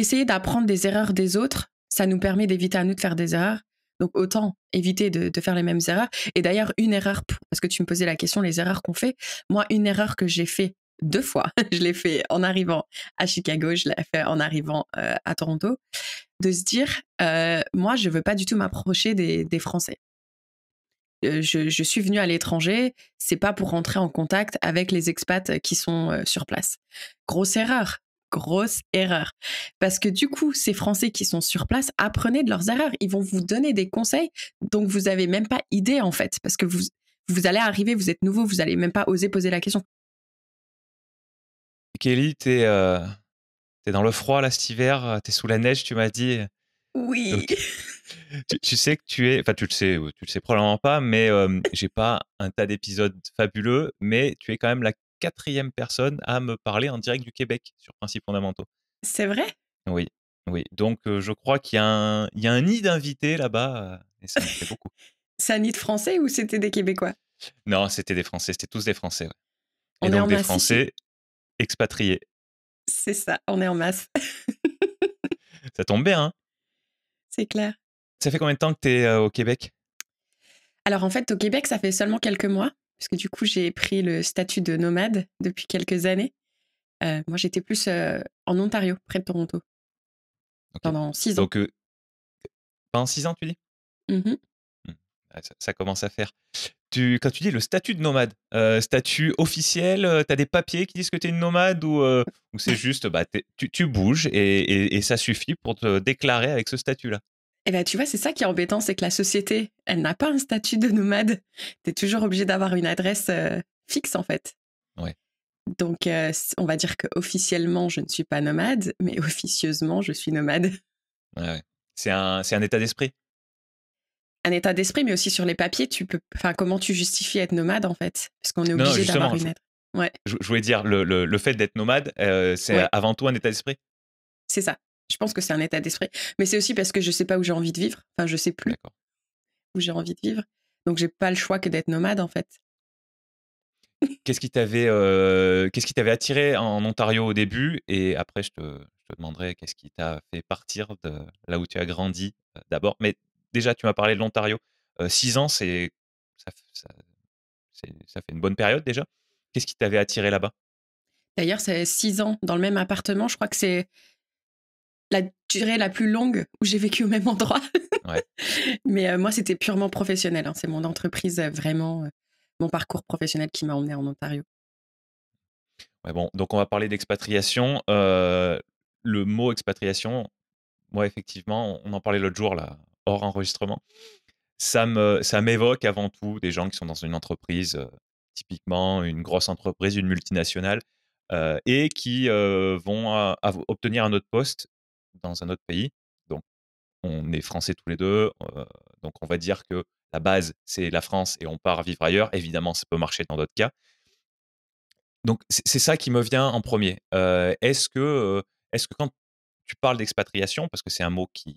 essayer d'apprendre des erreurs des autres, ça nous permet d'éviter à nous de faire des erreurs. Donc autant éviter de, faire les mêmes erreurs. Et d'ailleurs, une erreur, parce que tu me posais la question, les erreurs qu'on fait, moi, une erreur que j'ai fait deux fois, je l'ai fait en arrivant à Chicago, je l'ai fait en arrivant euh, à Toronto, de se dire, euh, moi, je ne veux pas du tout m'approcher des, Français. Euh, je, suis venue à l'étranger, c'est pas pour rentrer en contact avec les expats qui sont sur place. Grosse erreur grosse erreur. Parce que du coup, ces Français qui sont sur place, apprenez de leurs erreurs. Ils vont vous donner des conseils dont vous n'avez même pas idée, en fait. Parce que vous, vous allez arriver, vous êtes nouveau, vous n'allez même pas oser poser la question. Kelly, t'es euh, es dans le froid là cet hiver, euh, es sous la neige, tu m'as dit. Oui. tu, sais que tu es, enfin tu le sais, tu le sais probablement pas, mais euh, j'ai pas un tas d'épisodes fabuleux, mais tu es quand même la quatrième personne à me parler en direct du Québec sur Principes fondamentaux. C'est vrai Oui, oui. Donc euh, je crois qu'il y, a un nid d'invités là-bas, ça beaucoup. c'est un nid de Français ou c'était des Québécois Non, c'était des Français, c'était tous des Français. On et donc est des Français expatriés. C'est ça, on est en masse. ça tombe bien, hein. C'est clair. Ça fait combien de temps que tu es euh, au Québec alors en fait, au Québec, ça fait seulement quelques mois parce que du coup, j'ai pris le statut de nomade depuis quelques années. Euh, moi, j'étais plus euh, en Ontario, près de Toronto, pendant six ans. Donc, euh, pendant six ans, tu dis mmh mmh. Ah, ça, commence à faire. Tu, quand tu dis le statut de nomade, statut officiel, tu as des papiers qui disent que tu es une nomade ou, c'est juste bah, tu, bouges et, ça suffit pour te déclarer avec ce statut-là et eh bien, tu vois, c'est ça qui est embêtant, c'est que la société, elle n'a pas un statut de nomade. Tu es toujours obligé d'avoir une adresse euh, fixe, en fait. Donc, euh, on va dire que officiellement, je ne suis pas nomade, mais officieusement, je suis nomade. Ouais, C'est un, état d'esprit. Un état d'esprit, mais aussi sur les papiers, tu peux. Enfin, comment tu justifies être nomade, en fait Parce qu'on est obligé d'avoir une adresse. Ouais. Je, voulais dire, le, le, fait d'être nomade, euh, c'est avant tout un état d'esprit. C'est ça. Je pense que c'est un état d'esprit. Mais c'est aussi parce que je ne sais pas où j'ai envie de vivre. Enfin, je ne sais plus où j'ai envie de vivre. Donc, je n'ai pas le choix que d'être nomade, en fait. Qu'est-ce qui t'avait quest attiré en Ontario au début Et après, je te, demanderai qu'est-ce qui t'a fait partir de là où tu as grandi d'abord. Mais déjà, tu m'as parlé de l'Ontario. six ans, c'est ça, fait une bonne période déjà. Qu'est-ce qui t'avait attiré là-bas D'ailleurs, c'est six ans dans le même appartement. Je crois que c'est la durée la plus longue où j'ai vécu au même endroit. Mais euh, moi, c'était purement professionnel. Hein. C'est mon entreprise, euh, vraiment, euh, mon parcours professionnel qui m'a emmené en Ontario. bon, donc on va parler d'expatriation. le mot expatriation, moi, effectivement, on en parlait l'autre jour, là, hors enregistrement. Ça, me, ça m'évoque avant tout des gens qui sont dans une entreprise, typiquement une grosse entreprise, une multinationale, et qui vont obtenir un autre poste dans un autre pays. Donc, on est français tous les deux. donc, on va dire que la base, c'est la France et on part vivre ailleurs. Évidemment, ça peut marcher dans d'autres cas. Donc, c'est ça qui me vient en premier. est-ce que, est-ce que quand tu parles d'expatriation, parce que c'est un mot qui,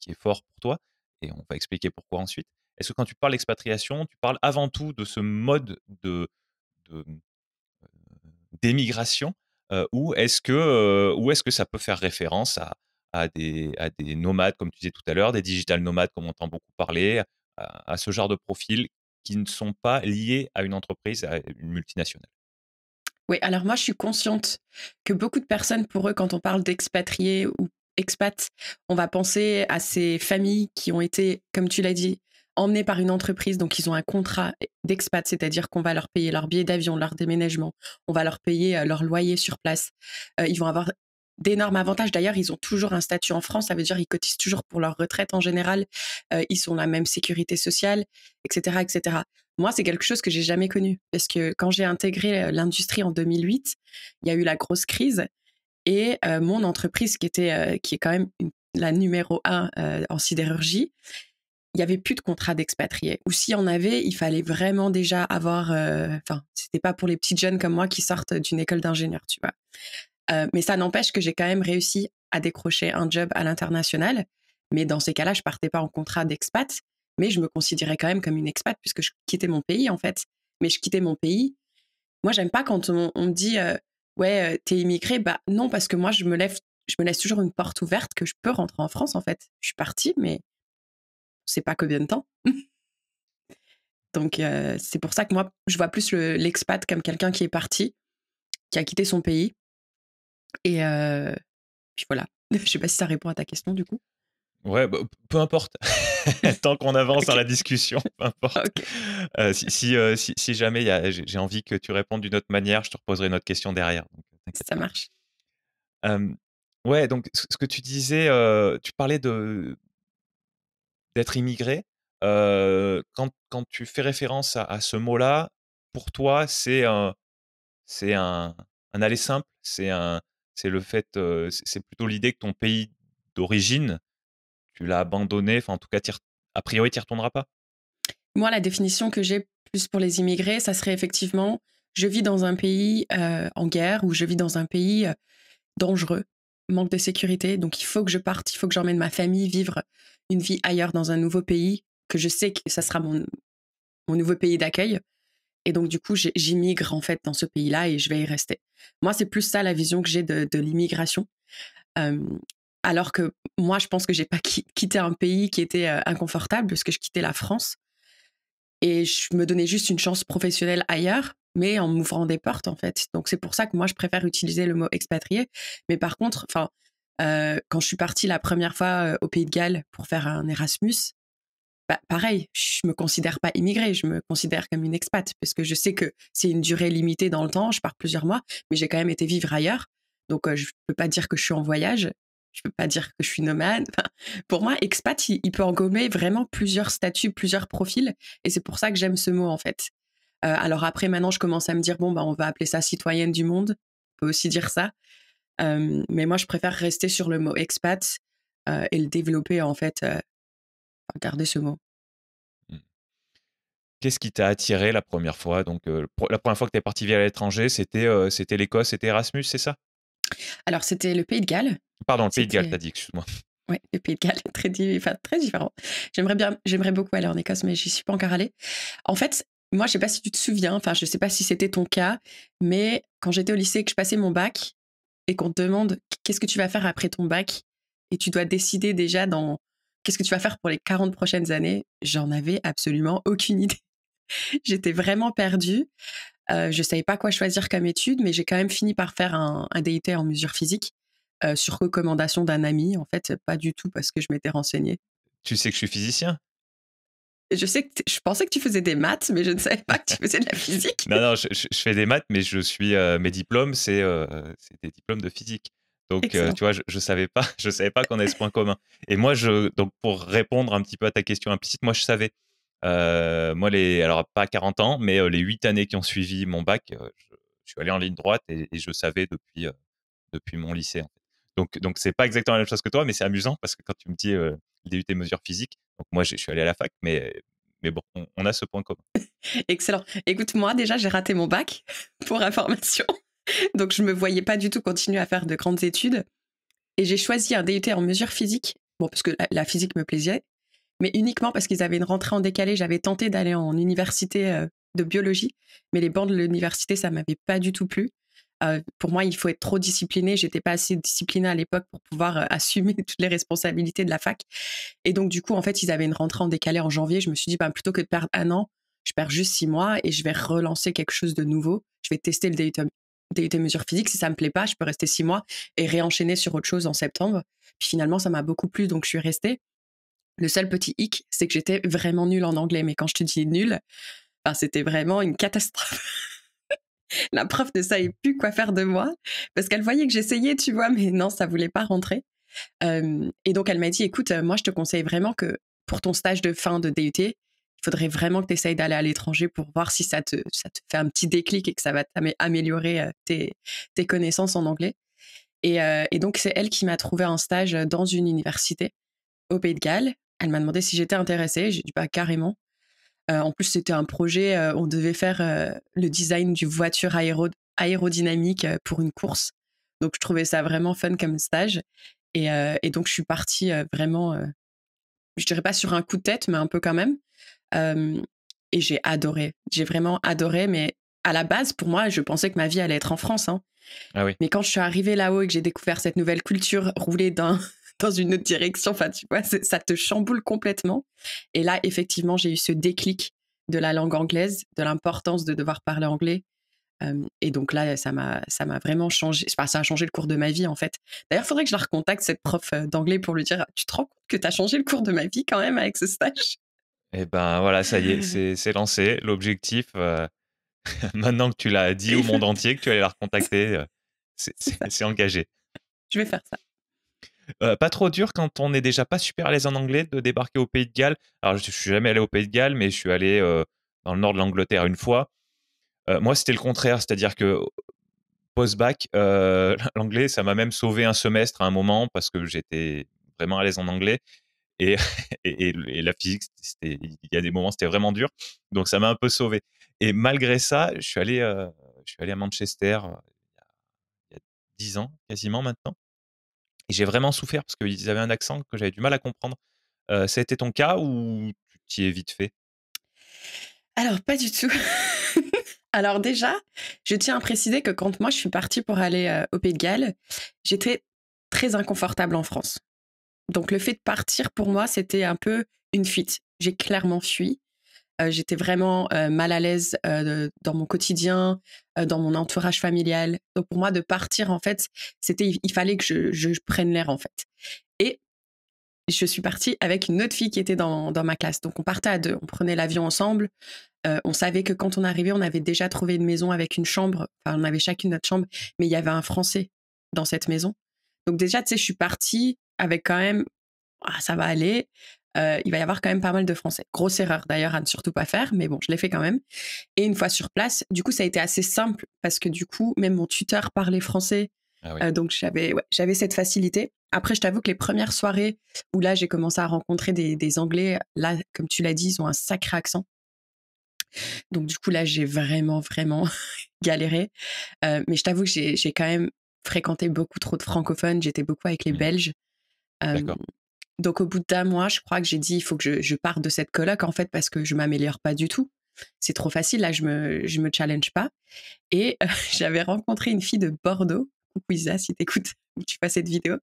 qui, est fort pour toi, et on va expliquer pourquoi ensuite, est-ce que quand tu parles d'expatriation, tu parles avant tout de ce mode de, euh, d'émigration ou est-ce que, ou est que ça peut faire référence à, à des, à des, nomades, comme tu disais tout à l'heure, des digital nomades, comme on entend beaucoup parler, à, ce genre de profils qui ne sont pas liés à une entreprise, à une multinationale Oui, alors moi, je suis consciente que beaucoup de personnes, pour eux, quand on parle d'expatriés ou expats, on va penser à ces familles qui ont été, comme tu l'as dit, emmenés par une entreprise, donc ils ont un contrat d'expat, c'est-à-dire qu'on va leur payer leur billet d'avion, leur déménagement, on va leur payer euh, leur loyer sur place. Euh, ils vont avoir d'énormes avantages. D'ailleurs, ils ont toujours un statut en France, ça veut dire ils cotisent toujours pour leur retraite en général, euh, ils ont la même sécurité sociale, etc., etc. Moi, c'est quelque chose que j'ai jamais connu parce que quand j'ai intégré l'industrie en 2008, il y a eu la grosse crise et mon entreprise qui était, qui est quand même la numéro un en sidérurgie, il n'y avait plus de contrat d'expatrié. Ou s'il y en avait, il fallait vraiment déjà avoir. Euh, enfin, c'était pas pour les petites jeunes comme moi qui sortent d'une école d'ingénieur, tu vois. Euh, mais ça n'empêche que j'ai quand même réussi à décrocher un job à l'international. Mais dans ces cas-là, je partais pas en contrat d'expat, mais je me considérais quand même comme une expat puisque je quittais mon pays en fait. Mais je quittais mon pays. Moi, j'aime pas quand on, me dit euh, ouais, t'es immigré. Bah non, parce que moi, je me je me laisse toujours une porte ouverte que je peux rentrer en France en fait. Je suis partie, mais sais pas combien de temps. Donc euh, c'est pour ça que moi, je vois plus l'expat comme quelqu'un qui est parti, qui a quitté son pays. Et euh, puis voilà. je sais pas si ça répond à ta question du coup. Ouais, bah, peu importe. Tant qu'on avance dans la discussion, peu importe. Euh, si, jamais j'ai envie que tu répondes d'une autre manière, je te reposerai une autre question derrière. Donc, ça marche. ouais, donc ce que tu disais, tu parlais de, d'être immigré. quand, quand, tu fais référence à, ce mot-là, pour toi, c'est un, c'est un, un aller simple, c'est un, c'est le fait, c'est plutôt l'idée que ton pays d'origine, tu l'as abandonné, enfin en tout cas, a priori, tu y retourneras pas. Moi, la définition que j'ai plus pour les immigrés, ça serait effectivement, je vis dans un pays en guerre ou je vis dans un pays dangereux, manque de sécurité, donc il faut que je parte, il faut que j'emmène ma famille vivre une vie ailleurs dans un nouveau pays, que je sais que ça sera mon, nouveau pays d'accueil. Et donc, du coup, j'immigre en fait dans ce pays-là et je vais y rester. Moi, c'est plus ça la vision que j'ai de, l'immigration. alors que moi, je pense que je n'ai pas quitté un pays qui était euh, inconfortable parce que je quittais la France et je me donnais juste une chance professionnelle ailleurs, mais en m'ouvrant des portes en fait. Donc, c'est pour ça que moi, je préfère utiliser le mot expatrié. Mais par contre, enfin, euh, quand je suis partie la première fois euh, au Pays de Galles pour faire un Erasmus, bah, pareil, je me considère pas immigrée, je me considère comme une expat parce que je sais que c'est une durée limitée dans le temps, je pars plusieurs mois, mais j'ai quand même été vivre ailleurs, donc je euh, je peux pas dire que je suis en voyage, je peux pas dire que je suis nomade. pour moi, expat, il, peut engommer vraiment plusieurs statuts, plusieurs profils, et c'est pour ça que j'aime ce mot en fait. alors après, maintenant, je commence à me dire bon, bah, on va appeler ça citoyenne du monde, on peut aussi dire ça mais moi, je préfère rester sur le mot expat et le développer, en fait, garder ce mot. Mmh. Qu'est-ce qui t'a attiré la première fois Donc, la première fois que tu es parti à l'étranger, c'était c'était l'Écosse, c'était Erasmus, c'est ça Alors, c'était le Pays de Galles. Pardon, le Pays de Galles, t'as dit, excuse-moi. Oui, le Pays de Galles, très, différent. J'aimerais bien, j'aimerais beaucoup aller en Écosse, mais j'y suis pas encore allée. En fait, moi, je sais pas si tu te souviens, enfin, je sais pas si c'était ton cas, mais quand j'étais au lycée et que je passais mon bac, et qu'on te demande qu'est-ce que tu vas faire après ton bac et tu dois décider déjà dans qu'est-ce que tu vas faire pour les 40 prochaines années, j'en avais absolument aucune idée. J'étais vraiment perdue. Euh, je ne savais pas quoi choisir comme étude, mais j'ai quand même fini par faire un, un DIT en mesure physique euh, sur recommandation d'un ami, en fait, pas du tout parce que je m'étais renseignée. Tu sais que je suis physicien je sais que je pensais que tu faisais des maths, mais je ne savais pas que tu faisais de la physique. non, non, je, fais des maths, mais je suis euh, mes diplômes, euh, c'est des diplômes de physique. Donc, euh, tu vois, je, ne savais pas, je savais pas qu'on ait ce point commun. Et moi, je, donc pour répondre un petit peu à ta question implicite, moi, je savais. moi, les, alors pas 40 ans, mais les 8 années qui ont suivi mon bac, je, suis allé en ligne droite et, je savais depuis, depuis mon lycée. Donc, donc c'est pas exactement la même chose que toi, mais c'est amusant parce que quand tu me dis DUT mesures physique, donc moi je suis allé à la fac, mais, mais bon, on, a ce point commun. Excellent. Écoute, moi déjà j'ai raté mon bac pour information, donc je me voyais pas du tout continuer à faire de grandes études, et j'ai choisi un DUT en mesure physique, bon parce que la, physique me plaisait, mais uniquement parce qu'ils avaient une rentrée en décalé. J'avais tenté d'aller en université de biologie, mais les bancs de l'université ça m'avait pas du tout plu. Euh, pour moi, il faut être trop discipliné. J'étais pas assez disciplinée à l'époque pour pouvoir euh, assumer toutes les responsabilités de la fac. Et donc, du coup, en fait, ils avaient une rentrée en décalé en janvier. Je me suis dit, ben, plutôt que de perdre un an, je perds juste six mois et je vais relancer quelque chose de nouveau. Je vais tester le DUT, e DUT e mesures physiques. Si ça me plaît pas, je peux rester six mois et réenchaîner sur autre chose en septembre. Puis finalement, ça m'a beaucoup plu, donc je suis restée. Le seul petit hic, c'est que j'étais vraiment nulle en anglais. Mais quand je te dis nulle, ben, c'était vraiment une catastrophe. la prof ne savait plus quoi faire de moi parce qu'elle voyait que j'essayais, tu vois, mais non, ça voulait pas rentrer. et donc, elle m'a dit, écoute, euh, moi, je te conseille vraiment que pour ton stage de fin de DUT, il faudrait vraiment que tu essayes d'aller à l'étranger pour voir si ça te, ça te fait un petit déclic et que ça va améliorer euh, tes, connaissances en anglais. Et, euh, et donc, c'est elle qui m'a trouvé un stage dans une université au Pays de Galles. Elle m'a demandé si j'étais intéressée. J'ai dit, bah, carrément. Euh, en plus, c'était un projet, euh, on devait faire euh, le design du voiture aérodynamique pour une course. Donc, je trouvais ça vraiment fun comme stage. Et, donc, je suis partie vraiment, je dirais pas sur un coup de tête, mais un peu quand même. et j'ai adoré. J'ai vraiment adoré. Mais à la base, pour moi, je pensais que ma vie allait être en France. Hein. Ah mais quand je suis arrivée là-haut et que j'ai découvert cette nouvelle culture roulée d'un dans une autre direction. Enfin, tu vois, ça te chamboule complètement. Et là, effectivement, j'ai eu ce déclic de la langue anglaise, de l'importance de devoir parler anglais. Euh, et donc là, ça m'a, ça m'a vraiment changé. pas, ça a changé le cours de ma vie, en fait. D'ailleurs, il faudrait que je la recontacte, cette prof euh, d'anglais, pour lui dire Tu te rends compte que tu as changé le cours de ma vie quand même avec ce stage Eh ben voilà, ça y est, c'est, lancé. L'objectif, euh, maintenant que tu l'as dit au monde entier, que tu allais la recontacter, c'est engagé. Je vais faire ça. Euh, pas trop dur quand on n'est déjà pas super à l'aise en anglais de débarquer au Pays de Galles. Alors, je, ne suis jamais allé au Pays de Galles, mais je suis allé euh, dans le nord de l'Angleterre une fois. Euh, moi, c'était le contraire, c'est-à-dire que post-bac, l'anglais, ça m'a même sauvé un semestre à un moment parce que j'étais vraiment à l'aise en anglais. Et, la physique, il y a des moments, c'était vraiment dur. Donc, ça m'a un peu sauvé. Et malgré ça, je suis allé, je suis allé à Manchester il y a dix ans quasiment maintenant j'ai vraiment souffert parce qu'ils avaient un accent que j'avais du mal à comprendre. Euh, ça a été ton cas ou tu t'y es vite fait Alors, pas du tout. Alors déjà, je tiens à préciser que quand moi je suis partie pour aller au Pays de Galles, j'étais très inconfortable en France. Donc le fait de partir pour moi, c'était un peu une fuite. J'ai clairement fui. Euh, j'étais vraiment euh, mal à l'aise euh, dans mon quotidien, dans mon entourage familial. Donc pour moi, de partir, en fait, c'était il fallait que je, prenne l'air, en fait. Et je suis partie avec une autre fille qui était dans, ma classe. Donc on partait à deux, on prenait l'avion ensemble. on savait que quand on arrivait, on avait déjà trouvé une maison avec une chambre. Enfin, on avait chacune notre chambre, mais il y avait un Français dans cette maison. Donc déjà, tu sais, je suis partie avec quand même, ah, ça va aller. Euh, il va y avoir quand même pas mal de Français. Grosse erreur d'ailleurs à ne surtout pas faire, mais bon, je l'ai fait quand même. Et une fois sur place, du coup, ça a été assez simple parce que du coup, même mon tuteur parlait français. Ah euh, donc j'avais cette facilité. Après, je t'avoue que les premières soirées où là, j'ai commencé à rencontrer des, Anglais, là, comme tu l'as dit, ils ont un sacré accent. Donc du coup, là, j'ai vraiment, vraiment galéré. Euh, mais je t'avoue que j'ai quand même fréquenté beaucoup trop de francophones. J'étais beaucoup avec les mmh. Belges. Donc au bout d'un mois, je crois que j'ai dit il faut que je, parte de cette coloc en fait parce que je m'améliore pas du tout. C'est trop facile là, je me je me challenge pas. Et euh, j'avais rencontré une fille de Bordeaux, ou Isa si t'écoutes ou tu fais cette vidéo,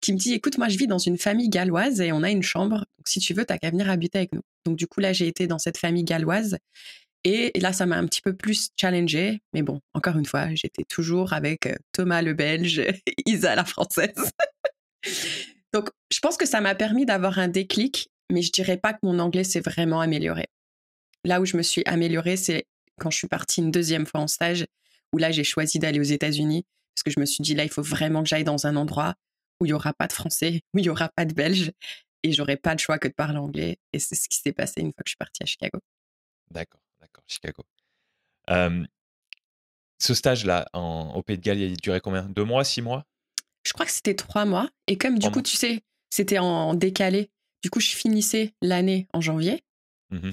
qui me dit écoute moi je vis dans une famille galloise et on a une chambre donc si tu veux t'as qu'à venir habiter avec nous. Donc du coup là j'ai été dans cette famille galloise et, et là ça m'a un petit peu plus challengée, mais bon encore une fois j'étais toujours avec euh, Thomas le Belge, Isa la française. Donc, je pense que ça m'a permis d'avoir un déclic, mais je dirais pas que mon anglais s'est vraiment amélioré. Là où je me suis améliorée, c'est quand je suis partie une deuxième fois en stage, où là, j'ai choisi d'aller aux États-Unis, parce que je me suis dit, là, il faut vraiment que j'aille dans un endroit où il n'y aura pas de français, où il n'y aura pas de belge, et j'aurai pas de choix que de parler anglais. Et c'est ce qui s'est passé une fois que je suis partie à Chicago. D'accord, d'accord, Chicago. ce stage-là, au Pays de Galles, il a duré combien Deux mois, six mois je crois que c'était trois mois. Et comme du coup, tu sais, c'était en décalé, du coup, je finissais l'année en janvier. Mmh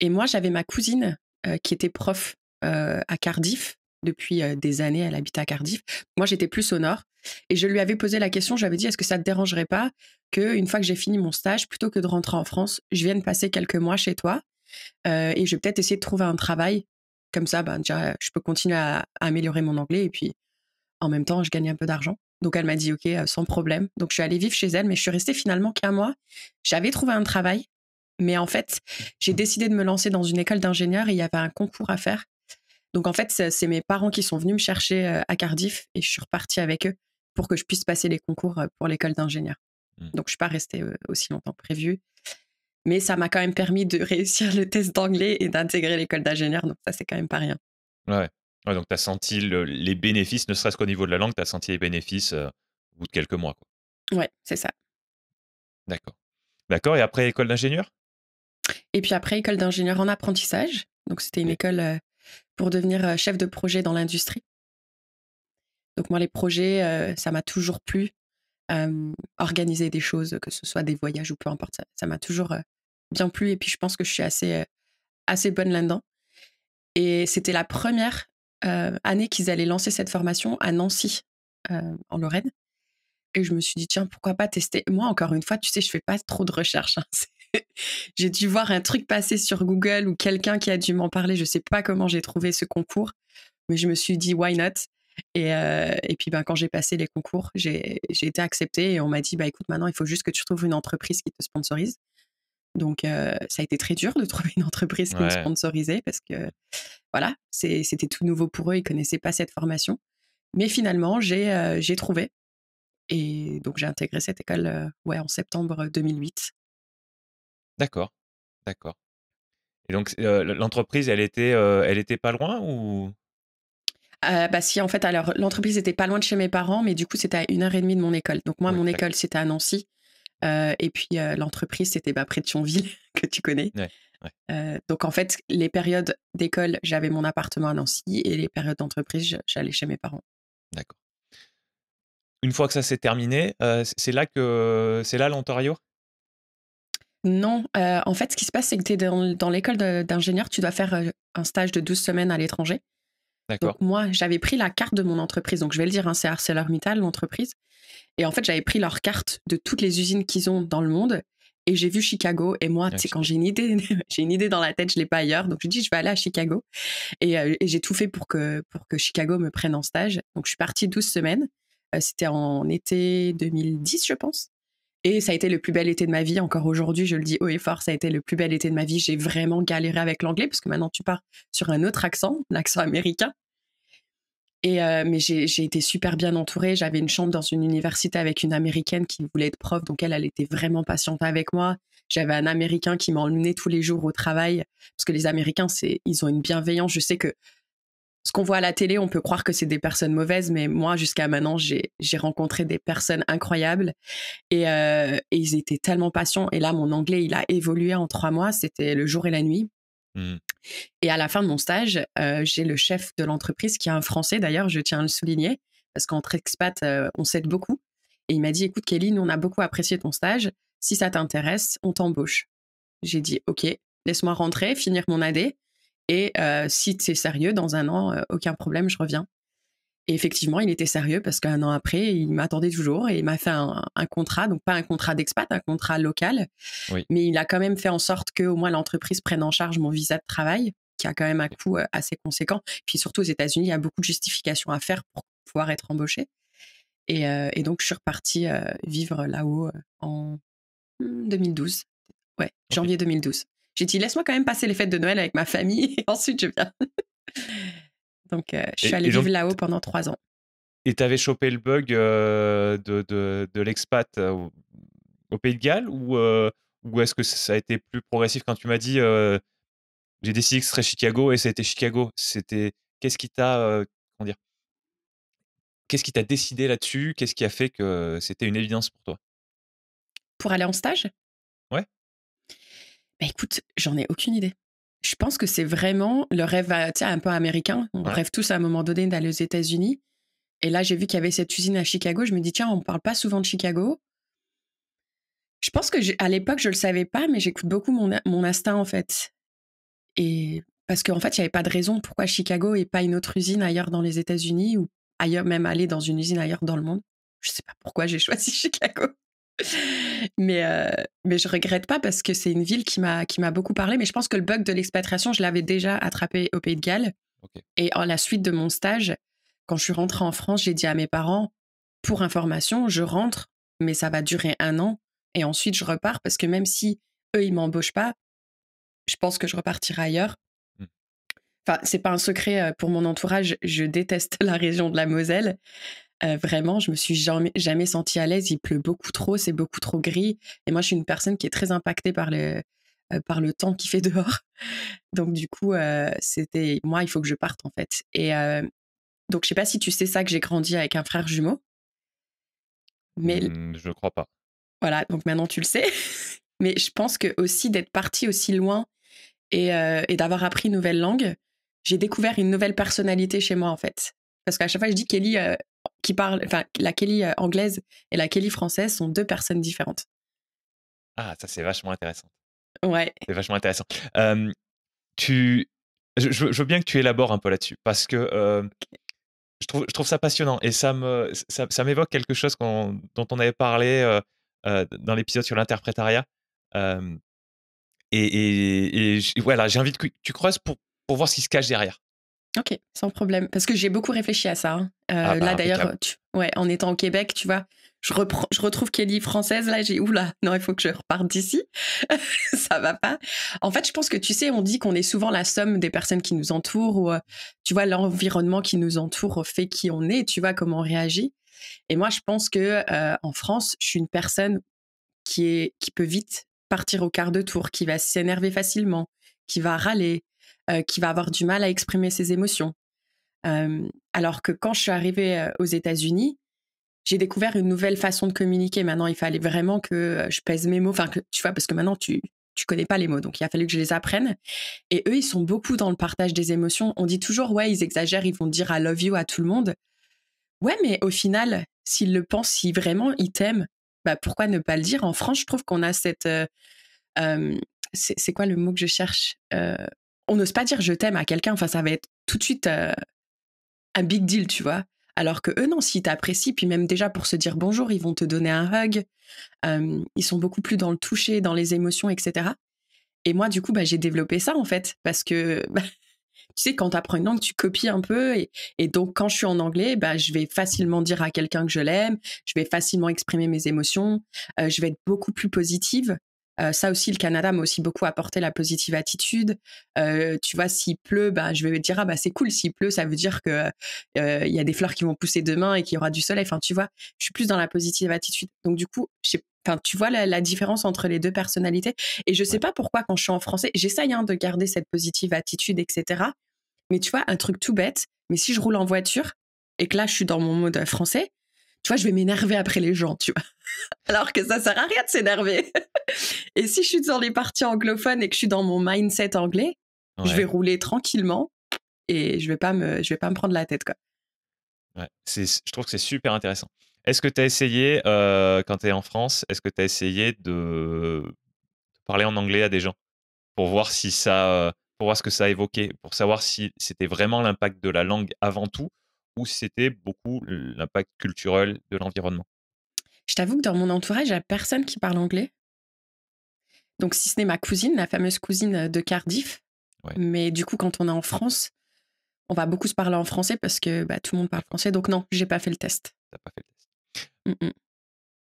et moi, j'avais ma cousine euh, qui était prof euh, à Cardiff depuis euh, des années. Elle habite à Cardiff. Moi, j'étais plus au nord. Et je lui avais posé la question, j'avais dit, est-ce que ça te dérangerait pas que une fois que j'ai fini mon stage, plutôt que de rentrer en France, je vienne passer quelques mois chez toi et je vais peut-être essayer de trouver un travail. Comme ça, ben, déjà, je peux continuer à améliorer mon anglais et puis en même temps, je gagne un peu d'argent. Donc elle m'a dit OK, euh, sans problème. Donc je suis allée vivre chez elle, mais je suis restée finalement qu'un mois. J'avais trouvé un travail, mais en fait, j'ai décidé de me lancer dans une école d'ingénieur et il y avait un concours à faire. Donc en fait, c'est mes parents qui sont venus me chercher euh, à Cardiff et je suis repartie avec eux pour que je puisse passer les concours euh, pour l'école d'ingénieur. Mmh. Donc je ne suis pas restée aussi longtemps prévu. Mais ça m'a quand même permis de réussir le test d'anglais et d'intégrer l'école d'ingénieur. Donc ça, c'est quand même pas rien. Ouais donc, tu as senti les bénéfices, ne serait-ce qu'au niveau de la langue, tu as senti les bénéfices euh, au bout de quelques mois. quoi. Ouais, c'est ça. D'accord. D'accord. Et après école d'ingénieur Et puis après, école d'ingénieur en apprentissage. Donc, c'était une école euh, pour devenir euh, chef de projet dans l'industrie. Donc, moi, les projets, ça m'a toujours plu. organiser des choses, que ce soit des voyages ou peu importe, ça m'a toujours bien plu. Et puis, je pense que je suis assez, assez bonne là-dedans. Et c'était la première euh, année qu'ils allaient lancer cette formation à Nancy, euh, en Lorraine. Et je me suis dit, tiens, pourquoi pas tester Moi, encore une fois, tu sais, je fais pas trop de recherches. Hein. j'ai dû voir un truc passer sur Google ou quelqu'un qui a dû m'en parler. Je ne sais pas comment j'ai trouvé ce concours, mais je me suis dit, why not et, euh, puis, ben, quand j'ai passé les concours, j'ai été acceptée et on m'a dit, bah, écoute, maintenant, il faut juste que tu trouves une entreprise qui te sponsorise. Donc, ça a été très dur de trouver une entreprise qui me sponsorisait parce que, voilà, c'était tout nouveau pour eux, ils connaissaient pas cette formation. Mais finalement, j'ai trouvé. Et donc, j'ai intégré cette école ouais, en septembre 2008. D'accord, d'accord. Et donc, l'entreprise, elle, était, elle pas loin ou euh, bah si en fait alors l'entreprise était pas loin de chez mes parents mais du coup c'était à une heure et demie de mon école donc moi mon école c'était à Nancy euh, et puis euh, l'entreprise, c'était bah, près de Thionville, que tu connais. Euh, donc en fait, les périodes d'école, j'avais mon appartement à Nancy et les périodes d'entreprise, j'allais chez mes parents. D'accord. Une fois que ça s'est terminé, c'est là que c'est là l'Ontario Non, en fait, ce qui se passe, c'est que tu es dans l'école d'ingénieur, tu dois faire un stage de 12 semaines à l'étranger. Donc moi, j'avais pris la carte de mon entreprise. Donc je vais le dire, hein, c'est ArcelorMittal, l'entreprise. Et en fait, j'avais pris leur carte de toutes les usines qu'ils ont dans le monde. Et j'ai vu Chicago. Et moi, c'est quand j'ai une idée, j'ai une idée dans la tête, je l'ai pas ailleurs. Donc je dis, je vais aller à Chicago. Et, euh, j'ai tout fait pour que, pour que Chicago me prenne en stage. Donc je suis partie 12 semaines. Euh, c'était en été 2010, je pense. Et ça a été le plus bel été de ma vie. Encore aujourd'hui, je le dis haut et fort, ça a été le plus bel été de ma vie. J'ai vraiment galéré avec l'anglais parce que maintenant tu pars sur un autre accent, l'accent américain. Et euh, mais j'ai été super bien entourée. J'avais une chambre dans une université avec une américaine qui voulait être prof, donc elle, elle était vraiment patiente avec moi. J'avais un américain qui m'emmenait tous les jours au travail parce que les Américains, ils ont une bienveillance. Je sais que ce qu'on voit à la télé, on peut croire que c'est des personnes mauvaises, mais moi, jusqu'à maintenant, j'ai rencontré des personnes incroyables euh, et, ils étaient tellement patients. Et là, mon anglais, il a évolué en trois mois. C'était le jour et la nuit. Hmm. Et à la fin de mon stage, euh, j'ai le chef de l'entreprise qui est un Français, d'ailleurs, je tiens à le souligner, parce qu'entre expats, euh, on s'aide beaucoup. Et il m'a dit, écoute, Kelly, nous, on a beaucoup apprécié ton stage. Si ça t'intéresse, on t'embauche. J'ai dit, OK, laisse-moi rentrer, finir mon AD. Et euh, si c'est sérieux, dans un an, euh, aucun problème, je reviens. Et effectivement, il était sérieux parce qu'un an après, il m'attendait toujours et il m'a fait un, contrat, donc pas un contrat d'expat, un contrat local. Oui. Mais il a quand même fait en sorte que au moins l'entreprise prenne en charge mon visa de travail, qui a quand même un coût euh, assez conséquent. Puis surtout aux États-Unis, il y a beaucoup de justifications à faire pour pouvoir être embauché. Et, donc, je suis repartie vivre là-haut en 2012. Hmm, ouais, janvier 2012. J'ai dit, laisse-moi quand même passer les fêtes de Noël avec ma famille et ensuite je viens. Donc, euh, je suis allée vivre là-haut pendant trois ans. Et tu avais chopé le bug euh, de, de, l'expat euh, au, Pays de Galles ou, ou est-ce que ça a été plus progressif quand tu m'as dit j'ai décidé que ce serait Chicago et c'était Chicago C'était qu'est-ce qui t'a dire Qu'est-ce qui t'a décidé là-dessus Qu'est-ce qui a fait que c'était une évidence pour toi Pour aller en stage bah, écoute, j'en ai aucune idée. Je pense que c'est vraiment le rêve bah, un peu américain. On rêve tous à un moment donné d'aller aux États-Unis. Et là, j'ai vu qu'il y avait cette usine à Chicago. Je me dis, tiens, on ne parle pas souvent de Chicago. Je pense que à l'époque, je ne le savais pas, mais j'écoute beaucoup mon, instinct, en fait. Et parce qu'en fait, il n'y avait pas de raison pourquoi Chicago et pas une autre usine ailleurs dans les États-Unis ou ailleurs, même aller dans une usine ailleurs dans le monde. Je ne sais pas pourquoi j'ai choisi Chicago mais, euh, mais je regrette pas parce que c'est une ville qui m'a, qui m'a beaucoup parlé. Mais je pense que le bug de l'expatriation, je l'avais déjà attrapé au Pays de Galles. Et en la suite de mon stage, quand je suis rentrée en France, j'ai dit à mes parents, pour information, je rentre, mais ça va durer un an. Et ensuite, je repars parce que même si eux, ils m'embauchent pas, je pense que je repartirai ailleurs. Hmm. Enfin, c'est pas un secret euh, pour mon entourage, je déteste la région de la Moselle. Euh, vraiment, je me suis jamais, jamais sentie à l'aise. Il pleut beaucoup trop, c'est beaucoup trop gris. Et moi, je suis une personne qui est très impactée par le, euh, par le temps qui fait dehors. Donc, du coup, euh, c'était moi, il faut que je parte en fait. Et donc, je sais pas si tu sais ça que j'ai grandi avec un frère jumeau. Mais ne mmh, je crois pas. Voilà, donc maintenant tu le sais. Mais je pense que aussi d'être partie aussi loin et, d'avoir appris une nouvelle langue, j'ai découvert une nouvelle personnalité chez moi en fait. Parce qu'à chaque fois, je dis Kelly, qui enfin, la Kelly euh, anglaise et la Kelly française sont deux personnes différentes. Ah, ça c'est vachement intéressant. Ouais. C'est vachement intéressant. tu, je, veux bien que tu élabores un peu là-dessus parce que je, trouve, je trouve ça passionnant et ça me, ça, m'évoque quelque chose dont on avait parlé euh, euh, dans l'épisode sur l'interprétariat. et, voilà, j'ai envie que tu creuses pour, pour voir ce qui se cache derrière. Ok, sans problème. Parce que j'ai beaucoup réfléchi à ça. Hein. Euh, ah bah, là, d'ailleurs, ouais, en étant au Québec, tu vois, je, je retrouve Kelly française. Là, j'ai oula, non, il faut que je reparte d'ici. ça va pas. En fait, je pense que tu sais, on dit qu'on est souvent la somme des personnes qui nous entourent ou, euh, tu vois, l'environnement qui nous entoure fait qui on est. Tu vois comment on réagit. Et moi, je pense que euh, en France, je suis une personne qui est qui peut vite partir au quart de tour, qui va s'énerver facilement, qui va râler, euh, qui va avoir du mal à exprimer ses émotions. Euh, alors que quand je suis arrivée euh, aux États-Unis, j'ai découvert une nouvelle façon de communiquer. Maintenant, il fallait vraiment que je pèse mes mots. Enfin, que, tu vois, parce que maintenant, tu tu connais pas les mots, donc il a fallu que je les apprenne. Et eux, ils sont beaucoup dans le partage des émotions. On dit toujours, ouais, ils exagèrent, ils vont dire I love you à tout le monde. Ouais, mais au final, s'ils le pensent, s'ils vraiment ils t'aiment, bah pourquoi ne pas le dire En France, je trouve qu'on a cette c'est quoi le mot que je cherche on n'ose pas dire je t'aime à quelqu'un. Enfin, ça va être tout de suite euh, un big deal, tu vois. Alors que eux, non, s'ils t'apprécient, puis même déjà pour se dire bonjour, ils vont te donner un hug. ils sont beaucoup plus dans le toucher, dans les émotions, etc. Et moi, du coup, bah, j'ai développé ça, en fait, parce que, bah, tu sais, quand tu apprends une langue, tu copies un peu. Et, donc, quand je suis en anglais, bah, je vais facilement dire à quelqu'un que je l'aime, je vais facilement exprimer mes émotions, euh, je vais être beaucoup plus positive. Euh, ça aussi, le Canada m'a aussi beaucoup apporté la positive attitude. Euh, tu vois, s'il pleut, bah, je vais me dire ah bah c'est cool. S'il pleut, ça veut dire que euh, il y a des fleurs qui vont pousser demain et qu'il y aura du soleil. Enfin, tu vois, je suis plus dans la positive attitude. Donc du coup, tu vois la, différence entre les deux personnalités. Et je sais pas pourquoi quand je suis en français, j'essaye hein, de garder cette positive attitude, etc. Mais tu vois, un truc tout bête. Mais si je roule en voiture et que là je suis dans mon mode français, tu vois, je vais m'énerver après les gens, tu vois. Alors que ça sert à rien de s'énerver. et si je suis dans les parties anglophones et que je suis dans mon mindset anglais, je vais rouler tranquillement et je vais pas me, je vais pas me prendre la tête, quoi. Ouais, je trouve que c'est super intéressant. Est-ce que tu as essayé, euh, quand tu es en France, est-ce que tu as essayé de... de parler en anglais à des gens pour voir si ça, euh, pour voir ce que ça a évoqué, pour savoir si c'était vraiment l'impact de la langue avant tout ou si c'était beaucoup l'impact culturel de l'environnement. Je t'avoue que dans mon entourage, il n'y a personne qui parle anglais. Donc, si ce n'est ma cousine, la fameuse cousine euh, de Cardiff. Mais du coup, quand on est en France, on va beaucoup se parler en français parce que bah, tout le monde parle français. Donc, non, j'ai pas fait le test. pas fait le test.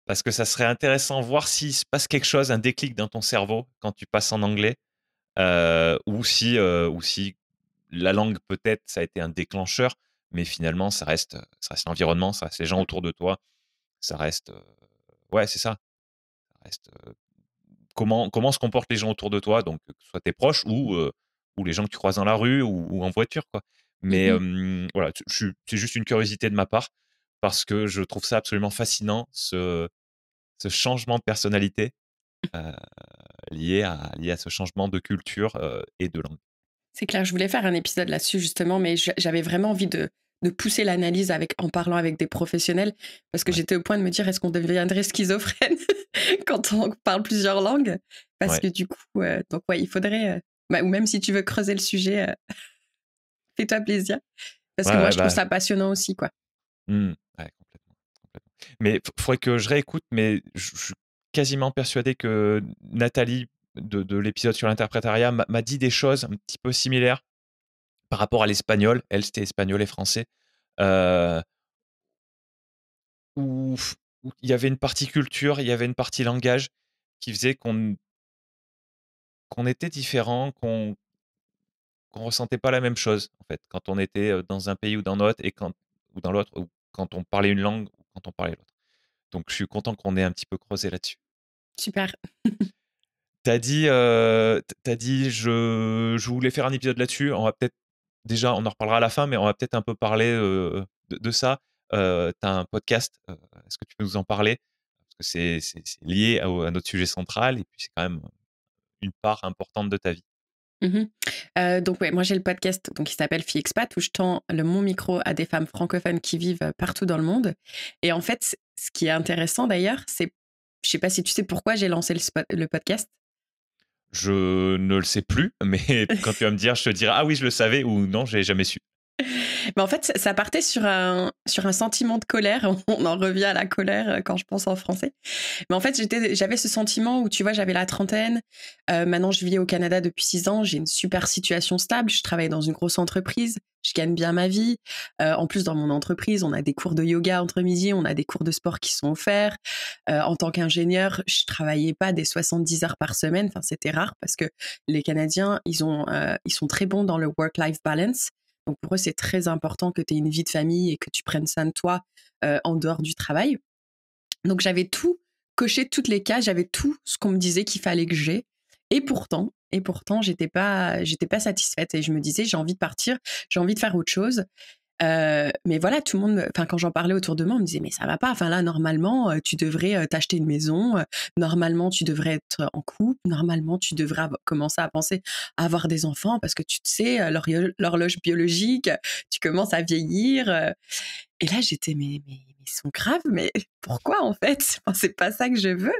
Parce que ça serait intéressant de voir s'il se passe quelque chose, un déclic dans ton cerveau quand tu passes en anglais. Euh, ou, si, euh, ou si la langue, peut-être, ça a été un déclencheur mais finalement, ça reste, ça reste l'environnement, ça reste les gens autour de toi, ça reste, ouais, c'est ça, reste comment comment se comportent les gens autour de toi, donc que ce soit tes proches ou ou les gens que tu croises dans la rue ou, en voiture, quoi. Mais mmh voilà, c'est juste une curiosité de ma part parce que je trouve ça absolument fascinant, ce, ce changement de personnalité mmh. euh, lié, à, lié à ce changement de culture et de langue. C'est clair, je voulais faire un épisode là-dessus justement, mais j'avais vraiment envie de, pousser l'analyse avec, en parlant avec des professionnels, parce que j'étais au point de me dire est-ce qu'on deviendrait schizophrène quand on parle plusieurs langues Parce que du coup, euh, il faudrait, euh, bah, ou même si tu veux creuser le sujet, euh, fais-toi plaisir, parce que moi je trouve bah ça passionnant aussi, quoi. Mmh. il Mais faudrait que je réécoute, mais je suis quasiment persuadé que Nathalie de, l'épisode sur l'interprétariat m'a dit des choses un petit peu similaires par rapport à l'espagnol. Elle, c'était espagnol et français. Euh, où, il y avait une partie culture, il y avait une partie langage qui faisait qu'on qu'on était différent, qu'on qu'on ressentait pas la même chose en fait quand on était dans un pays ou dans l'autre et quand ou dans l'autre ou quand on parlait une langue ou quand on parlait l'autre. Donc je suis content qu'on ait un petit peu creusé là-dessus. Super. T'as dit, euh, as dit je, je, voulais faire un épisode là-dessus. On va peut-être, déjà, on en reparlera à la fin, mais on va peut-être un peu parler de, ça. Euh, tu as un podcast, est-ce que tu peux nous en parler Parce que c'est lié à, notre sujet central et puis c'est quand même une part importante de ta vie. Mmh donc ouais, moi j'ai le podcast donc, qui s'appelle Fille Expat où je tends le, mon micro à des femmes francophones qui vivent partout dans le monde. Et en fait, ce qui est intéressant d'ailleurs, c'est, je sais pas si tu sais pourquoi j'ai lancé le, le podcast, je ne le sais plus, mais quand tu vas me dire, je te dirai ah oui, je le savais ou non, j'ai jamais su. Mais en fait, ça partait sur un, sur un sentiment de colère. On en revient à la colère euh, quand je pense en français. Mais en fait, j'avais ce sentiment où, tu vois, j'avais la trentaine. Euh, maintenant, je vis au Canada depuis six ans. J'ai une super situation stable. Je travaille dans une grosse entreprise. Je gagne bien ma vie. Euh, en plus, dans mon entreprise, on a des cours de yoga entre midi. On a des cours de sport qui sont offerts. en tant qu'ingénieur, je travaillais pas des 70 heures par semaine. Enfin, c'était rare parce que les Canadiens, ils, ont, ils sont très bons dans le work-life balance. Donc pour eux, c'est très important que tu aies une vie de famille et que tu prennes soin de toi euh, en dehors du travail. Donc j'avais tout coché, toutes les cases, j'avais tout ce qu'on me disait qu'il fallait que j'ai. Et pourtant, et pourtant, j'étais pas, j'étais pas satisfaite et je me disais, j'ai envie de partir, j'ai envie de faire autre chose. Euh, mais voilà, tout le monde, enfin quand j'en parlais autour de moi, on me disait mais ça va pas. Enfin là, normalement, euh, tu devrais euh, t'acheter une maison. Normalement, tu devrais être en couple. Normalement, tu devrais commencer à penser à avoir des enfants parce que tu te sais l'horloge biologique. Tu commences à vieillir. Et là, j'étais mais mais sont graves, mais pourquoi en fait C'est pas ça que je veux.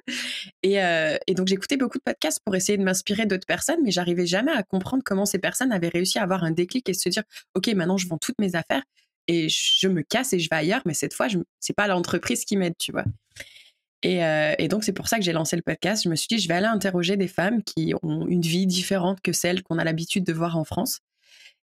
Et, euh, et donc j'écoutais beaucoup de podcasts pour essayer de m'inspirer d'autres personnes, mais j'arrivais jamais à comprendre comment ces personnes avaient réussi à avoir un déclic et se dire ok maintenant je vends toutes mes affaires et je me casse et je vais ailleurs, mais cette fois c'est pas l'entreprise qui m'aide, tu vois. Et, euh, et, donc, c'est pour ça que j'ai lancé le podcast. Je me suis dit, je vais aller interroger des femmes qui ont une vie différente que celle qu'on a l'habitude de voir en France.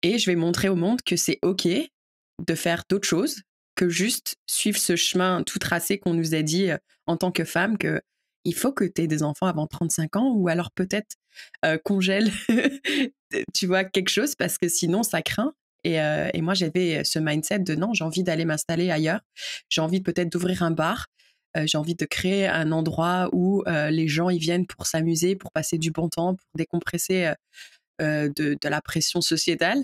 Et je vais montrer au monde que c'est OK de faire d'autres choses, que juste suivre ce chemin tout tracé qu'on nous a dit euh, en tant que femme que il faut que tu aies des enfants avant 35 ans ou alors peut-être qu'on euh, congèle, tu vois, quelque chose parce que sinon ça craint. Euh, et, moi, j'avais ce mindset de non, j'ai envie d'aller m'installer ailleurs, j'ai envie peut-être d'ouvrir un bar, j'ai envie de créer un endroit où les gens y viennent pour s'amuser, pour passer du bon temps, pour décompresser de, la pression sociétale.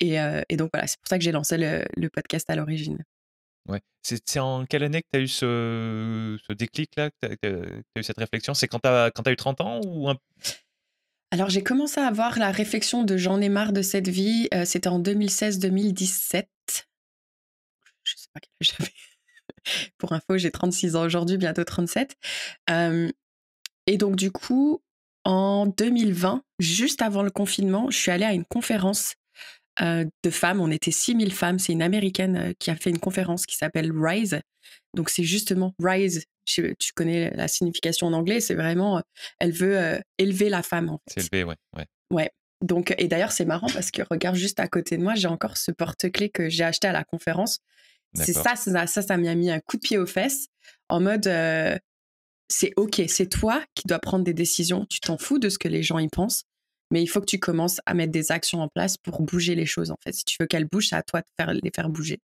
Et, donc voilà, c'est pour ça que j'ai lancé le, podcast à l'origine. Ouais. C'est en quelle année que tu as eu ce, déclic-là, que tu as, eu cette réflexion C'est quand tu as, eu 30 ans ou Alors j'ai commencé à avoir la réflexion de j'en ai marre de cette vie, c'était en 2016-2017. Je sais pas quel âge j'avais. pour info, j'ai 36 ans aujourd'hui, bientôt 37. et donc, du coup, en 2020, juste avant le confinement, je suis allée à une conférence euh, de femmes. On était 6000 femmes. C'est une américaine euh, qui a fait une conférence qui s'appelle Rise. Donc, c'est justement Rise. Tu, connais la signification en anglais. C'est vraiment, euh, elle veut élever la femme, en fait. Élever, ouais, ouais. Donc, et d'ailleurs, c'est marrant parce que regarde juste à côté de moi, j'ai encore ce porte-clé que j'ai acheté à la conférence. C'est ça, ça, ça m'a mis un coup de pied aux fesses en mode c'est OK, c'est toi qui dois prendre des décisions. Tu t'en fous de ce que les gens y pensent mais il faut que tu commences à mettre des actions en place pour bouger les choses en fait. Si tu veux qu'elles bougent, c'est à toi de faire, les faire bouger.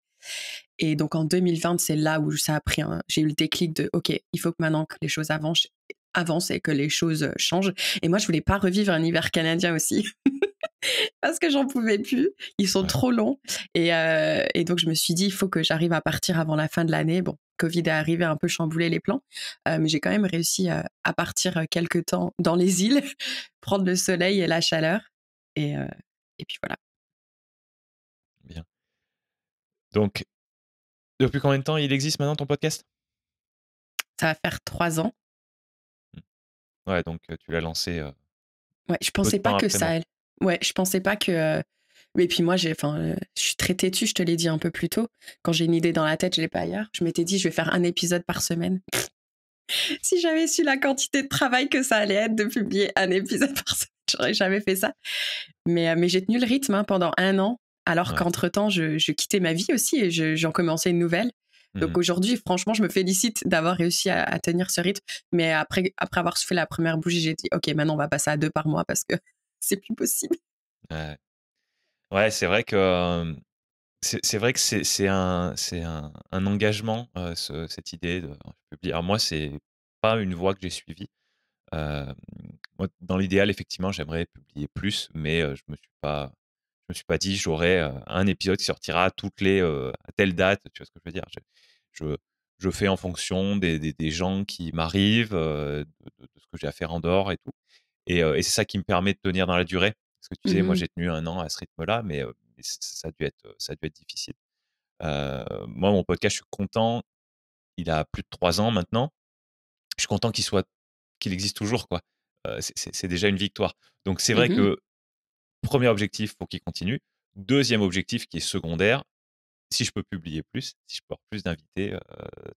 Et donc en 2020, c'est là où ça a pris. J'ai eu le déclic de OK, il faut que maintenant que les choses avancent, avancent et que les choses changent. Et moi, je voulais pas revivre un hiver canadien aussi. parce que j'en pouvais plus. Ils sont trop longs. Et, euh, et, donc, je me suis dit, il faut que j'arrive à partir avant la fin de l'année. Bon, Covid est arrivé, un peu chamboulé les plans, euh, mais j'ai quand même réussi euh, à, partir quelques temps dans les îles, prendre le soleil et la chaleur. Et, et puis voilà. Bien. Donc, depuis combien de temps il existe maintenant ton podcast Ça va faire trois ans. Mmh. Ouais, donc tu l'as lancé. ouais, je pensais pas que ça. Allait... Ouais, je pensais pas que. Euh, mais puis moi, j'ai, enfin, euh, je suis très têtue, je te l'ai dit un peu plus tôt. Quand j'ai une idée dans la tête, je l'ai pas ailleurs. Je m'étais dit, je vais faire un épisode par semaine. si j'avais su la quantité de travail que ça allait être de publier un épisode par semaine, j'aurais jamais fait ça. Mais, euh, mais j'ai tenu le rythme hein, pendant un an, alors qu'entre temps, je, je, quittais ma vie aussi et j'en commençais une nouvelle. Mmh Donc aujourd'hui, franchement, je me félicite d'avoir réussi à, tenir ce rythme. Mais après, après avoir soufflé la première bougie, j'ai dit, OK, maintenant, on va passer à deux par mois parce que c'est plus possible. Ouais, c'est vrai que c'est vrai que c'est un, un, engagement, cette idée de publier. moi, c'est pas une voie que j'ai suivie. dans l'idéal, effectivement, j'aimerais publier plus, mais je me suis pas, je me suis pas dit j'aurai un épisode qui sortira toutes les à telle date. Tu vois ce que je veux dire je, je, fais en fonction des, gens qui m'arrivent, de, ce que j'ai à faire en dehors et tout. Et, c'est ça qui me permet de tenir dans la durée. Parce que tu sais, mmh moi, j'ai tenu un an à ce rythme-là, mais, ça, a dû être, ça a dû être difficile. moi, mon podcast, je suis content. Il a plus de trois ans maintenant. Je suis content qu'il soit, qu'il existe toujours, quoi. c'est déjà une victoire. Donc, c'est vrai mmh que premier objectif, faut qu'il continue. Deuxième objectif qui est secondaire, si je peux publier plus, si je peux avoir plus d'invités,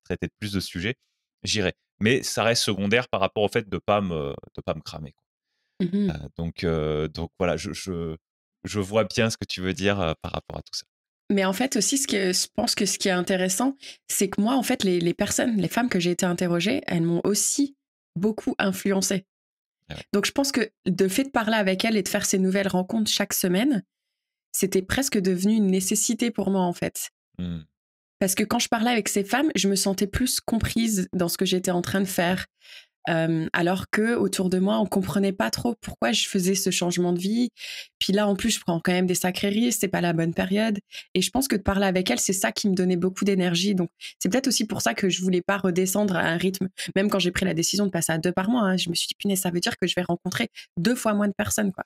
traiter de plus de sujets, j'irai. Mais ça reste secondaire par rapport au fait de ne pas, me, de pas me cramer. Mmh euh, donc, euh, donc voilà, je, je, vois bien ce que tu veux dire euh, par rapport à tout ça. Mais en fait aussi, ce que, je pense que ce qui est intéressant, c'est que moi, en fait, les, personnes, les femmes que j'ai été interrogées, elles m'ont aussi beaucoup influencée. Ah donc je pense que de fait de parler avec elles et de faire ces nouvelles rencontres chaque semaine, c'était presque devenu une nécessité pour moi en fait. Mmh. Parce que quand je parlais avec ces femmes, je me sentais plus comprise dans ce que j'étais en train de faire. Euh, alors que autour de moi, on comprenait pas trop pourquoi je faisais ce changement de vie. Puis là, en plus, je prends quand même des sacrés risques, c'est pas la bonne période. Et je pense que de parler avec elle, c'est ça qui me donnait beaucoup d'énergie. Donc, c'est peut-être aussi pour ça que je voulais pas redescendre à un rythme. Même quand j'ai pris la décision de passer à deux par mois, hein, je me suis dit, punaise, ça veut dire que je vais rencontrer deux fois moins de personnes, quoi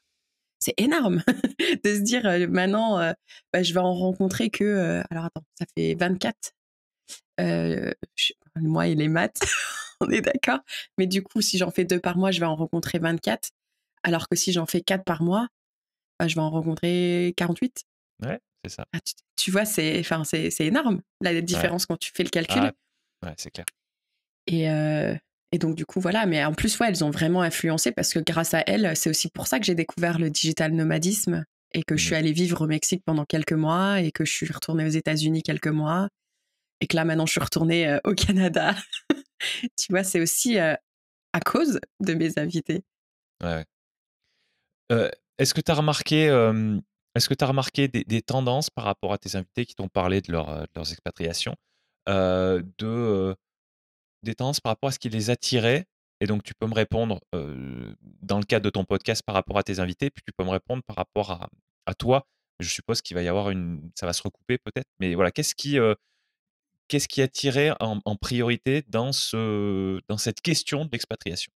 c'est énorme de se dire euh, maintenant euh, bah, je vais en rencontrer que alors attends ça fait 24 euh, moi et les maths, on est d'accord. Mais du coup, si j'en fais deux par mois, je vais en rencontrer 24. Alors que si j'en fais quatre par mois, bah, je vais en rencontrer 48. Ouais, c'est ça. Ah, tu, vois, c'est, c'est, énorme la différence quand tu fais le calcul. Ah, ouais, c'est clair. Et, euh, et donc, du coup, voilà. Mais en plus, ouais, elles ont vraiment influencé parce que grâce à elles, c'est aussi pour ça que j'ai découvert le digital nomadisme et que je suis mmh allée vivre au Mexique pendant quelques mois et que je suis retournée aux États-Unis quelques mois et que là maintenant je suis retournée euh, au Canada. tu vois, c'est aussi euh, à cause de mes invités. Ouais. Euh, est-ce que tu as remarqué, est-ce que as remarqué des, tendances par rapport à tes invités qui t'ont parlé de, leur, de leurs expatriations, de, des tendances par rapport à ce qui les attirait Et donc, tu peux me répondre dans le cadre de ton podcast par rapport à tes invités, puis tu peux me répondre par rapport à toi. Je suppose qu'il va y avoir une, ça va se recouper peut-être, mais voilà, qu'est-ce qui, qu'est-ce qui a tiré en, priorité dans, ce, dans cette question de l'expatriation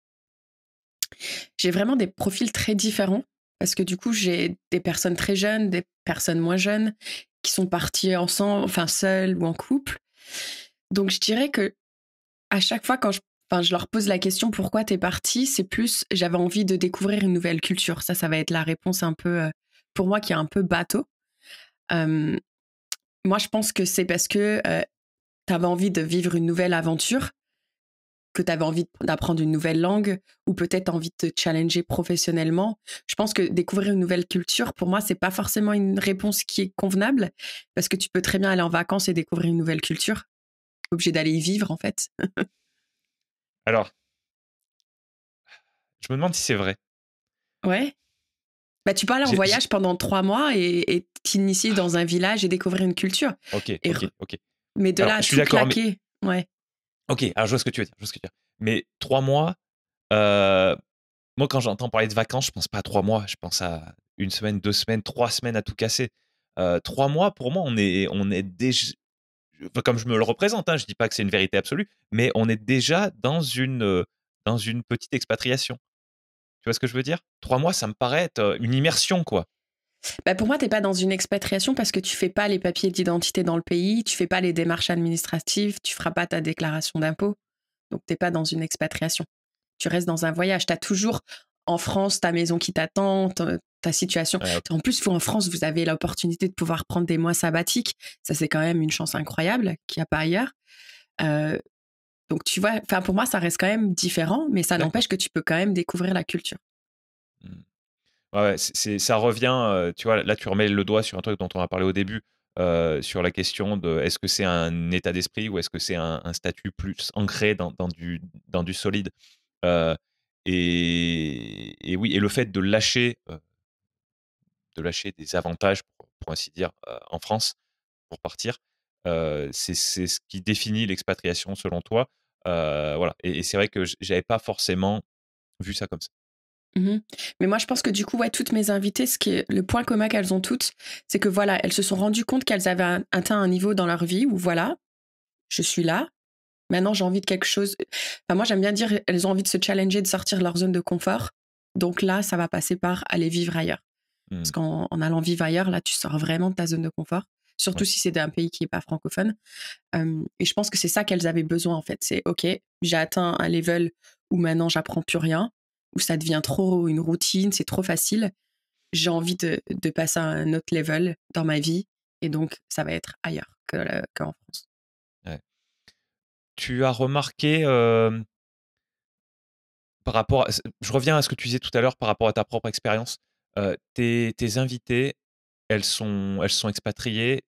J'ai vraiment des profils très différents parce que du coup, j'ai des personnes très jeunes, des personnes moins jeunes qui sont parties ensemble, enfin seules ou en couple. Donc, je dirais que à chaque fois, quand je, enfin, je leur pose la question pourquoi tu es parti, c'est plus j'avais envie de découvrir une nouvelle culture. Ça, ça va être la réponse un peu, euh, pour moi, qui est un peu bateau. moi, je pense que c'est parce que euh, tu avais envie de vivre une nouvelle aventure, que tu avais envie d'apprendre une nouvelle langue ou peut-être envie de te challenger professionnellement. Je pense que découvrir une nouvelle culture, pour moi, c'est pas forcément une réponse qui est convenable parce que tu peux très bien aller en vacances et découvrir une nouvelle culture. Obligé d'aller y vivre, en fait. Alors, je me demande si c'est vrai. Ouais. Bah, tu peux aller en voyage pendant trois mois et t'initier dans un village et découvrir une culture. Ok, ok, ok. Mais de là, je suis d'accord. Ouais. Ok, alors je vois ce que tu veux dire. Je vois ce que tu veux dire. Mais trois mois, euh, moi quand j'entends parler de vacances, je pense pas à trois mois, je pense à une semaine, deux semaines, trois semaines à tout casser. Euh, trois mois, pour moi, on est, on est déjà, comme je me le représente, hein, je dis pas que c'est une vérité absolue, mais on est déjà dans une, euh, dans une petite expatriation. Tu vois ce que je veux dire Trois mois, ça me paraît être une immersion, quoi. Bah, pour moi, tu n'es pas dans une expatriation parce que tu fais pas les papiers d'identité dans le pays, tu fais pas les démarches administratives, tu feras pas ta déclaration d'impôt. Donc, tu n'es pas dans une expatriation. Tu restes dans un voyage. Tu as toujours en France ta maison qui t'attend, ta situation. En plus, vous, en France, vous avez l'opportunité de pouvoir prendre des mois sabbatiques. Ça, c'est quand même une chance incroyable qu'il n'y a pas ailleurs. Euh, donc, tu vois, pour moi, ça reste quand même différent, mais ça n'empêche que tu peux quand même découvrir la culture c'est, ça revient, euh, tu vois, là tu remets le doigt sur un truc dont on a parlé au début, euh, sur la question de est-ce que c'est un état d'esprit ou est-ce que c'est un, statut plus ancré dans, du, dans du solide. Euh, et, oui, et le fait de lâcher, de lâcher des avantages, pour, ainsi dire, en France, pour partir, c'est, ce qui définit l'expatriation selon toi. voilà. Et, et c'est vrai que j'avais pas forcément vu ça comme ça. Mhm. Mais moi, je pense que du coup, ouais, toutes mes invitées, ce qui est le point commun qu'elles ont toutes, c'est que voilà, elles se sont rendues compte qu'elles avaient atteint un niveau dans leur vie où voilà, je suis là. Maintenant, j'ai envie de quelque chose. Enfin, moi, j'aime bien dire, elles ont envie de se challenger, de sortir leur zone de confort. Donc là, ça va passer par aller vivre ailleurs. Hmm. Parce qu'en allant vivre ailleurs, là, tu sors vraiment de ta zone de confort. Surtout si c'est d'un pays qui n'est pas francophone. et je pense que c'est ça qu'elles avaient besoin, en fait. C'est OK, j'ai atteint un level où maintenant, j'apprends plus rien où ça devient trop une routine, c'est trop facile. J'ai envie de, passer à un autre level dans ma vie et donc ça va être ailleurs euh, qu'en France. Tu as remarqué euh, par rapport, je reviens à ce que tu disais tout à l'heure par rapport à ta propre expérience. Euh, tes, invités, elles sont, elles sont expatriées,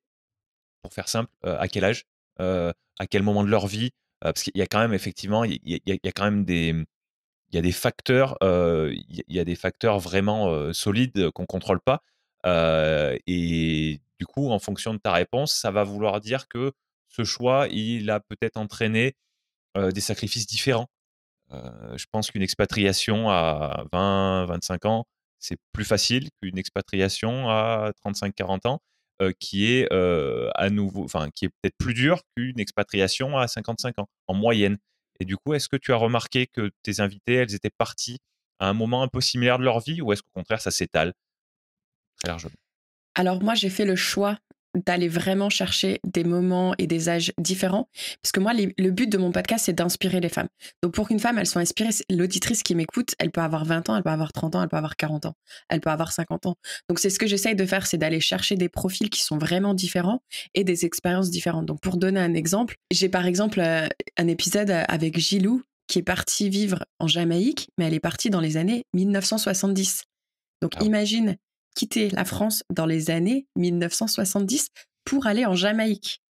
pour faire simple, à quel âge, à quel moment de leur vie, parce qu'il y a quand même effectivement, il il y a quand même des, il y a des facteurs, il y a des facteurs vraiment solides qu'on contrôle pas. et du coup, en fonction de ta réponse, ça va vouloir dire que ce choix, il a peut-être entraîné des sacrifices différents. je pense qu'une expatriation à 20, 25 ans, c'est plus facile qu'une expatriation à 35, 40 ans. qui est à nouveau, enfin, qui est peut-être plus dur qu'une expatriation à 55 ans en moyenne. Et du coup, est-ce que tu as remarqué que tes invités, elles étaient parties à un moment un peu similaire de leur vie ou est-ce qu'au contraire, ça s'étale très largement Alors moi, j'ai fait le choix d'aller vraiment chercher des moments et des âges différents. Parce que moi, le but de mon podcast, c'est d'inspirer les femmes. Donc pour qu'une femme, elle soit inspirée, l'auditrice qui m'écoute, elle peut avoir 20 ans, elle peut avoir 30 ans, elle peut avoir 40 ans, elle peut avoir 50 ans. Donc c'est ce que j'essaye de faire, c'est d'aller chercher des profils qui sont vraiment différents et des expériences différentes. Donc pour donner un exemple, j'ai par exemple euh, un épisode euh, avec Gilou qui est partie vivre en Jamaïque, mais elle est partie dans les années 1970. Donc ah imagine quitter la France dans les années 1970 pour aller en Jamaïque.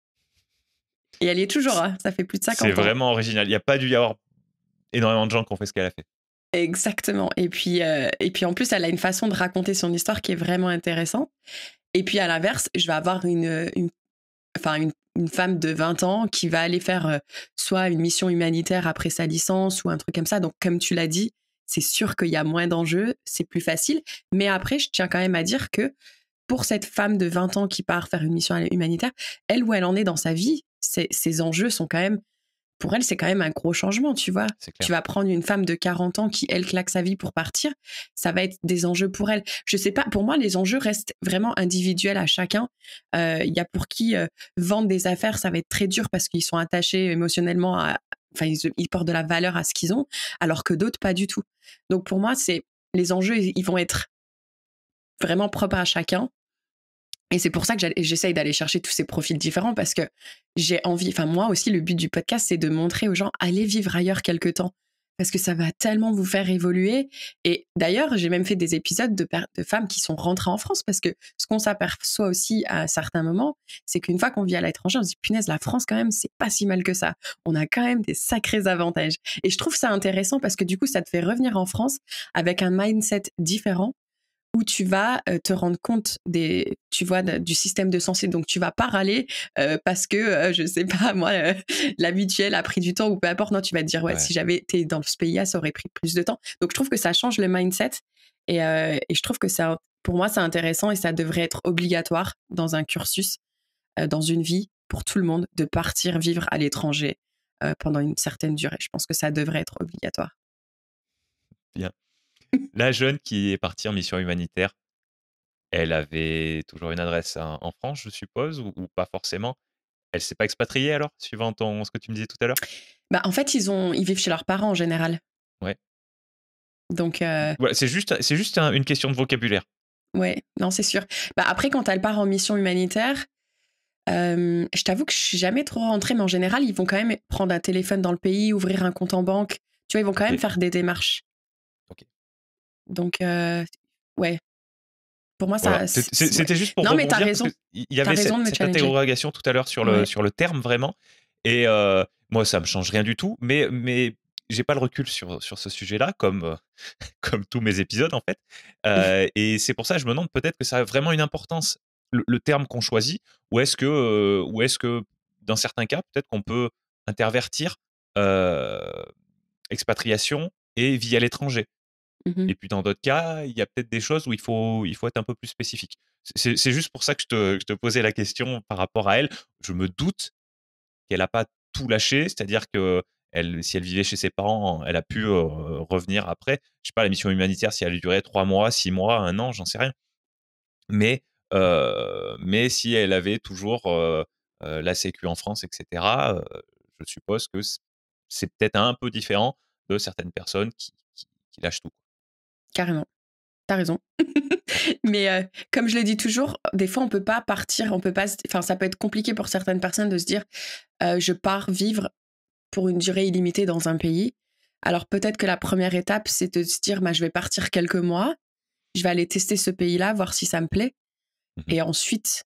Et elle est toujours, là, hein. ça fait plus de 50 ans. C'est vraiment original. Il n'y a pas dû y avoir énormément de gens qui ont fait ce qu'elle a fait. Exactement. Et puis, euh, et puis en plus, elle a une façon de raconter son histoire qui est vraiment intéressante. Et puis à l'inverse, je vais avoir une, enfin une, femme de 20 ans qui va aller faire euh, soit une mission humanitaire après sa licence ou un truc comme ça. Donc, comme tu l'as dit, c'est sûr qu'il y a moins d'enjeux, c'est plus facile. Mais après, je tiens quand même à dire que pour cette femme de 20 ans qui part faire une mission humanitaire, elle où elle en est dans sa vie, ces enjeux sont quand même, pour elle, c'est quand même un gros changement, tu vois. Tu vas prendre une femme de 40 ans qui, elle, claque sa vie pour partir, ça va être des enjeux pour elle. Je sais pas, pour moi, les enjeux restent vraiment individuels à chacun. Euh, il y a pour qui euh, vendre des affaires, ça va être très dur parce qu'ils sont attachés émotionnellement à, enfin, ils, portent de la valeur à ce qu'ils ont, alors que d'autres pas du tout. Donc pour moi, c'est les enjeux, ils vont être vraiment propres à chacun. Et c'est pour ça que j'essaye d'aller chercher tous ces profils différents parce que j'ai envie, enfin moi aussi, le but du podcast, c'est de montrer aux gens, aller vivre ailleurs quelque temps parce que ça va tellement vous faire évoluer. Et d'ailleurs, j'ai même fait des épisodes de, femmes qui sont rentrées en France parce que ce qu'on s'aperçoit aussi à certains moments, c'est qu'une fois qu'on vit à l'étranger, on se dit punaise, la France quand même, c'est pas si mal que ça. On a quand même des sacrés avantages. Et je trouve ça intéressant parce que du coup, ça te fait revenir en France avec un mindset différent où tu vas euh, te rendre compte des, tu vois, du système de santé. Donc, tu vas pas râler euh, parce que, euh, je sais pas, moi, la mutuelle a pris du temps ou peu importe. Non, tu vas te dire, ouais, si j'avais été dans ce pays-là, ça aurait pris plus de temps. Donc, je trouve que ça change le mindset et, et je trouve que ça, pour moi, c'est intéressant et ça devrait être obligatoire dans un cursus, dans une vie, pour tout le monde, de partir vivre à l'étranger pendant une certaine durée. Je pense que ça devrait être obligatoire. Bien la jeune qui est partie en mission humanitaire, elle avait toujours une adresse hein, en, France, je suppose, ou, pas forcément. Elle s'est pas expatriée alors, suivant ce que tu me disais tout à l'heure bah, En fait, ils, ont, ils vivent chez leurs parents en général. Ouais. Donc. Euh, c'est juste, c'est juste une question de vocabulaire. Ouais, non, c'est sûr. Bah, après, quand elle part en mission humanitaire, je t'avoue que je suis jamais trop rentrée, mais en général, ils vont quand même prendre un téléphone dans le pays, ouvrir un compte en banque. Tu vois, ils vont quand même faire des démarches. Donc, ouais. Pour moi, ça. C'était juste pour. Non, mais t'as raison. Il y avait cette, interrogation tout à l'heure sur, le, sur le terme, vraiment. Et moi, ça me change rien du tout. Mais, mais j'ai pas le recul sur, sur ce sujet-là, comme, comme tous mes épisodes, en fait. et c'est pour ça que je me demande peut-être que ça a vraiment une importance, le, terme qu'on choisit, ou est-ce que, ou est que, dans certains cas, peut-être qu'on peut intervertir expatriation et vie à l'étranger. Et mmh puis dans d'autres cas, il y a peut-être des choses où il faut, il faut être un peu plus spécifique. C'est juste pour ça que je te, je te, posais la question par rapport à elle. Je me doute qu'elle n'a pas tout lâché, c'est-à-dire que elle, si elle vivait chez ses parents, elle a pu revenir après. Je sais pas, la mission humanitaire, si elle duré trois mois, six mois, un an, j'en sais rien. Mais, mais si elle avait toujours la Sécu en France, etc., je suppose que c'est peut-être un peu différent de certaines personnes qui, qui, qui lâchent tout carrément. T'as raison. mais euh, comme je le dis toujours, des fois on peut pas partir, on peut pas. Enfin, ça peut être compliqué pour certaines personnes de se dire, euh, je pars vivre pour une durée illimitée dans un pays. Alors peut-être que la première étape, c'est de se dire, bah, je vais partir quelques mois, je vais aller tester ce pays-là, voir si ça me plaît, mmh et ensuite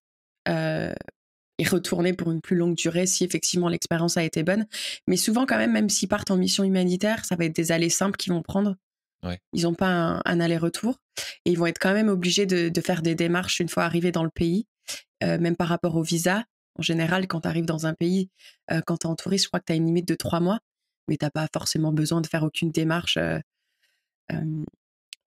euh, y retourner pour une plus longue durée si effectivement l'expérience a été bonne. Mais souvent quand même, même s'ils partent en mission humanitaire, ça va être des allées simples qu'ils vont prendre ils n'ont pas un, aller-retour et ils vont être quand même obligés de, faire des démarches une fois arrivés dans le pays, euh, même par rapport au visa. En général, quand tu arrives dans un pays, euh, quand tu es en touriste, je crois que tu as une limite de trois mois, mais tu n'as pas forcément besoin de faire aucune démarche. Euh,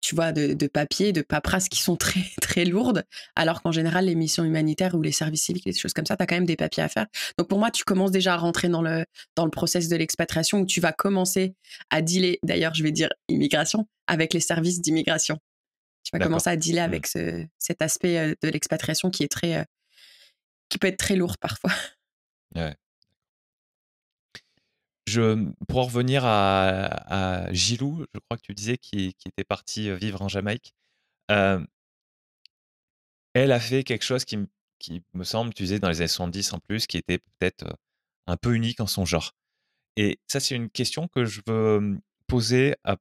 tu vois, de, de papier, de paperasse qui sont très, très lourdes. Alors qu'en général, les missions humanitaires ou les services civiques, les choses comme ça, tu as quand même des papiers à faire. Donc pour moi, tu commences déjà à rentrer dans le, dans le process de l'expatriation où tu vas commencer à dealer, d'ailleurs, je vais dire immigration, avec les services d'immigration. Tu vas commencer à dealer mmh. avec ce, cet aspect euh, de l'expatriation qui est très, euh, qui peut être très lourd parfois. Ouais. Je, pour revenir à, à Gilou, je crois que tu disais, qui, était parti euh, vivre en Jamaïque, elle a fait quelque chose qui, me semble, tu disais, dans les années 70 en plus, qui était peut-être euh, un peu unique en son genre. Et ça, c'est une question que je veux poser à,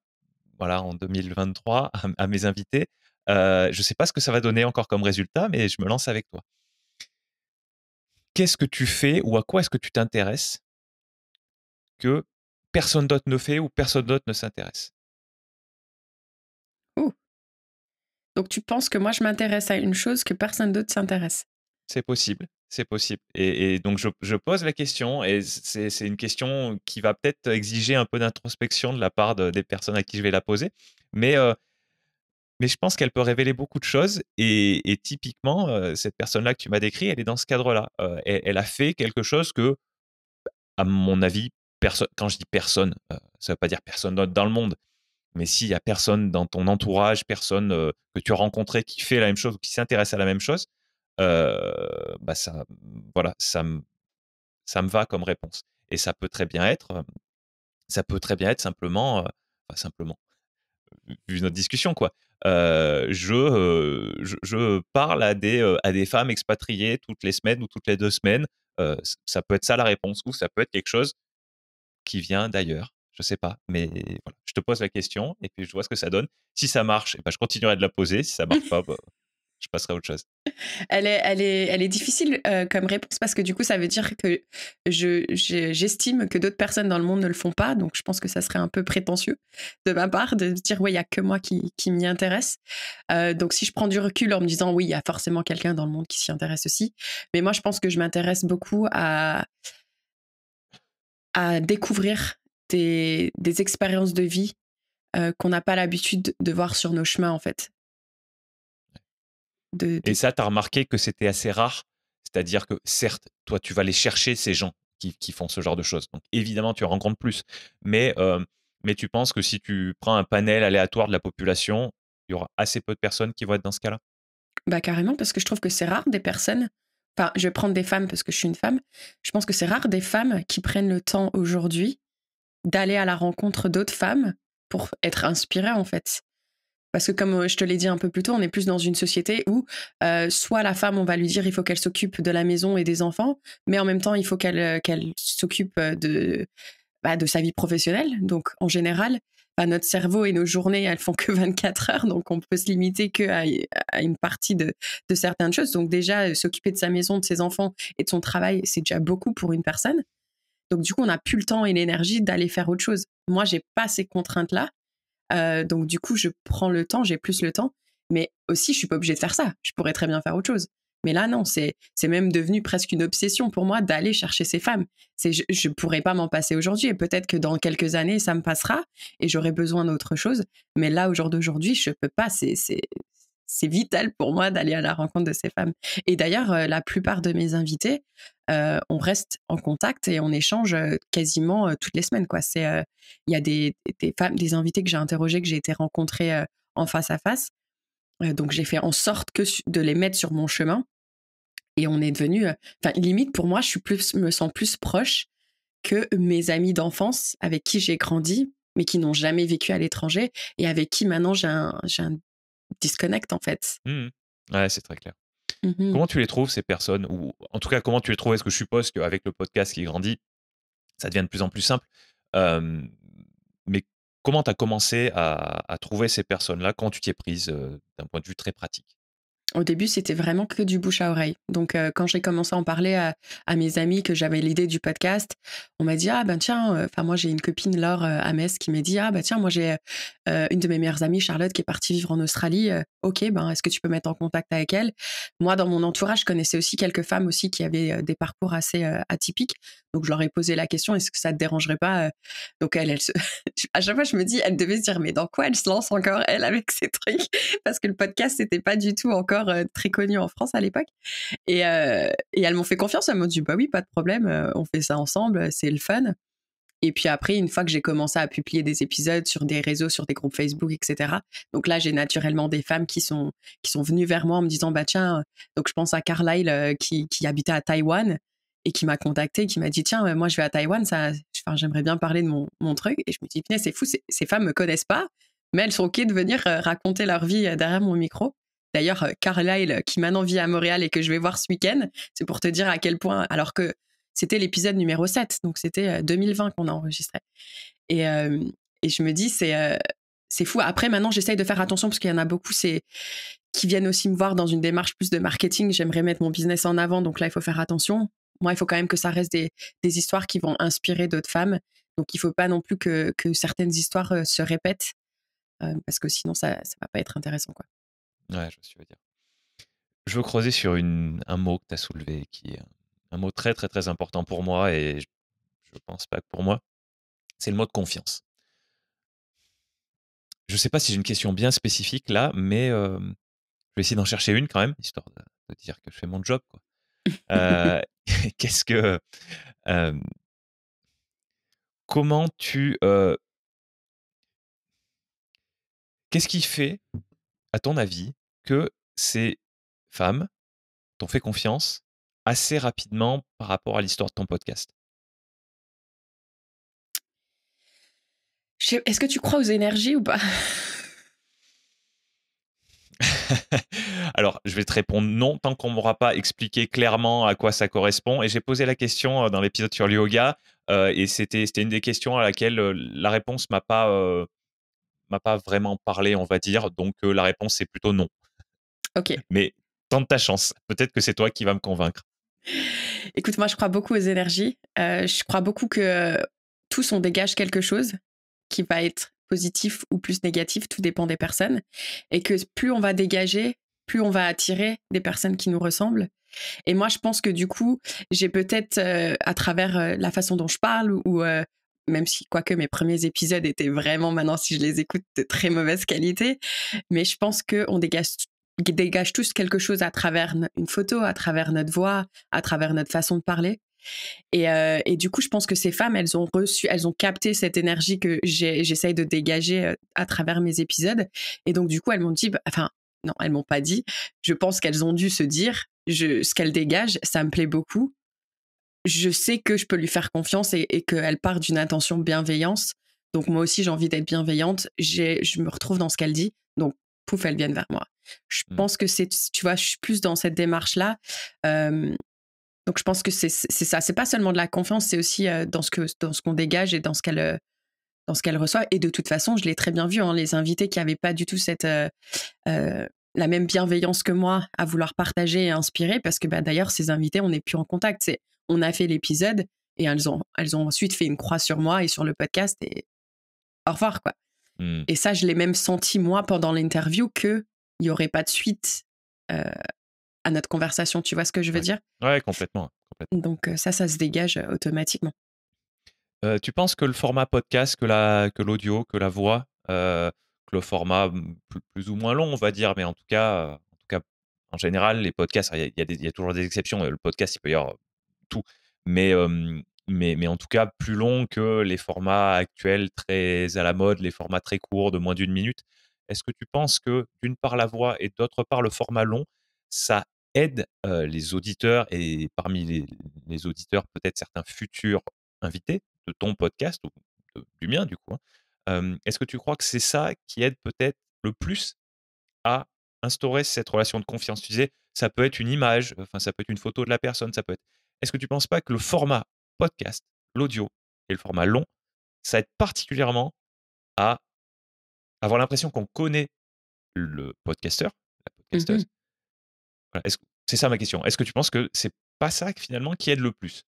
voilà, en 2023 à, mes invités. Euh, je ne sais pas ce que ça va donner encore comme résultat, mais je me lance avec toi. Qu'est-ce que tu fais ou à quoi est-ce que tu t'intéresses personne d'autre ne fait ou personne d'autre ne s'intéresse. Donc tu penses que moi je m'intéresse à une chose que personne d'autre s'intéresse C'est possible, c'est possible. Et, donc je, pose la question, et c'est une question qui va peut-être exiger un peu d'introspection de la part des personnes à qui je vais la poser, mais, euh, mais je pense qu'elle peut révéler beaucoup de choses. Et, typiquement, euh, cette personne-là que tu m'as décrit, elle est dans ce cadre-là. Euh, elle, a fait quelque chose que, à mon avis, quand je dis personne, euh, ça ne veut pas dire personne d'autre dans le monde, mais s'il y a personne dans ton entourage, personne euh, que tu as rencontré qui fait la même chose ou qui s'intéresse à la même chose, euh, bah ça, voilà, ça me, ça me va comme réponse. Et ça peut très bien être, ça peut très bien être simplement, simplement, vu notre discussion, quoi. je, je, parle à des, à des femmes expatriées toutes les semaines ou toutes les deux semaines. ça peut être ça la réponse, ou ça peut être quelque chose qui vient d'ailleurs. Je sais pas, mais voilà. je te pose la question et puis je vois ce que ça donne. Si ça marche, eh ben, je continuerai de la poser. Si ça marche pas, bah, je passerai à autre chose. Elle est, elle est, elle est difficile comme réponse parce que du coup, ça veut dire que j'estime que d'autres personnes dans le monde ne le font pas. Donc, je pense que ça serait un peu prétentieux de ma part de dire, oui, il n'y a que moi qui, qui m'y intéresse. donc, si je prends du recul en me disant, oui, il y a forcément quelqu'un dans le monde qui s'y intéresse aussi. Mais moi, je pense que je m'intéresse beaucoup à à découvrir des, expériences de vie euh, qu'on n'a pas l'habitude de voir sur nos chemins, en fait. Et ça, tu as remarqué que c'était assez rare. C'est-à-dire que, certes, toi, tu vas aller chercher, ces gens qui, font ce genre de choses. Donc, évidemment, tu en rencontres plus. Mais, euh, mais tu penses que si tu prends un panel aléatoire de la population, il y aura assez peu de personnes qui vont être dans ce cas-là Bah, carrément, parce que je trouve que c'est rare des personnes enfin, je vais prendre des femmes parce que je suis une femme. Je pense que c'est rare des femmes qui prennent le temps aujourd'hui d'aller à la rencontre d'autres femmes pour être inspirées, en fait. Parce que comme euh, je te l'ai dit un peu plus tôt, on est plus dans une société où euh, soit la femme, on va lui dire il faut qu'elle s'occupe de la maison et des enfants, mais en même temps, il faut qu'elle euh, qu'elle s'occupe de, bah, de sa vie professionnelle. Donc en général, notre cerveau et nos journées, elles font que 24 heures, donc on peut se limiter que à, une partie de, certaines choses. Donc déjà, euh, s'occuper de sa maison, de ses enfants et de son travail, c'est déjà beaucoup pour une personne. Donc du coup, on n'a plus le temps et l'énergie d'aller faire autre chose. Moi, j'ai pas ces contraintes-là, euh, donc du coup, je prends le temps, j'ai plus le temps, mais aussi, je suis pas obligée de faire ça. Je pourrais très bien faire autre chose. Mais là, non, c'est même devenu presque une obsession pour moi d'aller chercher ces femmes. Je ne pourrais pas m'en passer aujourd'hui et peut-être que dans quelques années, ça me passera et j'aurai besoin d'autre chose. Mais là, au jour d'aujourd'hui, je ne peux pas. C'est vital pour moi d'aller à la rencontre de ces femmes. Et d'ailleurs, euh, la plupart de mes invités, euh, on reste en contact et on échange euh, quasiment toutes les semaines. Il y a des, des, femmes, des invités que j'ai interrogés, que j'ai été rencontrées en face à face. donc j'ai fait en sorte que de les mettre sur mon chemin et on est devenu, euh, enfin, limite pour moi, je suis plus, me sens plus proche que mes amis d'enfance avec qui j'ai grandi, mais qui n'ont jamais vécu à l'étranger et avec qui maintenant j'ai un, disconnect en fait. Mmh ouais, c'est très clair. Mmh comment tu les trouves ces personnes Ou en tout cas, comment tu les trouves Est-ce que je suppose qu'avec le podcast qui grandit, ça devient de plus en plus simple Mais comment tu as commencé à, trouver ces personnes-là Quand tu t'y es prise euh, d'un point de vue très pratique au début, c'était vraiment que du bouche à oreille. Donc, euh, quand j'ai commencé à en parler à, mes amis que j'avais l'idée du podcast, on m'a dit Ah ben tiens, euh, enfin, moi j'ai une copine, Laure, euh, à Metz, qui m'a dit Ah ben tiens, moi j'ai une de mes meilleures amies, Charlotte, qui est partie vivre en Australie. ok, ben est-ce que tu peux mettre en contact avec elle Moi, dans mon entourage, je connaissais aussi quelques femmes aussi qui avaient des parcours assez atypiques. Donc, je leur ai posé la question Est-ce que ça te dérangerait pas Donc, elle, se... à chaque fois, je me dis Elle devait se dire Mais dans quoi elle se lance encore, elle, avec ces trucs Parce que le podcast, c'était pas du tout encore euh, très connues en France à l'époque. Euh, et, elles m'ont fait confiance, elles m'ont dit bah oui, pas de problème, euh, on fait ça ensemble, c'est le fun. Et puis après, une fois que j'ai commencé à publier des épisodes sur des réseaux, sur des groupes Facebook, etc. Donc là, j'ai naturellement des femmes qui sont, qui sont venues vers moi en me disant, bah tiens, donc je pense à Carlyle qui, qui habitait à Taïwan et qui m'a contacté, qui m'a dit, tiens, moi je vais à Taïwan, ça, j'aimerais bien parler de mon, truc. Et je me dis, putain, c'est fou, ces femmes me connaissent pas, mais elles sont OK de venir raconter leur vie derrière mon micro. D'ailleurs, euh, Carlyle, euh, qui maintenant vit à Montréal et que je vais voir ce week-end, c'est pour te dire à quel point, alors que c'était l'épisode numéro 7, donc c'était 2020 euh, qu'on a enregistré. Et, je me dis, c'est c'est fou. Après, maintenant, j'essaye de faire attention parce qu'il y en a beaucoup qui viennent aussi me voir dans une démarche plus de marketing. J'aimerais mettre mon business en avant, donc là, il faut faire attention. Moi, il faut quand même que ça reste des, histoires qui vont inspirer d'autres femmes. Donc, il ne faut pas non plus que, certaines histoires se répètent, parce que sinon, ça ne va pas être intéressant. Quoi. Ouais, je suis dire. Je veux creuser sur un mot que tu as soulevé, qui est un mot très très très important pour moi et je, pense pas que pour moi, c'est le mot de confiance. Je sais pas si j'ai une question bien spécifique là, mais je vais essayer d'en chercher une quand même, histoire de, dire que je fais mon job. Quoi. Euh, qu'est-ce que. comment tu. qu'est-ce qui fait à ton avis, que ces femmes t'ont fait confiance assez rapidement par rapport à l'histoire de ton podcast Est-ce que tu crois aux énergies ou pas Alors, je vais te répondre non, tant qu'on ne m'aura pas expliqué clairement à quoi ça correspond. Et j'ai posé la question dans l'épisode sur le yoga, et c'était une des questions à laquelle la réponse m'a pas, pas vraiment parlé, on va dire. Donc la réponse est plutôt non. Ok. Mais tente ta chance. Peut-être que c'est toi qui va me convaincre. Écoute, moi je crois beaucoup aux énergies. je crois beaucoup que tous on dégage quelque chose qui va être positif ou plus négatif, tout dépend des personnes. Et que plus on va dégager, plus on va attirer des personnes qui nous ressemblent. Et moi, je pense que du coup, j'ai peut-être, à travers la façon dont je parle ou, même si quoique mes premiers épisodes étaient vraiment maintenant si je les écoute de très mauvaise qualité, mais je pense que on dégage dégage tous quelque chose à travers une photo, à travers notre voix, à travers notre façon de parler. Euh, et, du coup, je pense que ces femmes, elles ont reçu, elles ont capté cette énergie que j'essaye de dégager euh, à travers mes épisodes. Et donc, du coup, elles m'ont dit, bah, enfin, non, elles m'ont pas dit. Je pense qu'elles ont dû se dire, je, ce qu'elles dégagent, ça me plaît beaucoup je sais que je peux lui faire confiance et, qu'elle part d'une intention bienveillance. Donc moi aussi, j'ai envie d'être bienveillante. Je me retrouve dans ce qu'elle dit. Donc, pouf, elle vient vers moi. Je mmh. pense que c'est, tu vois, je suis plus dans cette démarche-là. donc, je pense que c'est ça. C'est pas seulement de la confiance, c'est aussi dans ce que dans ce qu'on dégage et dans ce qu'elle dans ce qu'elle reçoit. Et de toute façon, je l'ai très bien vu. Hein, les invités qui n'avaient pas du tout cette la même bienveillance que moi à vouloir partager et inspirer, parce que bah, d'ailleurs, ces invités, on n'est plus en contact. C'est on a fait l'épisode et elles ont, elles ont ensuite fait une croix sur moi et sur le podcast et au revoir, quoi. Hmm. Et ça, je l'ai même senti, moi, pendant l'interview, qu'il n'y aurait pas de suite euh, à notre conversation. Tu vois ce que je veux dire Ouais, complètement, Donc, euh, ça, ça se dégage euh, automatiquement. tu penses que le format podcast, que l'audio, la, que, que la voix, que le format plus, ou moins long, on va dire, mais en tout cas, en, tout cas, en général, les podcasts, il y, y, a toujours des exceptions. Le podcast, il peut y avoir tout. Mais, mais, mais, en tout cas, plus long que les formats actuels très à la mode, les formats très courts de moins d'une minute. Est-ce que tu penses que, d'une part, la voix et d'autre part, le format long, ça aide les auditeurs et parmi les, les auditeurs, peut-être certains futurs invités de ton podcast ou du mien, du coup hein, Est-ce que tu crois que c'est ça qui aide peut-être le plus à instaurer cette relation de confiance Tu disais, ça peut être une image, enfin, ça peut être une photo de la personne, ça peut être est-ce que tu ne penses pas que le format podcast, l'audio et le format long, ça aide particulièrement à avoir l'impression qu'on connaît le podcasteur, la mmh podcasteuse. c'est ça ma question. Est-ce que tu penses que c'est pas ça finalement qui aide le plus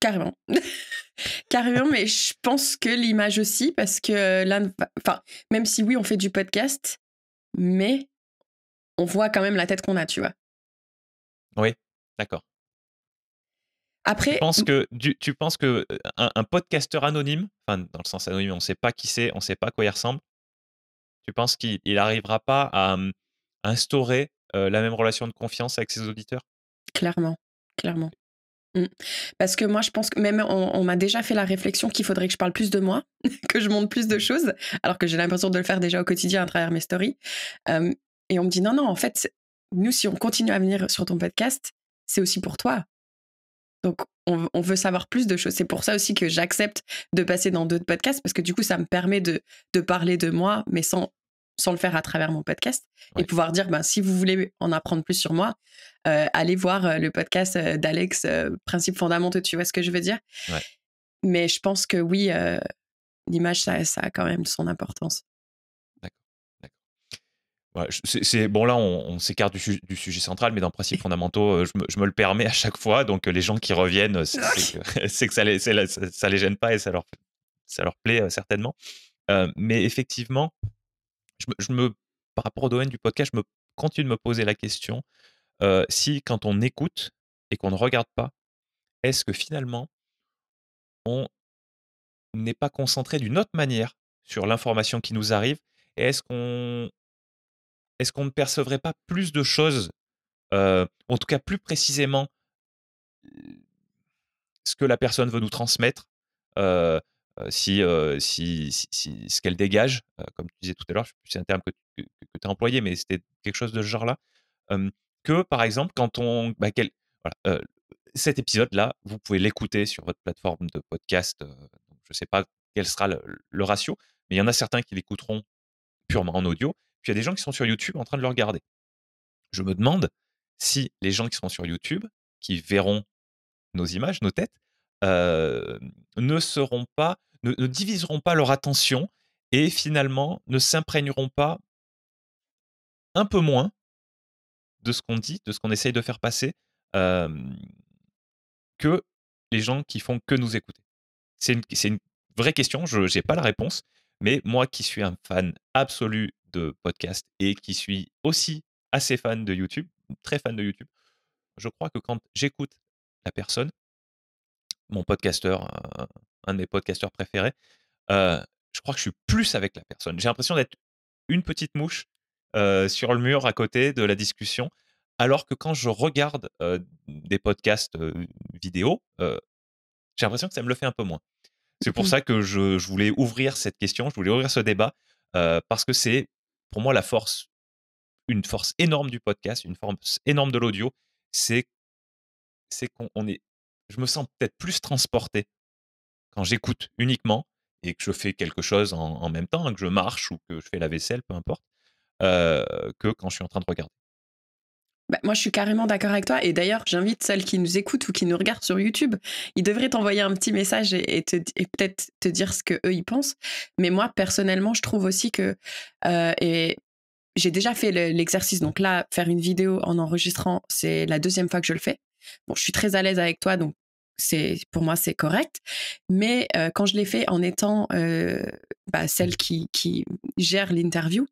Carrément. Carrément, mais je pense que l'image aussi, parce que euh, là, enfin, même si oui, on fait du podcast, mais on voit quand même la tête qu'on a, tu vois. Oui, d'accord. Après, tu penses que, tu penses que un, podcasteur anonyme, enfin dans le sens anonyme, on ne sait pas qui c'est, on ne sait pas quoi il ressemble. Tu penses qu'il n'arrivera pas à, instaurer la même relation de confiance avec ses auditeurs Clairement, clairement. Mmh. Parce que moi, je pense que même on, m'a déjà fait la réflexion qu'il faudrait que je parle plus de moi, que je montre plus de mmh. choses, alors que j'ai l'impression de le faire déjà au quotidien à travers mes stories. et on me dit non, non, en fait, nous, si on continue à venir sur ton podcast, c'est aussi pour toi. Donc, on, veut savoir plus de choses. C'est pour ça aussi que j'accepte de passer dans d'autres podcasts, parce que du coup, ça me permet de, parler de moi, mais sans, le faire à travers mon podcast, et pouvoir dire, ben, si vous voulez en apprendre plus sur moi, euh, allez voir euh, le podcast euh, d'Alex, Principes fondamentaux, tu vois ce que je veux dire Mais je pense que oui, l'image, ça, a quand même son importance c'est bon là, on, s'écarte du, sujet central, mais dans principes fondamentaux, euh, je me, je me, le permets à chaque fois. Donc euh, les gens qui reviennent, euh, c'est que, ça les les gêne pas et ça leur plaît certainement. mais effectivement, je par rapport au domaine du podcast, je continue de me poser la question si quand on écoute et qu'on ne regarde pas, est-ce que finalement on n'est pas concentré d'une autre manière sur l'information qui nous arrive et est-ce qu'on est-ce qu'on ne percevrait pas plus de choses, euh, en tout cas plus précisément ce que la personne veut nous transmettre, euh, euh, si, ce qu'elle dégage, comme tu disais tout à l'heure, c'est un terme que, tu as employé, mais c'était quelque chose de ce genre-là, que par exemple, quand on... Bah, cet épisode-là, vous pouvez l'écouter sur votre plateforme de podcast, je ne sais pas quel sera le ratio, mais il y en a certains qui l'écouteront purement en audio, il y a des gens qui sont sur YouTube en train de le regarder. Je me demande si les gens qui sont sur YouTube, qui verront nos images, nos têtes, euh, ne seront pas, ne, diviseront pas leur attention et finalement ne s'imprégneront pas un peu moins de ce qu'on dit, de ce qu'on essaye de faire passer, euh, que les gens qui font que nous écouter. C'est une, une, vraie question, je n'ai pas la réponse, mais moi qui suis un fan absolu de podcast et qui suis aussi assez fan de YouTube, très fan de YouTube, je crois que quand j'écoute la personne, mon podcasteur, un, des de mes podcasteurs préférés, euh, je crois que je suis plus avec la personne. J'ai l'impression d'être une petite mouche euh, sur le mur à côté de la discussion, alors que quand je regarde euh, des podcasts vidéo, j'ai l'impression que ça me le fait un peu moins. C'est pour mmh. ça que je, voulais ouvrir cette question, je voulais ouvrir ce débat, parce que c'est pour moi, la force, une force énorme du podcast, une force énorme de l'audio, c'est c'est qu'on est. Je me sens peut-être plus transporté quand j'écoute uniquement et que je fais quelque chose en, même temps, hein, que je marche ou que je fais la vaisselle, peu importe, euh, que quand je suis en train de regarder. Bah, moi, je suis carrément d'accord avec toi. Et d'ailleurs, j'invite celles qui nous écoutent ou qui nous regardent sur YouTube, ils devraient t'envoyer un petit message et, peut-être te dire ce que eux y pensent. Mais moi, personnellement, je trouve aussi que euh, et j'ai déjà fait l'exercice. donc là, faire une vidéo en enregistrant, c'est la deuxième fois que je le fais. Bon, je suis très à l'aise avec toi, donc c'est pour moi c'est correct. Mais euh, quand je l'ai fait en étant euh, bah, celle qui, qui gère l'interview,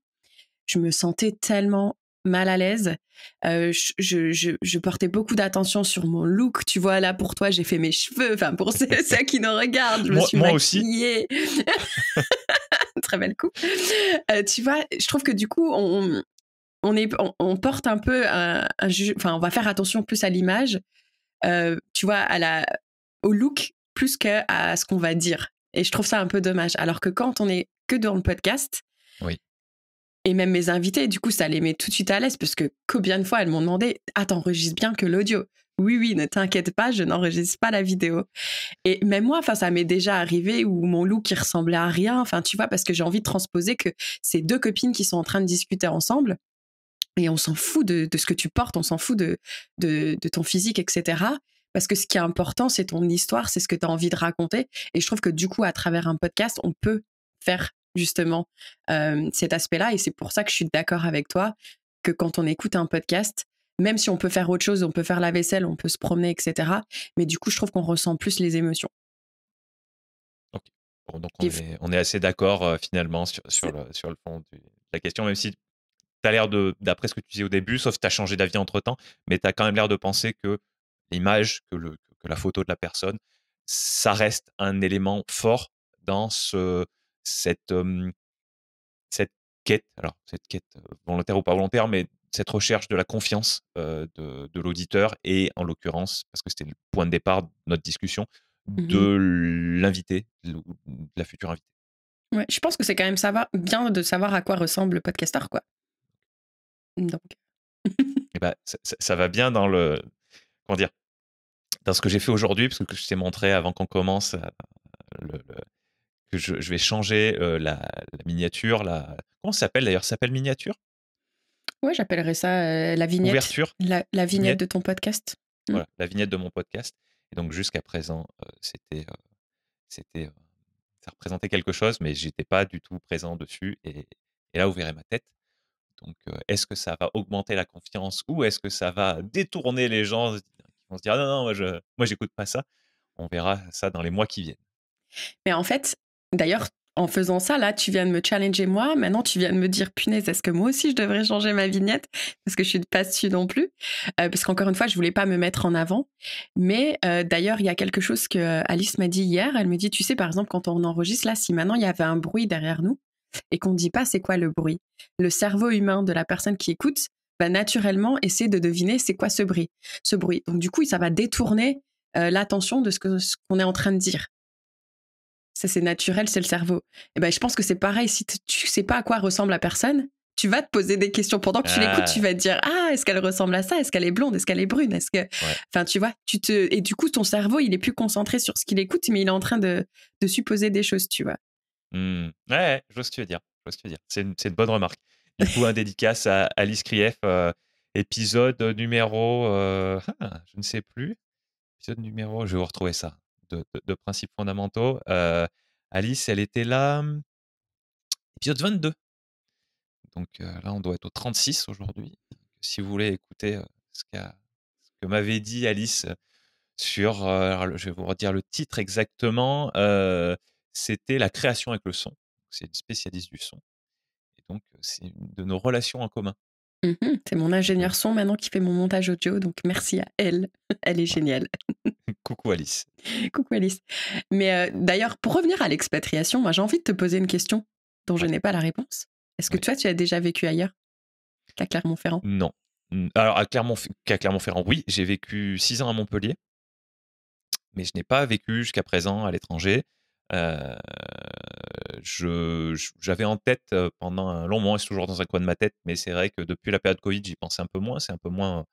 je me sentais tellement mal à l'aise. Euh, je, portais beaucoup d'attention sur mon look. Tu vois, là, pour toi, j'ai fait mes cheveux. Enfin, pour ceux, qui nous regardent, je me suis Très belle coup euh, tu vois, je trouve que du coup, on, est, on, porte un peu un, Enfin, on va faire attention plus à l'image, euh, tu vois, à la, au look plus qu'à ce qu'on va dire. Et je trouve ça un peu dommage. Alors que quand on est que dans le podcast, oui et même mes invités. Du coup, ça les met tout de suite à l'aise parce que combien de fois elles m'ont demandé Ah, t'enregistres bien que l'audio Oui, oui, ne t'inquiète pas, je n'enregistre pas la vidéo. Et même moi, ça m'est déjà arrivé où mon look qui ressemblait à rien. Enfin, tu vois, parce que j'ai envie de transposer que ces deux copines qui sont en train de discuter ensemble. Et on s'en fout de, ce que tu portes, on s'en fout de, de ton physique, etc. Parce que ce qui est important, c'est ton histoire, c'est ce que tu as envie de raconter. Et je trouve que du coup, à travers un podcast, on peut faire justement euh, cet aspect-là. Et c'est pour ça que je suis d'accord avec toi que quand on écoute un podcast, même si on peut faire autre chose, on peut faire la vaisselle, on peut se promener, etc. Mais du coup, je trouve qu'on ressent plus les émotions. donc on est, assez d'accord euh, finalement sur, sur, le, fond de la question, même si tu as l'air de, d'après ce que tu disais au début, sauf que tu as changé d'avis entre temps, mais tu as quand même l'air de penser que l'image, que, le, que la photo de la personne, ça reste un élément fort dans ce, cette, cette quête, alors cette quête volontaire ou pas volontaire, mais cette recherche de la confiance de, l'auditeur et en l'occurrence, parce que c'était le point de départ de notre discussion, mmh de l'invité, de la future invitée. Ouais, je pense que c'est quand même savoir, bien de savoir à quoi ressemble le podcaster, quoi. Donc. et eh ben, ça, va bien dans le. Comment dire Dans ce que j'ai fait aujourd'hui, parce que je t'ai montré avant qu'on commence euh, le, le, je, vais changer euh, la, miniature. La... Comment ça s'appelle d'ailleurs Ça s'appelle miniature Ouais, j'appellerais ça euh, la vignette. La, la vignette, de ton podcast. Mmh. Voilà, la vignette de mon podcast. Et donc jusqu'à présent, euh, c'était, c'était, ça représentait quelque chose, mais j'étais pas du tout présent dessus. Et, là, vous verrez ma tête. Donc, est-ce que ça va augmenter la confiance ou est-ce que ça va détourner les gens qui vont se dire non non, moi je, moi j'écoute pas ça. On verra ça dans les mois qui viennent. Mais en fait, D'ailleurs, en faisant ça, là, tu viens de me challenger moi. Maintenant, tu viens de me dire, punaise, est-ce que moi aussi je devrais changer ma vignette Parce que je suis pas dessus non plus. Euh, parce qu'encore une fois, je voulais pas me mettre en avant. Mais euh, d'ailleurs, il y a quelque chose que euh, Alice m'a dit hier. Elle me dit, tu sais, par exemple, quand on enregistre là, si maintenant il y avait un bruit derrière nous et qu'on ne dit pas c'est quoi le bruit, le cerveau humain de la personne qui écoute va naturellement essayer de deviner c'est quoi ce bruit. Ce bruit. Donc du coup, ça va détourner l'attention de ce qu'on est en train de dire ça c'est naturel, c'est le cerveau. Et eh ben, je pense que c'est pareil, si tu sais pas à quoi ressemble la personne, tu vas te poser des questions. Pendant que tu l'écoutes, tu ah. vas te dire Ah, est-ce qu'elle ressemble à ça Est-ce qu'elle est blonde Est-ce qu'elle est brune Est-ce que. Enfin, tu vois, tu te. Et du coup, ton cerveau, il est plus concentré sur ce qu'il écoute, mais il est en train de, de supposer des choses, tu vois. Mmh. Ouais, je vois ce que tu veux dire. Je vois ce que tu veux dire. C'est une, une, bonne remarque. Du coup, un dédicace à Alice Krief, euh, épisode numéro. Euh, ah, je ne sais plus. Épisode numéro. Je vais vous retrouver ça de, principes fondamentaux. Euh, Alice, elle était là, mmh, épisode 22. Donc euh, là, on doit être au 36 aujourd'hui. Si vous voulez écouter euh, ce, que m'avait dit Alice sur, je vais vous redire le titre exactement, c'était la création avec le son. C'est une spécialiste du son. Et donc, c'est de nos relations en commun. Mmh c'est mon ingénieur son maintenant qui fait mon montage audio, donc merci à elle. Elle est géniale. Coucou Alice. Coucou Alice. Mais euh, d'ailleurs, pour revenir à l'expatriation, moi j'ai envie de te poser une question dont je n'ai pas la réponse. Est-ce que toi, tu as déjà vécu ailleurs qu'à Clermont-Ferrand Non. Alors, à Clermont-Ferrand, oui, j'ai vécu six ans à Montpellier, mais je n'ai pas vécu jusqu'à présent à l'étranger. Euh, j'avais en tête euh, pendant un long moment, c'est toujours dans un coin de ma tête, mais c'est vrai que depuis la période Covid, j'y pensais un peu moins, c'est un peu moins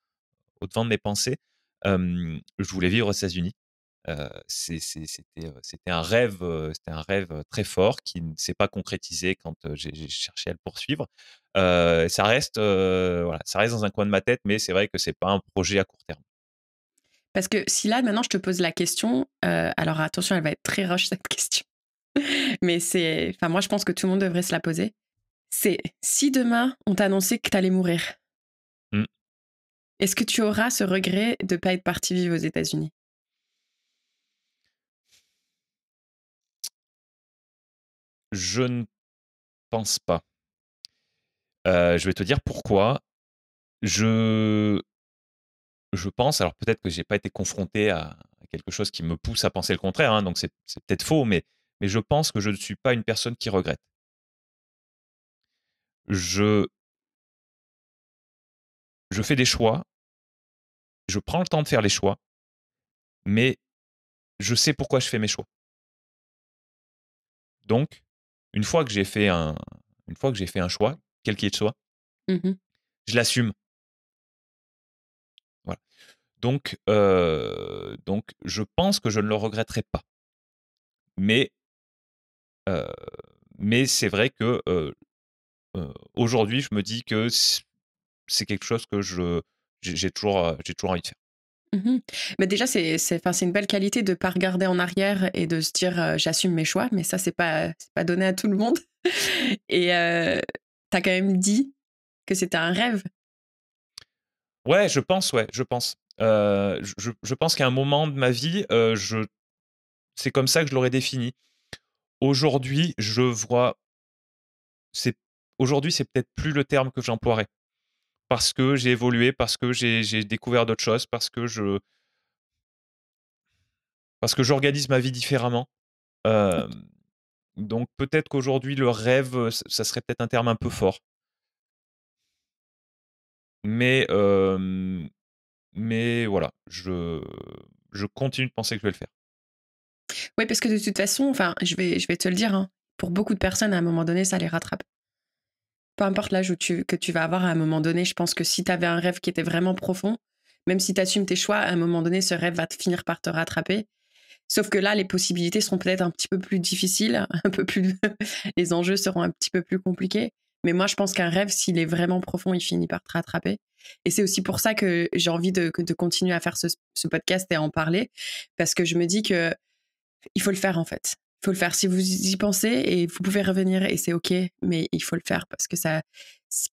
au devant de mes pensées je voulais vivre aux États-Unis. c'était un rêve, c'était un rêve très fort qui ne s'est pas concrétisé quand j'ai cherché à le poursuivre. ça reste, voilà, ça reste dans un coin de ma tête, mais c'est vrai que c'est pas un projet à court terme. Parce que si là, maintenant, je te pose la question, alors attention, elle va être très rush cette question. Mais c'est. Enfin, moi, je pense que tout le monde devrait se la poser. C'est si demain, on t'annonçait que tu allais mourir, est-ce que tu auras ce regret de ne pas être parti vivre aux États-Unis Je ne pense pas. Euh, je vais te dire pourquoi. Je, je pense, alors peut-être que je n'ai pas été confronté à quelque chose qui me pousse à penser le contraire, hein, donc c'est peut-être faux, mais, mais je pense que je ne suis pas une personne qui regrette. Je je fais des choix, je prends le temps de faire les choix, mais je sais pourquoi je fais mes choix. Donc, une fois que j'ai fait un, une fois que j'ai fait un choix, quel qu'il soit, mmh je l'assume. Voilà. Donc, euh, donc, je pense que je ne le regretterai pas. Mais, euh, mais c'est vrai que euh, aujourd'hui, je me dis que c'est quelque chose que je, j'ai, toujours, euh, j'ai toujours envie de faire. Mmh mais déjà, c'est, c'est, une belle qualité de ne pas regarder en arrière et de se dire j'assume mes choix, mais ça, c'est pas, pas donné à tout le monde. et euh, tu as quand même dit que c'était un rêve. Ouais, je pense, ouais, je pense. je, je, pense qu'à un moment de ma vie, je... c'est comme ça que je l'aurais défini. Aujourd'hui, je vois. C'est... Aujourd'hui, c'est peut-être plus le terme que j'emploierais parce que j'ai évolué, parce que j'ai découvert d'autres choses, parce que je parce que j'organise ma vie différemment. Mmh. donc peut-être qu'aujourd'hui le rêve, euh, ça serait peut-être un terme un peu fort, mais mais voilà, je je continue de penser que je vais le faire. Oui, parce que de toute façon, enfin, je vais je vais te le dire, hein, pour beaucoup de personnes, à un moment donné, ça les rattrape peu importe l'âge que tu vas avoir à un moment donné, je pense que si tu avais un rêve qui était vraiment profond, même si tu assumes tes choix, à un moment donné, ce rêve va te finir par te rattraper. Sauf que là, les possibilités seront peut-être un petit peu plus difficiles, un peu plus, les enjeux seront un petit peu plus compliqués. Mais moi, je pense qu'un rêve, s'il est vraiment profond, il finit par te rattraper. Et c'est aussi pour ça que j'ai envie de, continuer à faire ce, podcast et à en parler, parce que je me dis que il faut le faire en fait faut le faire si vous y pensez et vous pouvez revenir et c'est ok, mais il faut le faire parce que ça,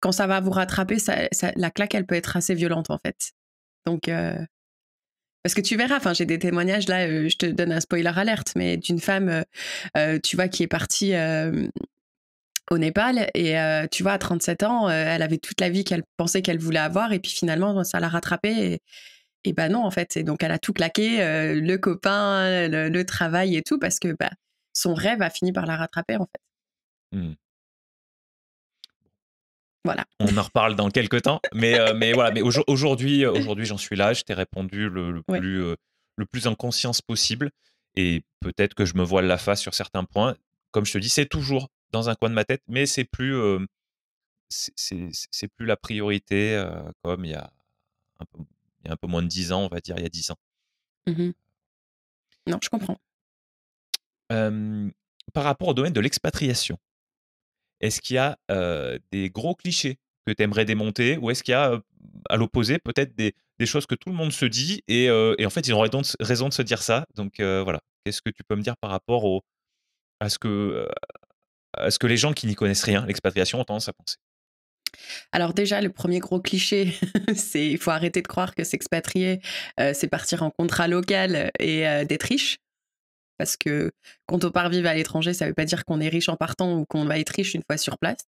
quand ça va vous rattraper, ça, la claque elle peut être assez violente en fait. Donc euh, parce que tu verras, enfin j'ai des témoignages là, euh, je te donne un spoiler alerte, mais d'une femme, euh, tu vois, qui est partie au Népal et tu vois à 37 ans elle avait toute la vie qu'elle pensait qu'elle voulait avoir et puis finalement ça l'a rattrapée et, et bah non en fait et donc elle a tout claqué le copain le, le, travail et tout parce que bah son rêve a fini par la rattraper en fait. Mmh. Voilà. On en reparle dans quelques temps, mais, euh, mais voilà. Mais aujourd'hui, euh, aujourd'hui, j'en suis là. Je t'ai répondu le, plus euh, le plus en conscience possible, et peut-être que je me voile la face sur certains points. Comme je te dis, c'est toujours dans un coin de ma tête, mais c'est plus c'est plus la priorité comme il y a un peu, moins de 10 ans, on va dire, il y a 10 ans. Mmh non, je comprends par rapport au domaine de l'expatriation. Est-ce qu'il y a des gros clichés que tu aimerais démonter ou est-ce qu'il y a, à l'opposé, peut-être des, choses que tout le monde se dit et, en fait, ils auraient raison de, se dire ça Donc voilà, qu'est-ce que tu peux me dire par rapport à, ce que, les gens qui n'y connaissent rien, l'expatriation, ont tendance à penser alors déjà, le premier gros cliché, c'est il faut arrêter de croire que s'expatrier, c'est partir en contrat local et d'être riche parce que quand on part vivre à l'étranger, ça ne veut pas dire qu'on est riche en partant ou qu'on va être riche une fois sur place.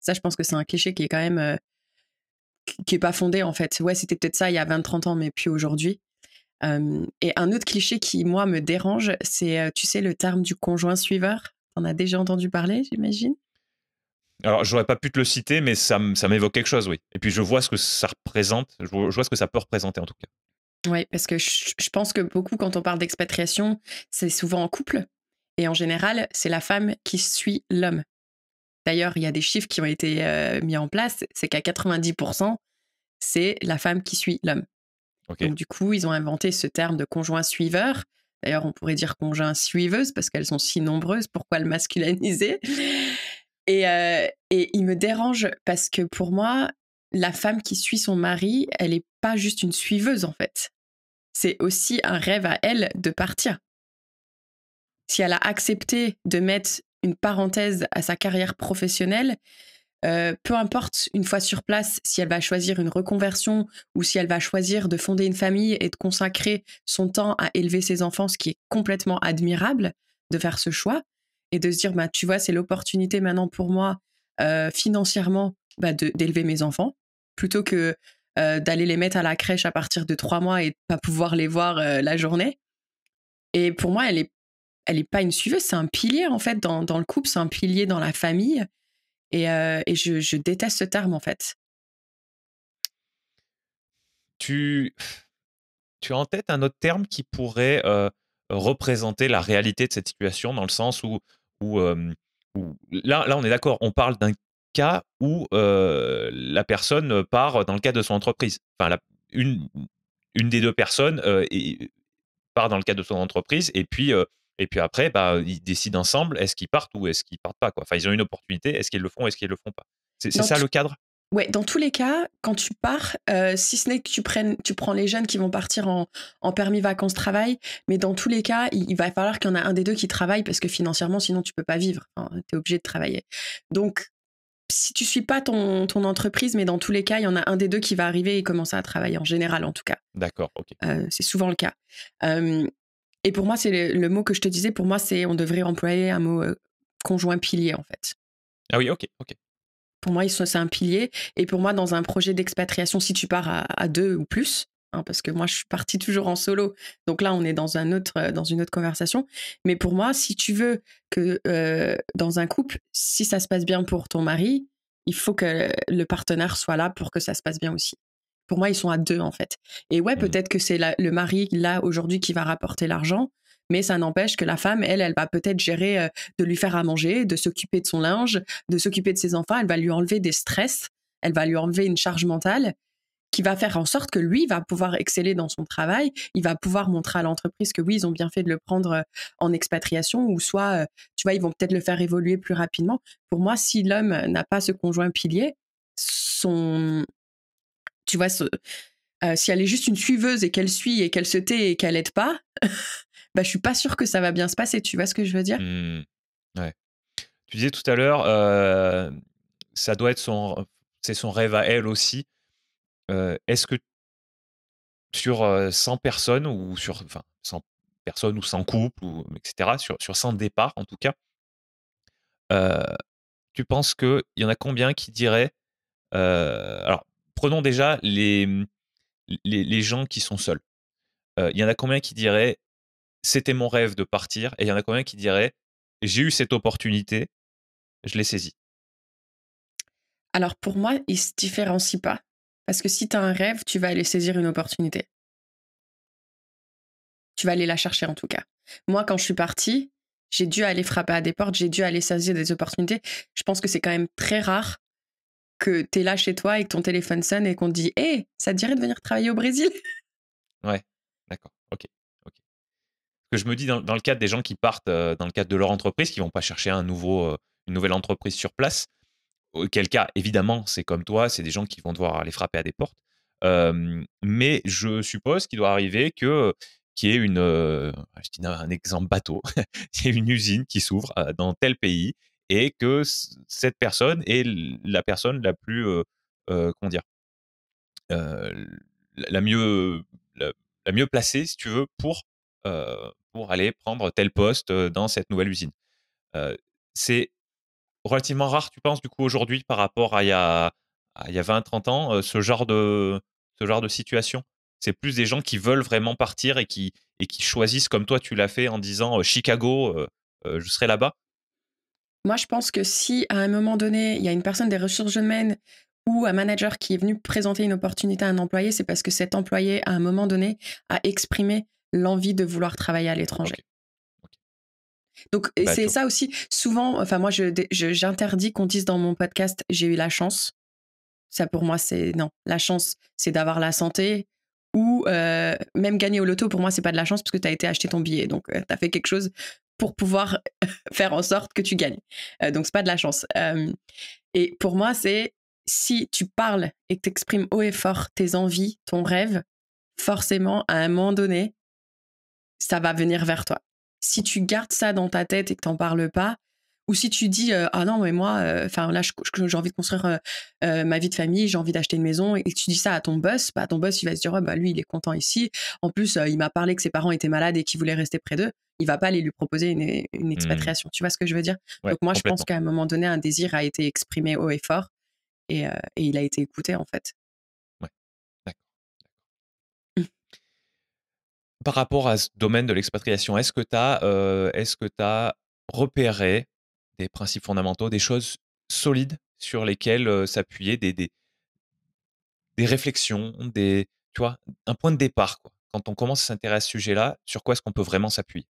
Ça, je pense que c'est un cliché qui est quand même. Euh, qui n'est pas fondé, en fait. Ouais, c'était peut-être ça il y a 20-30 ans, mais puis aujourd'hui. et un autre cliché qui, moi, me dérange, c'est, euh, tu sais, le terme du conjoint suiveur. On a déjà entendu parler, j'imagine. Alors, j'aurais pas pu te le citer, mais ça, ça m'évoque quelque chose, oui. Et puis, je vois ce que ça représente, je vois ce que ça peut représenter, en tout cas. Oui, parce que je, pense que beaucoup, quand on parle d'expatriation, c'est souvent en couple. Et en général, c'est la femme qui suit l'homme. D'ailleurs, il y a des chiffres qui ont été euh, mis en place. C'est qu'à 90%, c'est la femme qui suit l'homme. Donc, du coup, ils ont inventé ce terme de conjoint suiveur. D'ailleurs, on pourrait dire conjoint suiveuse parce qu'elles sont si nombreuses. Pourquoi le masculiniser et, euh, et il me dérange parce que pour moi, la femme qui suit son mari, elle n'est pas juste une suiveuse en fait c'est aussi un rêve à elle de partir. Si elle a accepté de mettre une parenthèse à sa carrière professionnelle, euh, peu importe une fois sur place si elle va choisir une reconversion ou si elle va choisir de fonder une famille et de consacrer son temps à élever ses enfants, ce qui est complètement admirable de faire ce choix et de se dire, bah, tu vois, c'est l'opportunité maintenant pour moi euh, financièrement bah, d'élever mes enfants plutôt que euh, d'aller les mettre à la crèche à partir de trois mois et de pas pouvoir les voir euh, la journée. Et pour moi, elle est, elle est pas une suiveuse, c'est un pilier en fait dans, dans le couple, c'est un pilier dans la famille. Et, euh, et je, je, déteste ce terme en fait. Tu, tu as en tête un autre terme qui pourrait représenter la réalité de cette situation dans le sens où, où, où là, là, on est d'accord, on parle d'un cas où la personne part dans le cadre de son entreprise. Enfin, une, une des deux personnes et, part dans le cadre de son entreprise et puis, et puis après, bah, ils décident ensemble est-ce qu'ils partent ou est-ce qu'ils partent pas. Quoi. Enfin, ils ont une opportunité est-ce qu'ils le font, est-ce qu'ils le font pas. C'est ça le cadre Ouais, dans tous les cas, quand tu pars, si ce n'est que tu, prennes, tu prends les jeunes qui vont partir en, permis vacances-travail, mais dans tous les cas, il, va falloir qu'il y en a un des deux qui travaille parce que financièrement, sinon tu peux pas vivre. tu es obligé de travailler. Donc, si tu ne suis pas ton, entreprise, mais dans tous les cas, il y en a un des deux qui va arriver et commencer à travailler, en général en tout cas. D'accord, ok. Euh, c'est souvent le cas. Euh, et pour moi, c'est le, mot que je te disais, pour moi, c'est on devrait employer un mot euh, conjoint pilier en fait. Ah oui, ok, ok. Pour moi, c'est un pilier. Et pour moi, dans un projet d'expatriation, si tu pars à deux ou plus, Hein, parce que moi je suis partie toujours en solo. Donc là, on est dans un autre, euh, dans une autre conversation. Mais pour moi, si tu veux que euh, dans un couple, si ça se passe bien pour ton mari, il faut que le partenaire soit là pour que ça se passe bien aussi. Pour moi, ils sont à deux en fait. Et ouais, mmh. peut-être que c'est le mari là aujourd'hui qui va rapporter l'argent, mais ça n'empêche que la femme, elle, elle va peut-être gérer euh, de lui faire à manger, de s'occuper de son linge, de s'occuper de ses enfants. Elle va lui enlever des stress, elle va lui enlever une charge mentale qui va faire en sorte que lui va pouvoir exceller dans son travail, il va pouvoir montrer à l'entreprise que oui, ils ont bien fait de le prendre euh, en expatriation, ou soit, euh, tu vois, ils vont peut-être le faire évoluer plus rapidement. Pour moi, si l'homme n'a pas ce conjoint pilier, son... Tu vois, ce... Euh, si elle est juste une suiveuse et qu'elle suit et qu'elle se tait et qu'elle aide pas, bah, je suis pas sûr que ça va bien se passer. Tu vois ce que je veux dire mmh, Tu disais tout à l'heure, ça doit être son, c'est son rêve à elle aussi est-ce que sur 100 personnes ou sur 100 personnes ou 100 couples, ou, etc., sur, 100 départs en tout cas, tu penses qu'il y en a combien qui diraient. alors, prenons déjà mmh, les, les, gens qui sont seuls. Il y en a combien qui diraient c'était mon rêve de partir et il y en a combien qui diraient j'ai eu cette opportunité, je l'ai saisie. Alors pour moi, ils se différencient pas. Parce que si tu as un rêve, tu vas aller saisir une opportunité. Tu vas aller la chercher en tout cas. Moi, quand je suis partie, j'ai dû aller frapper à des portes, j'ai dû aller saisir des opportunités. Je pense que c'est quand même très rare que tu es là chez toi et que ton téléphone sonne et qu'on te dit Hé, eh, ça te dirait de venir travailler au Brésil Ouais, d'accord, ok. ok. Ce que je me dis dans, le cadre des gens qui partent, euh, dans le cadre de leur entreprise, qui vont pas chercher un nouveau, euh, une nouvelle entreprise sur place, Auquel cas, évidemment, c'est comme toi, c'est des gens qui vont devoir aller frapper à des portes. mais je suppose qu'il doit arriver que y ait une, un exemple bateau, y c'est une usine qui s'ouvre dans tel pays et que cette personne est la personne la plus, euh, comment dire, la mieux, la, mieux placée, si tu veux, pour, pour aller prendre tel poste dans cette nouvelle usine. c'est relativement rare, tu penses, du coup, aujourd'hui, par rapport à il y a, 20-30 ans, euh, ce genre de, ce genre de situation c'est plus des gens qui veulent vraiment partir et qui, et qui choisissent, comme toi tu l'as fait, en disant euh, Chicago, euh, je serai là-bas Moi, je pense que si à un moment donné, il y a une personne des ressources humaines ou un manager qui est venu présenter une opportunité à un employé, c'est parce que cet employé, à un moment donné, a exprimé l'envie de vouloir travailler à l'étranger. Donc bah, c'est ça aussi. Souvent, enfin moi, j'interdis qu'on dise dans mon podcast j'ai eu la chance. Ça pour moi, c'est non. La chance, c'est d'avoir la santé ou euh, même gagner au loto. Pour moi, c'est pas de la chance parce que tu as été acheter ton billet, donc euh, tu as fait quelque chose pour pouvoir faire en sorte que tu gagnes. Donc, euh, donc c'est pas de la chance. et pour moi, c'est si tu parles et que tu exprimes haut et fort tes envies, ton rêve, forcément, à un moment donné, ça va venir vers toi si tu gardes ça dans ta tête et que n'en parles pas, ou si tu dis euh, ah non mais moi, euh, enfin là j'ai envie de construire euh, ma vie de famille, j'ai envie d'acheter une maison et que tu dis ça à ton boss, bah, ton boss il va se dire bah lui il est content ici. En plus il m'a parlé que ses parents étaient malades et qu'il voulait rester près d'eux. Il va pas aller lui proposer une, mmh. expatriation. Tu vois ce que je veux dire Donc moi je pense qu'à un moment donné un désir a été exprimé haut et fort et il a été écouté en fait. par rapport à ce domaine de l'expatriation, est-ce que tu as, euh, est-ce que as repéré des principes fondamentaux, des choses solides sur lesquelles s'appuyer, des, des, réflexions, des, tu vois, un point de départ quoi. Quand on commence à s'intéresser à ce sujet-là, sur quoi est-ce qu'on peut vraiment s'appuyer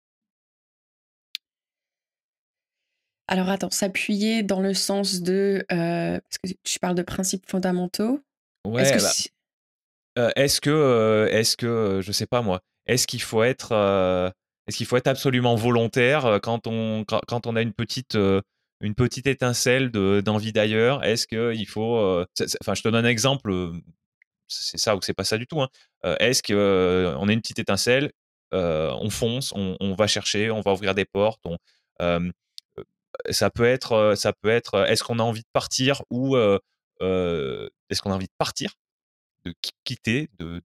Alors attends, s'appuyer dans le sens de... parce que tu parles de principes fondamentaux. Ouais, bah, euh, est-ce que, est-ce que, est-ce que, je sais pas moi, est-ce qu'il faut être euh, est-ce qu'il faut être absolument volontaire euh, quand on quand on a une petite euh, une petite étincelle d'envie d'ailleurs Est-ce qu'il faut enfin je te donne un exemple c'est ça ou c'est pas ça du tout hein. Est-ce que on a une petite étincelle on fonce, on, va chercher, on va ouvrir des portes, ça peut être ça peut être est-ce qu'on a envie de partir ou est-ce qu'on a envie de partir de quitter de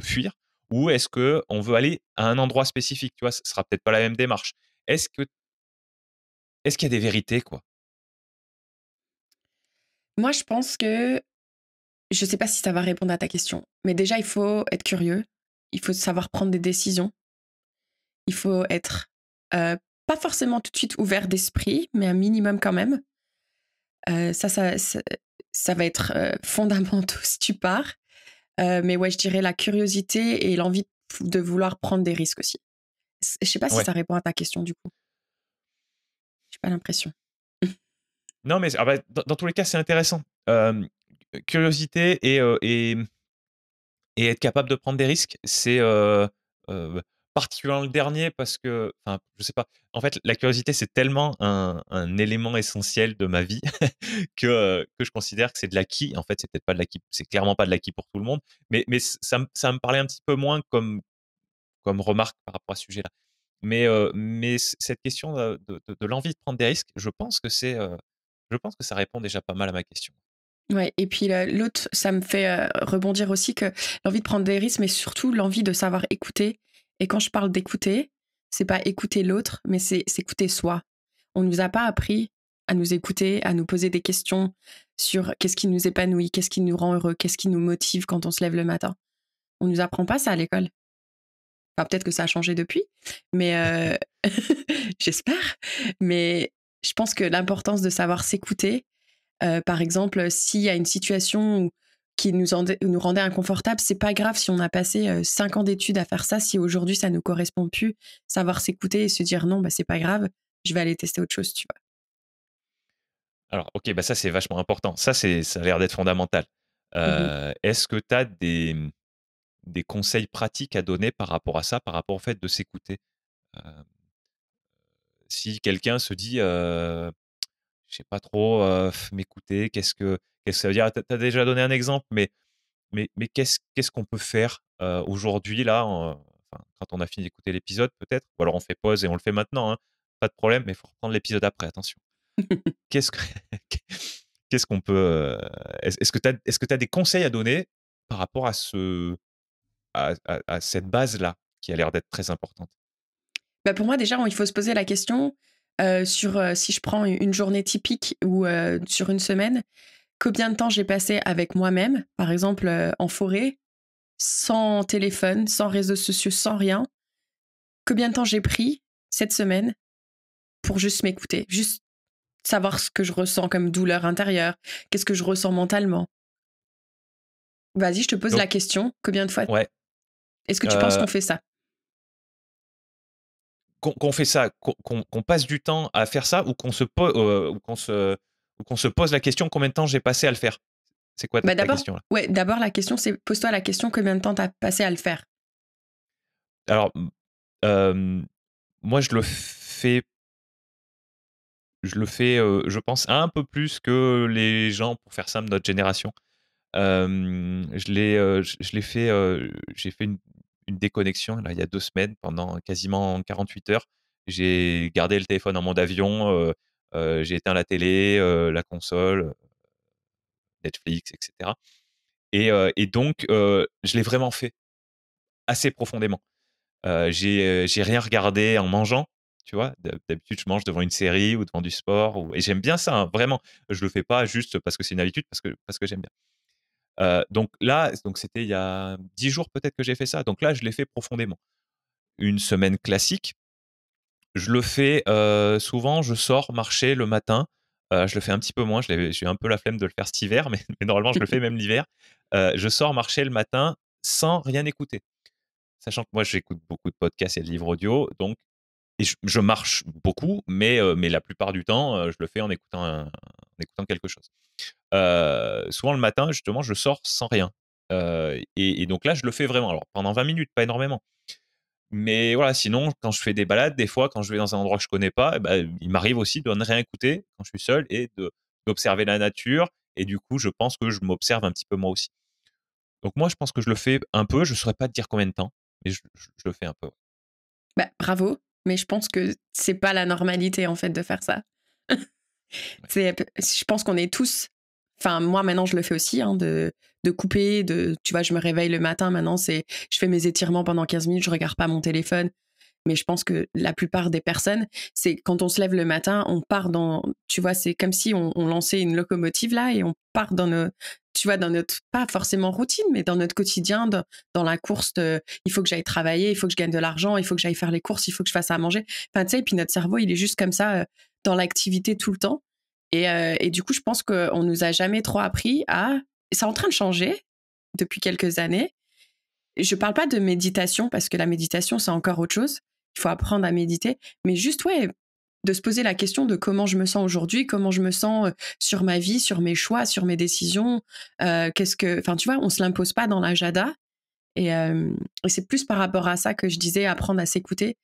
fuir ou est-ce que on veut aller à un endroit spécifique Tu vois, ce sera peut-être pas la même démarche. Est-ce que est-ce qu'il y a des vérités quoi Moi, je pense que je ne sais pas si ça va répondre à ta question, mais déjà il faut être curieux, il faut savoir prendre des décisions, il faut être pas forcément tout de suite ouvert d'esprit, mais un minimum quand même. ça, ça, ça, va être fondamental si tu pars. Euh, mais ouais, je dirais la curiosité et l'envie de vouloir prendre des risques aussi. Je sais pas si ça répond à ta question du coup. J'ai pas l'impression. non, mais ah bah, dans, tous les cas, c'est intéressant. Euh, curiosité euh, et, et, être capable de prendre des risques, c'est particulièrement le dernier parce que, enfin, je sais pas. En fait, la curiosité, c'est tellement un, élément essentiel de ma vie que, euh, que je considère que c'est de l'acquis. En fait, c'est peut-être pas de l'acquis, c'est clairement pas de l'acquis pour tout le monde, mais, ça, me parlait un petit peu moins comme, comme remarque par rapport à ce sujet-là. Mais, euh, mais cette question de, l'envie de prendre des risques, je pense que c'est, euh, je pense que ça répond déjà pas mal à ma question. Ouais, et puis l'autre, ça me fait rebondir aussi que l'envie de prendre des risques, mais surtout l'envie de savoir écouter et quand je parle d'écouter, c'est pas écouter l'autre, mais c'est s'écouter soi. On ne nous a pas appris à nous écouter, à nous poser des questions sur qu'est-ce qui nous épanouit, qu'est-ce qui nous rend heureux, qu'est-ce qui nous motive quand on se lève le matin. On nous apprend pas ça à l'école. Enfin, peut-être que ça a changé depuis, mais euh, j'espère. Mais je pense que l'importance de savoir s'écouter, euh, par exemple, s'il y a une situation où qui nous, nous rendait inconfortable C'est pas grave si on a passé euh, cinq ans d'études à faire ça, si aujourd'hui ça nous correspond plus, savoir s'écouter et se dire non, bah, c'est pas grave, je vais aller tester autre chose, tu vois. Alors, ok, bah ça c'est vachement important. Ça, ça a l'air d'être fondamental. Mmh euh, est-ce que tu as des, des conseils pratiques à donner par rapport à ça, par rapport au fait de s'écouter euh, Si quelqu'un se dit, je sais pas trop euh, m'écouter, qu'est-ce que, ça veut dire ah, Tu as déjà donné un exemple, mais, mais, mais qu'est-ce, qu'est-ce qu'on peut faire euh, aujourd'hui, là, quand on a fini d'écouter l'épisode, peut-être Ou alors on fait pause et on le fait maintenant, hein. pas de problème, mais il faut reprendre l'épisode après, attention. qu'est-ce, qu'on peut. Euh, est-ce que tu as, des conseils à donner par rapport à, ce, à, cette base-là qui a l'air d'être très importante bah, pour moi, déjà, il faut se poser la question euh, sur euh, si je prends une journée typique ou euh, sur une semaine, combien de temps j'ai passé avec moi-même, par exemple en forêt, sans téléphone, sans réseaux sociaux, sans rien, combien de temps j'ai pris cette semaine pour juste m'écouter, juste savoir ce que je ressens comme douleur intérieure, qu'est-ce que je ressens mentalement. Vas-y, je te pose la question, combien de fois Est-ce que tu penses qu'on fait ça qu'on fait ça, qu'on passe du temps à faire ça ou qu'on se, euh, se, pose la question combien de temps j'ai passé à le faire C'est quoi bah, ta question là ouais, D'abord, la question, c'est pose-toi la question combien de temps tu as passé à le faire Alors, moi, je le fais. Je le fais, je pense, un peu plus que les gens, pour faire ça, de notre génération. je l'ai fait, j'ai fait une, une déconnexion. Là, il y a deux semaines, pendant quasiment 48 heures, j'ai gardé le téléphone en mode avion, j'ai éteint la télé, la console, Netflix, etc. Et, donc, je l'ai vraiment fait assez profondément. j'ai rien regardé en mangeant, tu vois. D'habitude, je mange devant une série ou devant du sport. Et j'aime bien ça, hein, vraiment. Je le fais pas juste parce que c'est une habitude, parce que, parce que j'aime bien donc là, donc c'était il y a dix jours peut-être que j'ai fait ça. Donc là, je l'ai fait profondément. Une semaine classique, je le fais souvent, je sors marcher le matin. je le fais un petit peu moins, j'ai un peu la flemme de le faire cet hiver, mais, normalement je le fais même l'hiver. je sors marcher le matin sans rien écouter. Sachant que moi j'écoute beaucoup de podcasts et de livres audio, donc et je, je, marche beaucoup, mais, mais la plupart du temps, je le fais en écoutant un, écoutant quelque chose. souvent le matin, justement, je sors sans rien. et, donc là, je le fais vraiment. Alors pendant 20 minutes, pas énormément. Mais voilà, sinon, quand je fais des balades, des fois, quand je vais dans un endroit que je connais pas, eh ben, il m'arrive aussi de ne rien écouter quand je suis seul et d'observer la nature. Et du coup, je pense que je m'observe un petit peu moi aussi. Donc moi, je pense que je le fais un peu. Je ne saurais pas te dire combien de temps, mais je, je le fais un peu. Bah, bravo, mais je pense que c'est pas la normalité en fait de faire ça. Je pense qu'on est tous. Enfin, moi maintenant, je le fais aussi, hein, de, de couper. De, tu vois, je me réveille le matin. Maintenant, c'est, je fais mes étirements pendant 15 minutes. Je regarde pas mon téléphone. Mais je pense que la plupart des personnes, c'est quand on se lève le matin, on part dans, tu vois, c'est comme si on, lançait une locomotive là et on part dans notre tu vois, dans notre, pas forcément routine, mais dans notre quotidien, dans, la course, il faut que j'aille travailler, il faut que je gagne de l'argent, il faut que j'aille faire les courses, il faut que je fasse à manger. Enfin, tu sais, et puis notre cerveau, il est juste comme ça, euh, dans l'activité tout le temps. Et, euh, et, du coup, je pense qu'on nous a jamais trop appris à. C'est en train de changer depuis quelques années. Je parle pas de méditation parce que la méditation, c'est encore autre chose. Il faut apprendre à méditer. Mais juste, ouais, de se poser la question de comment je me sens aujourd'hui, comment je me sens euh, sur ma vie, sur mes choix, sur mes décisions. Euh, qu'est-ce que. Enfin, tu vois, on se l'impose pas dans l'agenda. Et, et c'est plus par rapport à ça que je disais apprendre à s'écouter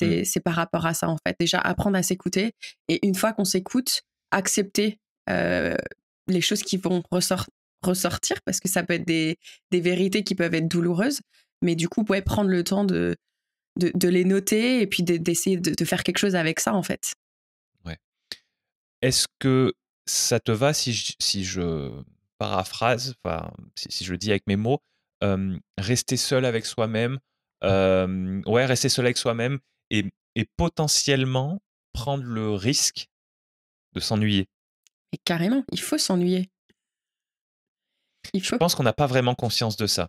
Mmh. C'est par rapport à ça, en fait. Déjà, apprendre à s'écouter. Et une fois qu'on s'écoute, accepter les choses qui vont ressort ressortir, parce que ça peut être des, des, vérités qui peuvent être douloureuses. Mais du coup, prendre le temps de, de, les noter et puis d'essayer de, faire quelque chose avec ça, en fait. Ouais. Est-ce que ça te va si je, si je paraphrase, enfin, si, je le dis avec mes mots, rester seul avec soi-même, euh, ouais, rester seul avec soi-même et, et potentiellement prendre le risque de s'ennuyer. carrément, il faut s'ennuyer. Je pense qu'on n'a pas vraiment conscience de ça.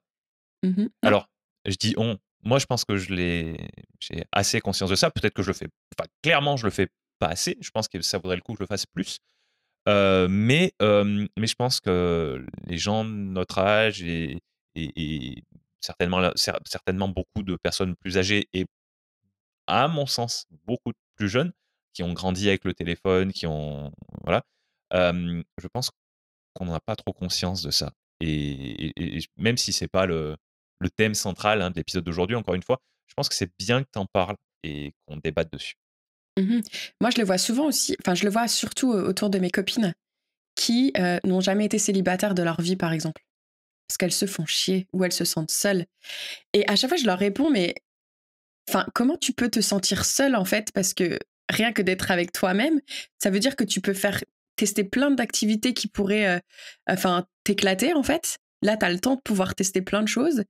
Mmh Alors, je dis on. Moi, je pense que je j'ai assez conscience de ça. Peut-être que je le fais. Enfin, clairement, je le fais pas assez. Je pense que ça vaudrait le coup que je le fasse plus. Euh, mais, mais je pense que les gens de notre âge et, certainement, certainement beaucoup de personnes plus âgées et à mon sens, beaucoup plus jeunes, qui ont grandi avec le téléphone, qui ont. Voilà. je pense qu'on n'en a pas trop conscience de ça. Et, même si c'est pas le, thème central hein, de l'épisode d'aujourd'hui, encore une fois, je pense que c'est bien que tu en parles et qu'on débatte dessus. Mmh Moi, je le vois souvent aussi, enfin, je le vois surtout autour de mes copines qui n'ont jamais été célibataires de leur vie, par exemple, parce qu'elles se font chier ou elles se sentent seules. Et à chaque fois, je leur réponds, mais comment tu peux te sentir seule, en fait Parce que rien que d'être avec toi-même, ça veut dire que tu peux faire tester plein d'activités qui pourraient, euh, enfin, t'éclater en fait. Là, tu as le temps de pouvoir tester plein de choses.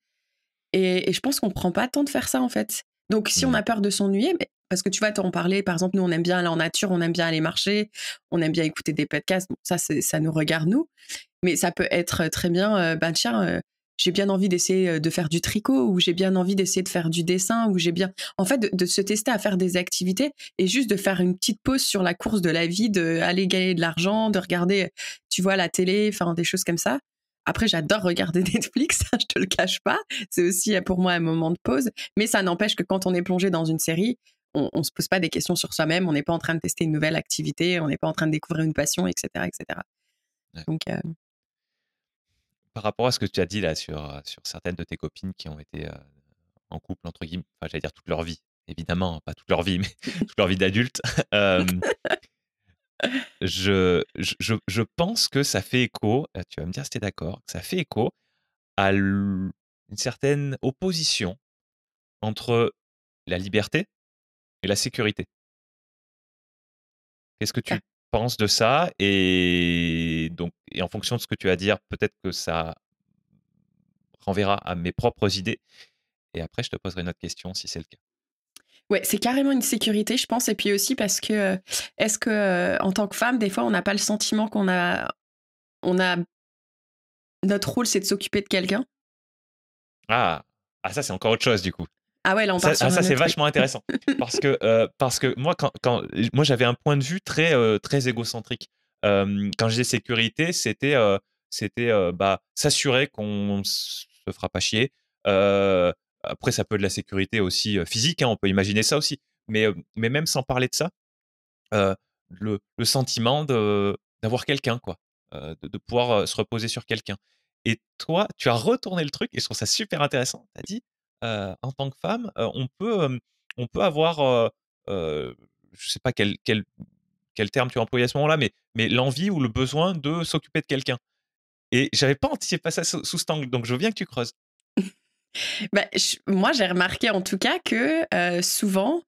Et, je pense qu'on ne prend pas le temps de faire ça en fait. Donc, si on mmh. a peur de s'ennuyer, parce que tu vois, t'en parler par exemple, nous, on aime bien aller en nature, on aime bien aller marcher, on aime bien écouter des podcasts, ça, ça nous regarde, nous. Mais ça peut être euh, très bien, ben tiens, j'ai bien envie d'essayer euh, de faire du tricot ou j'ai bien envie d'essayer de faire du dessin ou j'ai bien en fait de, se tester à faire des activités et juste de faire une petite pause sur la course de la vie de aller gagner de l'argent de regarder tu vois la télé enfin des choses comme ça après, j'adore regarder Netflix, hein, je te le cache pas. C'est aussi euh, pour moi un moment de pause. Mais ça n'empêche que quand on est plongé dans une série, on, ne se pose pas des questions sur soi-même, on n'est pas en train de tester une nouvelle activité, on n'est pas en train de découvrir une passion, etc., etc. Donc, euh, par rapport à ce que tu as dit là sur, sur certaines de tes copines qui ont été en couple, entre guillemets, enfin, j'allais dire toute leur vie, évidemment, pas toute leur vie, mais toute leur vie d'adulte, je, je, pense que ça fait écho, tu vas me dire si tu es d'accord, ça fait écho à une certaine opposition entre la liberté et la sécurité. Qu'est-ce que tu penses de ça et donc, et en fonction de ce que tu vas dire, peut-être que ça renverra à mes propres idées. Et après, je te poserai une autre question si c'est le cas. Ouais, c'est carrément une sécurité, je pense. Et puis aussi parce que, euh, est-ce que, euh, en tant que femme, des fois, on n'a pas le sentiment qu'on a, on a, notre rôle, c'est de s'occuper de quelqu'un. Ah, ah ça, c'est encore autre chose du coup. Ah ouais, là, on parle ça, ah, ça c'est vachement intéressant parce que, euh, parce que moi, quand, quand moi, j'avais un point de vue très, très égocentrique quand je dis sécurité, c'était c'était bah, s'assurer qu'on se fera pas chier. après, ça peut être de la sécurité aussi physique, hein, on peut imaginer ça aussi. Mais, mais même sans parler de ça, le, le, sentiment d'avoir quelqu'un, quoi, de, de, pouvoir se reposer sur quelqu'un. Et toi, tu as retourné le truc et je trouve ça super intéressant. Tu as dit, en tant que femme, on, peut, on peut avoir, je ne sais pas quel, quel quel terme tu as employé à ce moment-là, mais, mais l'envie ou le besoin de s'occuper de quelqu'un. Et je n'avais pas anticipé ça sous, cet angle, donc je veux bien que tu creuses. Bah, moi, j'ai remarqué en tout cas que euh, souvent,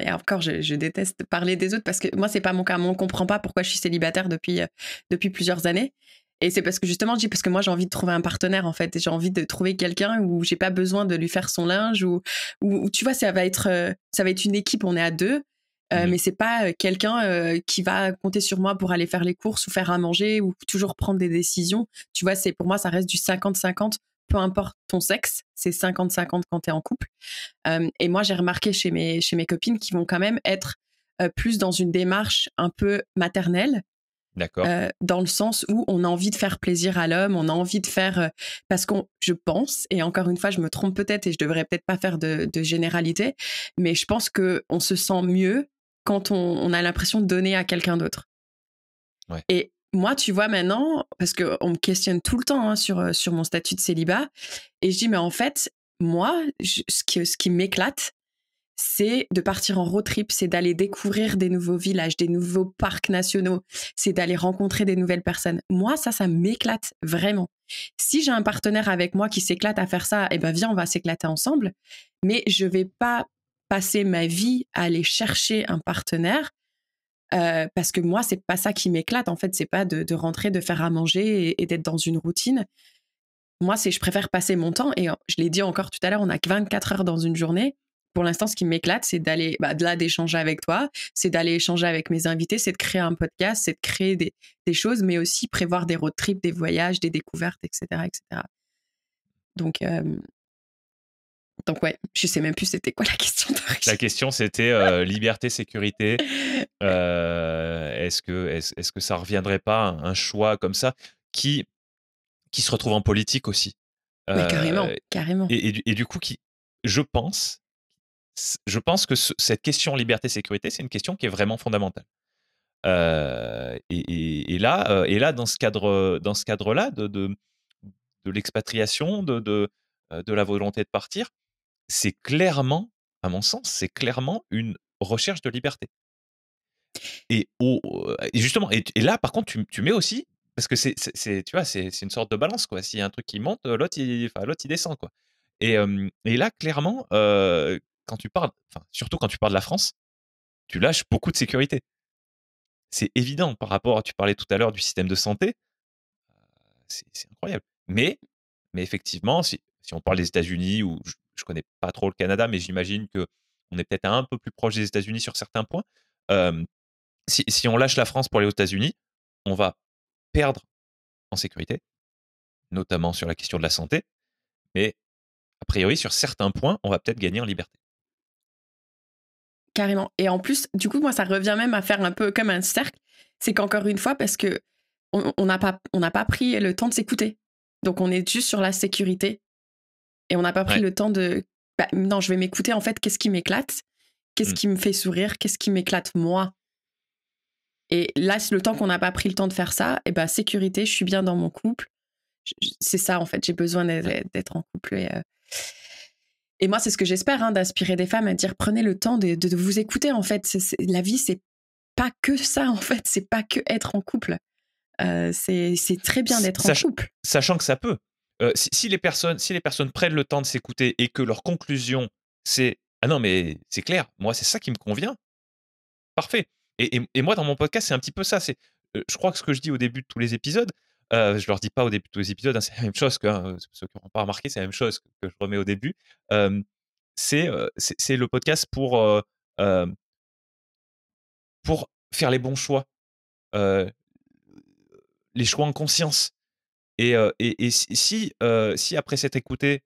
et encore, je, déteste parler des autres parce que moi, c'est pas mon cas. Moi, on comprend pas pourquoi je suis célibataire depuis, euh, depuis plusieurs années. Et c'est parce que justement, je dis parce que moi j'ai envie de trouver un partenaire en fait, j'ai envie de trouver quelqu'un où j'ai pas besoin de lui faire son linge ou, ou tu vois ça va être euh, ça va être une équipe, on est à deux, euh, mm. Mais c'est pas euh, quelqu'un euh, qui va compter sur moi pour aller faire les courses ou faire à manger ou toujours prendre des décisions. Tu vois, c'est pour moi, ça reste du 50-50. Peu importe ton sexe, c'est 50-50 quand tu es en couple. et moi, j'ai remarqué chez mes, chez mes copines qui vont quand même être plus dans une démarche un peu maternelle. D'accord. dans le sens où on a envie de faire plaisir à l'homme, on a envie de faire parce qu'on, je pense, et encore une fois, je me trompe peut-être et je devrais peut-être pas faire de, de, généralité, mais je pense que on se sent mieux quand on, a l'impression de donner à quelqu'un d'autre. Et moi, tu vois, maintenant, parce qu'on me questionne tout le temps hein, sur, euh, sur mon statut de célibat, et je dis, mais en fait, moi, ce qui, m'éclate, c'est de partir en road trip, c'est d'aller découvrir des nouveaux villages, des nouveaux parcs nationaux, c'est d'aller rencontrer des nouvelles personnes. Moi, ça, ça m'éclate vraiment. Si j'ai un partenaire avec moi qui s'éclate à faire ça, eh ben viens, on va s'éclater ensemble. Mais je vais pas passer ma vie à aller chercher un partenaire euh, parce que moi, c'est pas ça qui m'éclate. En fait, c'est pas de, rentrer, de faire à manger et, d'être dans une routine. Moi, c'est je préfère passer mon temps. Et je l'ai dit encore tout à l'heure, on a que 24 heures dans une journée. Pour l'instant, ce qui m'éclate, c'est d'aller bah, là d'échanger avec toi, c'est d'aller échanger avec mes invités, c'est de créer un podcast, c'est de créer des, choses, mais aussi prévoir des road trips, des voyages, des découvertes, etc., etc. Donc, euh, donc ouais, je sais même plus c'était quoi la question. La question c'était euh, liberté, sécurité. Euh, est-ce que est-ce, que ça reviendrait pas un, choix comme ça qui qui se retrouve en politique aussi euh, Carrément, carrément. Et, et, du coup qui, je pense, je pense que cette question liberté, sécurité, c'est une question qui est vraiment fondamentale. Et, et, là et là dans ce cadre dans ce cadre là de de, de l'expatriation de, de de la volonté de partir, c'est clairement, à mon sens, c'est clairement une recherche de liberté. Et, justement, et, là, par contre, tu, mets aussi, parce que c'est, tu vois, c'est, une sorte de balance, quoi. S'il y a un truc qui monte, euh, l'autre, il, l'autre, il descend, quoi. Et, là, clairement, quand tu parles, enfin, surtout quand tu parles de la France, tu lâches beaucoup de sécurité. C'est évident par rapport, à, tu parlais tout à l'heure du système de santé, c'est, incroyable. Mais, mais effectivement, si, si on parle des États-Unis ou je connais pas trop le Canada, mais j'imagine que on est peut-être un peu plus proche des États-Unis sur certains points. si, on lâche la France pour les États-Unis, on va perdre en sécurité, notamment sur la question de la santé, mais a priori, sur certains points, on va peut-être gagner en liberté. Carrément. Et en plus, du coup, moi, ça revient même à faire un peu comme un cercle. C'est qu'encore une fois, parce que on n'a pas, pas pris le temps de s'écouter. Donc, on est juste sur la sécurité et on n'a pas pris le temps de. Bah, non, je vais m'écouter en fait, qu'est-ce qui m'éclate Qu'est-ce mm. qui me fait sourire Qu'est-ce qui m'éclate moi Et là, c'est le temps qu'on n'a pas pris le temps de faire ça, et eh ben sécurité, je suis bien dans mon couple. C'est ça en fait, j'ai besoin d'être en couple. Euh, et, moi, c'est ce que j'espère, hein, d'inspirer des femmes à dire prenez le temps de, vous écouter en fait. la vie, c'est pas que ça en fait, c'est pas que être en couple. Euh, c'est très bien d'être en couple. Sachant que ça peut. Euh, si, les personnes, prennent le temps de s'écouter et que leur conclusion, c'est Ah non, mais c'est clair, moi, c'est ça qui me convient, parfait. Et, moi, dans mon podcast, c'est un petit peu ça. C'est, euh, je crois que ce que je dis au début de tous les épisodes, euh, je ne leur dis pas au début de tous les épisodes, hein, c'est la même chose que hein, ceux qui n'ont pas remarqué, c'est la même chose que je remets au début. c'est, le podcast pour, pour faire les bons choix, les choix en conscience. Et, si, après s'être écouté,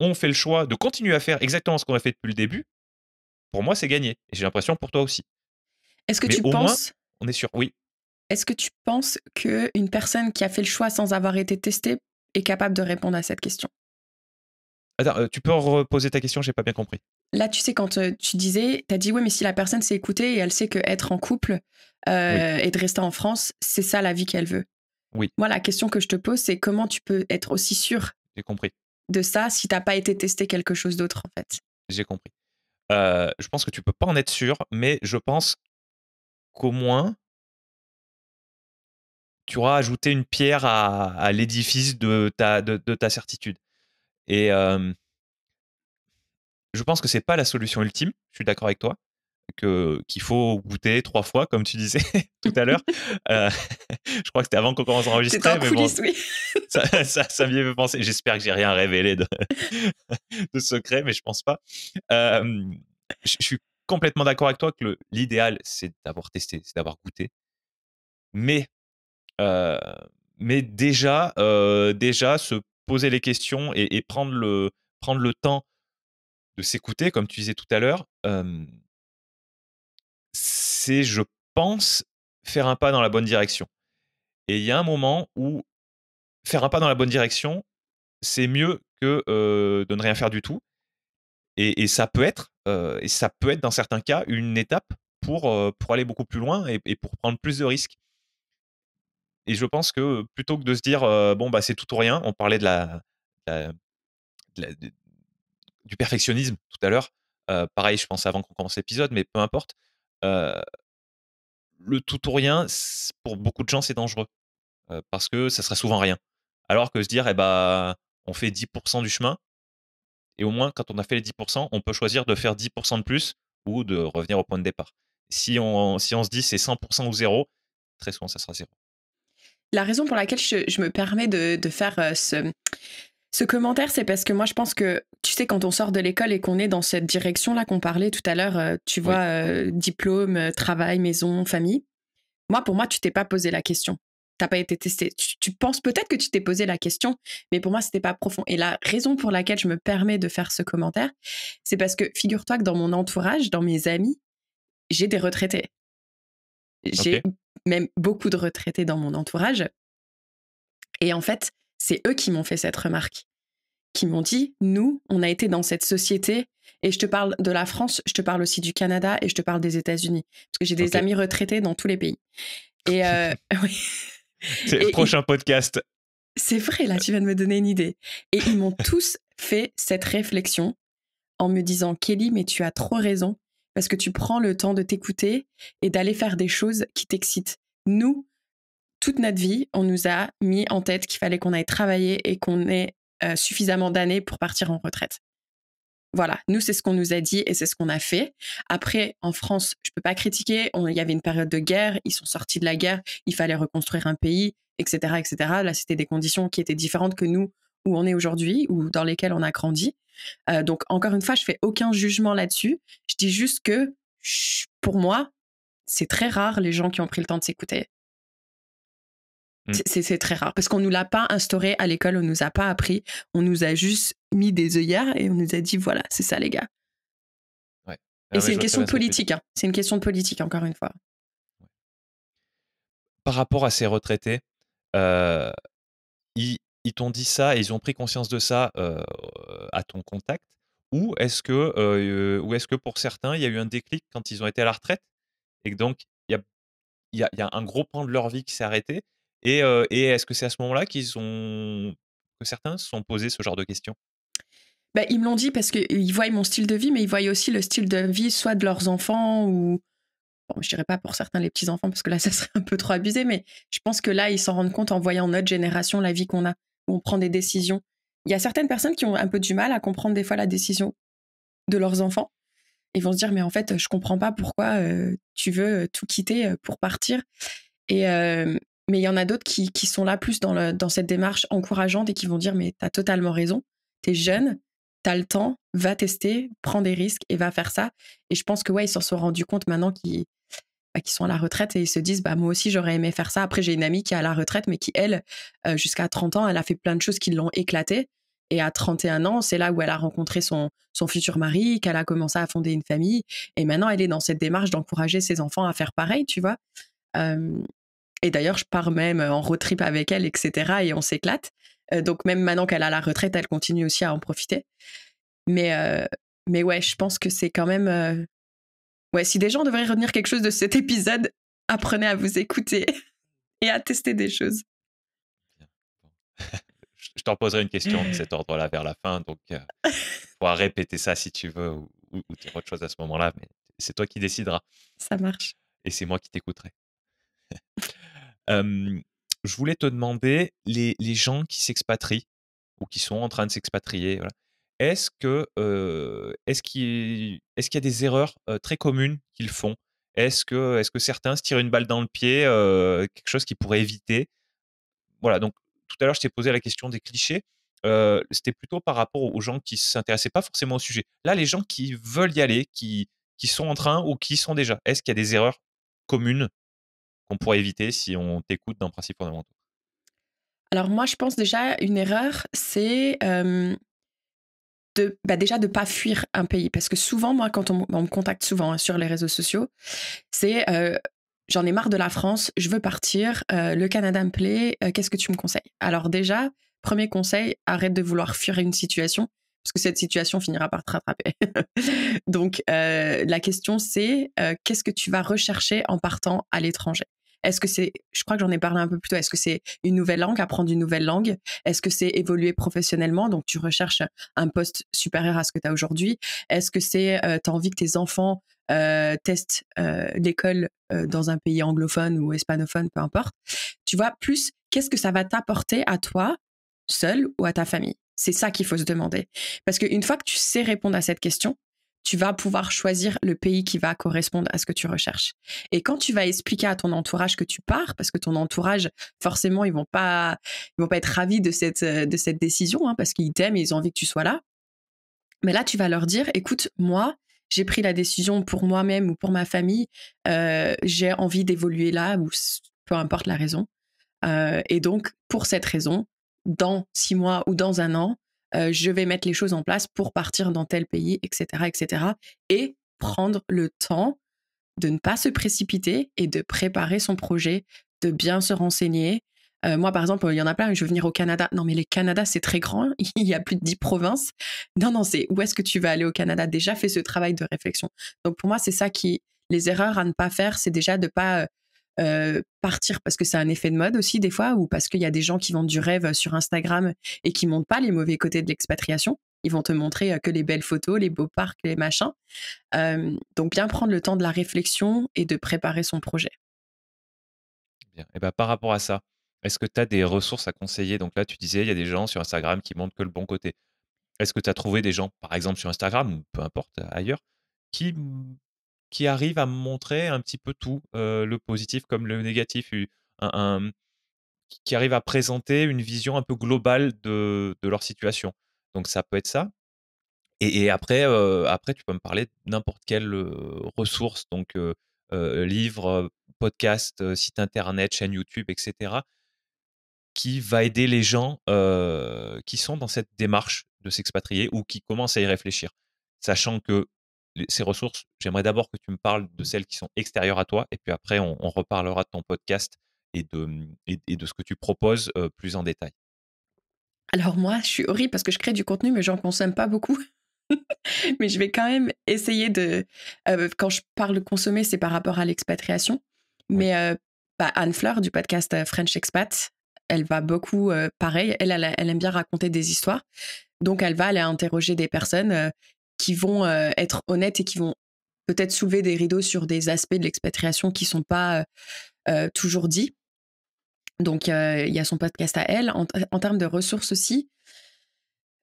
on fait le choix de continuer à faire exactement ce qu'on a fait depuis le début, pour moi, c'est gagné. Et j'ai l'impression pour toi aussi. Est-ce que tu penses. on est sûr, oui. Est-ce que tu penses qu'une personne qui a fait le choix sans avoir été testée est capable de répondre à cette question Attends, tu peux reposer ta question, j'ai pas bien compris. Là, tu sais, quand tu disais, tu as dit, oui, mais si la personne s'est écoutée et elle sait qu'être en couple et de rester en France, c'est ça la vie qu'elle veut. Oui. Moi, la question que je te pose, c'est comment tu peux être aussi sûr J'ai compris. de ça si tu n'as pas été testé quelque chose d'autre, en fait. J'ai compris. Euh, je pense que tu ne peux pas en être sûr, mais je pense qu'au moins, tu auras ajouté une pierre à, l'édifice de ta, de, ta certitude. Et euh, je pense que c'est pas la solution ultime, je suis d'accord avec toi que qu'il faut goûter trois fois, comme tu disais tout à l'heure. Euh, je crois que c'était avant qu'on commence à enregistrer. ça, ça, ça m'y penser penser J'espère que j'ai rien révélé de, de, secret, mais je pense pas. je, suis complètement d'accord avec toi que l'idéal, c'est d'avoir testé, c'est d'avoir goûté. Mais, euh, mais déjà, euh, déjà, se poser les questions et, et prendre, le, prendre le temps de s'écouter, comme tu disais tout à l'heure c'est, je pense, faire un pas dans la bonne direction. Et il y a un moment où faire un pas dans la bonne direction, c'est mieux que de ne rien faire du tout. Et, ça peut être, et ça peut être dans certains cas une étape pour, pour aller beaucoup plus loin et, pour prendre plus de risques. Et je pense que plutôt que de se dire bon bah c'est tout ou rien, on parlait de la, du perfectionnisme tout à l'heure. pareil, je pense avant qu'on commence l'épisode, mais peu importe le tout ou rien, pour beaucoup de gens, c'est dangereux. parce que ça serait souvent rien. Alors que se dire, eh ben, on fait 10% du chemin, et au moins, quand on a fait les 10%, on peut choisir de faire 10% de plus ou de revenir au point de départ. Si on, si on se dit c'est 100% ou 0, très souvent, ça sera zéro. La raison pour laquelle je, je me permets de, de faire ce, ce commentaire, c'est parce que moi, je pense que, tu sais, quand on sort de l'école et qu'on est dans cette direction-là qu'on parlait tout à l'heure, euh, tu vois, euh, diplôme, euh, travail, maison, famille. Moi, pour moi, tu t'es pas posé la question. T'as pas été testé. Tu, penses peut-être que tu t'es posé la question, mais pour moi, c'était pas profond. Et la raison pour laquelle je me permets de faire ce commentaire, c'est parce que figure-toi que dans mon entourage, dans mes amis, j'ai des retraités. J'ai même beaucoup de retraités dans mon entourage. Et en fait, c'est eux qui m'ont fait cette remarque, qui m'ont dit, nous, on a été dans cette société, et je te parle de la France, je te parle aussi du Canada, et je te parle des États-Unis, parce que j'ai des amis retraités dans tous les pays. Et euh, oui. C'est le prochain podcast. C'est vrai, là, tu viens de me donner une idée. Et ils m'ont tous fait cette réflexion en me disant, Kelly, mais tu as trop raison, parce que tu prends le temps de t'écouter et d'aller faire des choses qui t'excitent. Nous, toute notre vie, on nous a mis en tête qu'il fallait qu'on aille travailler et qu'on ait euh, suffisamment d'années pour partir en retraite. Voilà, nous, c'est ce qu'on nous a dit et c'est ce qu'on a fait. Après, en France, je ne peux pas critiquer. Il y avait une période de guerre, ils sont sortis de la guerre, il fallait reconstruire un pays, etc. etc. Là, c'était des conditions qui étaient différentes que nous, où on est aujourd'hui, ou dans lesquelles on a grandi. Euh, donc, encore une fois, je fais aucun jugement là-dessus. Je dis juste que, pour moi, c'est très rare les gens qui ont pris le temps de s'écouter. Mm. C'est très rare parce qu'on nous l'a pas instauré à l'école, on nous a pas appris, on nous a juste mis des œillères et on nous a dit voilà, c'est ça les gars. Ah et c'est une question de politique, hein. c'est une question de politique encore une fois. Par rapport à ces retraités, euh, ils, t'ont dit ça et ils ont pris conscience de ça euh, à ton contact ou est-ce que, euh, ou est que pour certains, il y a eu un déclic quand ils ont été à la retraite et donc il y a, un gros pan de leur vie qui s'est arrêté et, est-ce que c'est à ce moment-là qu'ils ont, que certains se sont posés ce genre de questions bah, Ils me l'ont dit parce qu'ils voient mon style de vie, mais ils voient aussi le style de vie soit de leurs enfants ou. Bon, je dirais pas pour certains les petits-enfants parce que là, ça serait un peu trop abusé, mais je pense que là, ils s'en rendent compte en voyant notre génération la vie qu'on a, où on prend des décisions. Il y a certaines personnes qui ont un peu du mal à comprendre des fois la décision de leurs enfants. Ils vont se dire, mais en fait, je comprends pas pourquoi tu veux tout quitter pour partir. Et, mais il y en a d'autres qui, sont là plus dans, dans cette démarche encourageante et qui vont dire mais t'as totalement raison, t'es jeune, t'as le temps, va tester, prends des risques et va faire ça. Et je pense que ouais, ils s'en sont rendus compte maintenant qu'ils bah, qui sont à la retraite et ils se disent bah moi aussi j'aurais aimé faire ça. Après j'ai une amie qui est à la retraite mais qui elle euh, jusqu'à 30 ans elle a fait plein de choses qui l'ont éclatée. Et à 31 ans, c'est là où elle a rencontré son, son futur mari, qu'elle a commencé à fonder une famille. Et maintenant, elle est dans cette démarche d'encourager ses enfants à faire pareil, tu vois. Euh, et d'ailleurs, je pars même euh, en road trip avec elle, etc. Et on s'éclate. Euh, donc même maintenant qu'elle a la retraite, elle continue aussi à en profiter. Mais, euh, mais ouais, je pense que c'est quand même... Ouais, si des gens devraient retenir quelque chose de cet épisode, apprenez à vous écouter et à tester des choses. je t'en poserai une question de cet ordre-là vers la fin, donc pour répéter ça si tu veux ou, dire autre chose à ce moment-là, mais c'est toi qui décideras. Ça marche. Et c'est moi qui t'écouterai je voulais te demander, les, les gens qui s'expatrient ou qui sont en train de s'expatrier, est-ce que est-ce qu'il est y a des erreurs très communes qu'ils font Est-ce que, est que certains se tirent une balle dans le pied, quelque chose qu'ils pourraient éviter Voilà, donc tout à l'heure, je t'ai posé la question des clichés. C'était plutôt par rapport aux gens qui ne s'intéressaient pas forcément au sujet. Là, les gens qui veulent y aller, qui, qui sont en train ou qui sont déjà, est-ce qu'il y a des erreurs communes qu'on pourrait éviter si on t'écoute d'un principe fondamental Alors moi, je pense déjà une erreur, c'est euh, de bah déjà de pas fuir un pays, parce que souvent, moi, quand on, me contacte souvent hein, sur les réseaux sociaux, c'est j'en ai marre de la France, je veux partir, le Canada me plaît, qu'est-ce que tu me conseilles Alors déjà, premier conseil, arrête de vouloir fuir une situation parce que cette situation finira par te rattraper. Donc, euh, la question, c'est euh, qu'est-ce que tu vas rechercher en partant à l'étranger Est-ce que c'est, je crois que j'en ai parlé un peu plus tôt, est-ce que c'est une nouvelle langue, apprendre une nouvelle langue Est-ce que c'est évoluer professionnellement Donc, tu recherches un poste supérieur à ce que tu as aujourd'hui. Est-ce que c'est, euh, tu as envie que tes enfants testent l'école dans un pays anglophone ou hispanophone, peu importe Tu vois, plus, qu'est-ce que ça va t'apporter à toi seul ou à ta famille c'est ça qu'il faut se demander. Parce qu'une fois que tu sais répondre à cette question, tu vas pouvoir choisir le pays qui va correspondre à ce que tu recherches. Et quand tu vas expliquer à ton entourage que tu pars, parce que ton entourage, forcément, ils vont pas, ils vont pas être ravis de cette, euh, de cette décision, hein, parce qu'ils t'aiment et ils ont envie que tu sois là. Mais là, tu vas leur dire, écoute, moi, j'ai pris la décision pour moi-même ou pour ma famille, euh, j'ai envie d'évoluer là, ou peu importe la raison. Euh, et donc, pour cette raison, dans six mois ou dans un an, euh, je vais mettre les choses en place pour partir dans tel pays, etc., etc. Et prendre le temps de ne pas se précipiter et de préparer son projet, de bien se renseigner. Euh, moi, par exemple, il y en a plein, je veux venir au Canada. Non, mais le Canada, c'est très grand, il y a plus de dix provinces. Non, non, c'est où est-ce que tu vas aller au Canada Déjà, fais ce travail de réflexion. Donc, pour moi, c'est ça qui, les erreurs à ne pas faire, c'est déjà de ne pas euh, euh, partir parce que c'est un effet de mode aussi des fois, ou parce qu'il y a des gens qui vendent du rêve euh, sur Instagram et qui montrent pas les mauvais côtés de l'expatriation. Ils vont te montrer euh, que les belles photos, les beaux parcs, les machins. donc bien prendre le temps de la réflexion et de préparer son projet. Et ben, par rapport à ça, est-ce que tu as des ressources à conseiller Donc là, tu disais, il y a des gens sur Instagram qui montrent que le bon côté. Est-ce que tu as trouvé des gens, par exemple sur Instagram ou peu importe ailleurs, qui mmh, qui arrive à montrer un petit peu tout, le positif comme le négatif, un, mmh, qui arrive à présenter une vision un peu globale de, leur situation. Donc ça peut être ça. Et, après, après, tu peux me parler de n'importe quelle ressource, donc livre, podcast, site internet, chaîne YouTube, etc., qui va aider les gens qui sont dans cette démarche de s'expatrier ou qui commencent à y réfléchir sachant que ces ressources, j'aimerais d'abord que tu me parles de celles qui sont extérieures à toi, et puis après, on, reparlera de ton podcast et de, mm, ce que tu proposes euh, plus en détail. Alors moi, je suis horrible parce que je crée du contenu, mais j'en consomme pas beaucoup. mais je vais quand même essayer de... Euh, quand je parle consommer, c'est par rapport à l'expatriation. Mais euh, bah, Anne Fleur du podcast French Expat, elle va beaucoup, pareil, elle, elle, aime bien raconter des histoires. Donc, elle va aller interroger des personnes qui vont euh, être honnêtes et qui vont peut-être soulever des rideaux sur des aspects de l'expatriation qui sont pas euh, euh, toujours dits. Donc, il y a son podcast à elle. En, termes de ressources aussi,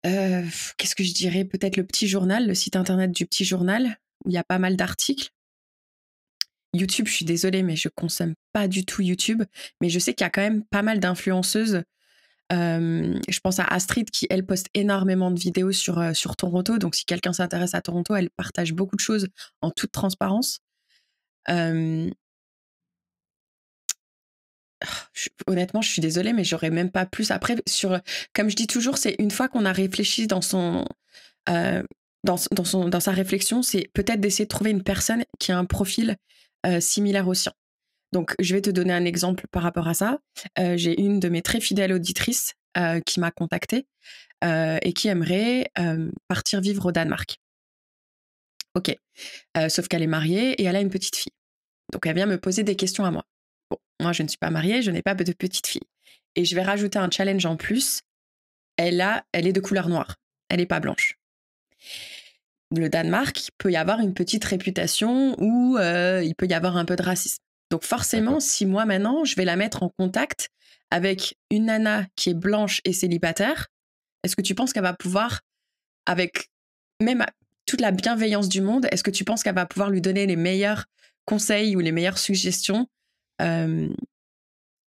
qu'est-ce que je dirais Peut-être le petit journal, le site internet du petit journal, où il y a pas mal d'articles. YouTube, je suis désolée, mais je consomme pas du tout YouTube. Mais je sais qu'il y a quand même pas mal d'influenceuses euh, je pense à Astrid qui, elle, poste énormément de vidéos sur, euh, sur Toronto. Donc, si quelqu'un s'intéresse à Toronto, elle partage beaucoup de choses en toute transparence. Euh, honnêtement, je suis désolée, mais j'aurais même pas plus. Après, sur, comme je dis toujours, c'est une fois qu'on a réfléchi dans son. Dans, son, dans sa réflexion, c'est peut-être d'essayer de trouver une personne qui a un profil similaire au sien. Donc, je vais te donner un exemple par rapport à ça. Euh, j'ai une de mes très fidèles auditrices euh, qui m'a contactée euh, et qui aimerait partir vivre au Danemark. Ok. sauf qu'elle est mariée et elle a une petite fille. Donc, elle vient me poser des questions à moi. Bon, moi, je ne suis pas mariée, je n'ai pas de petite fille. Et je vais rajouter un challenge en plus. Elle, a, elle est de couleur noire. Elle n'est pas blanche le Danemark, il peut y avoir une petite réputation où il peut y avoir un peu de racisme. Donc forcément, si moi maintenant, je vais la mettre en contact avec une nana qui est blanche et célibataire, est-ce que tu penses qu'elle va pouvoir, avec même toute la bienveillance du monde, est-ce que tu penses qu'elle va pouvoir lui donner les meilleurs conseils ou les meilleures suggestions euh,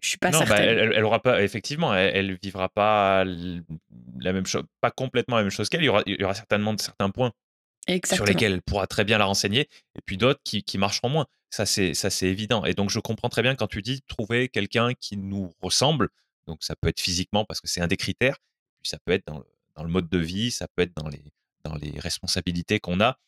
Je suis pas bah, certaine. elle, aura pas, effectivement, elle, vivra pas la même chose, pas complètement la même chose qu'elle. Il, y aura, certainement certains points sur lesquels elle pourra très bien la renseigner, et puis d'autres qui marcheront moins. Ça, c'est, ça, c'est évident. Et donc, je comprends très bien quand tu dis trouver quelqu'un qui nous ressemble. Donc, ça peut être physiquement parce que c'est un des critères. Puis, ça peut être dans le, dans le, mode de vie, ça peut être dans les, dans les responsabilités qu'on a.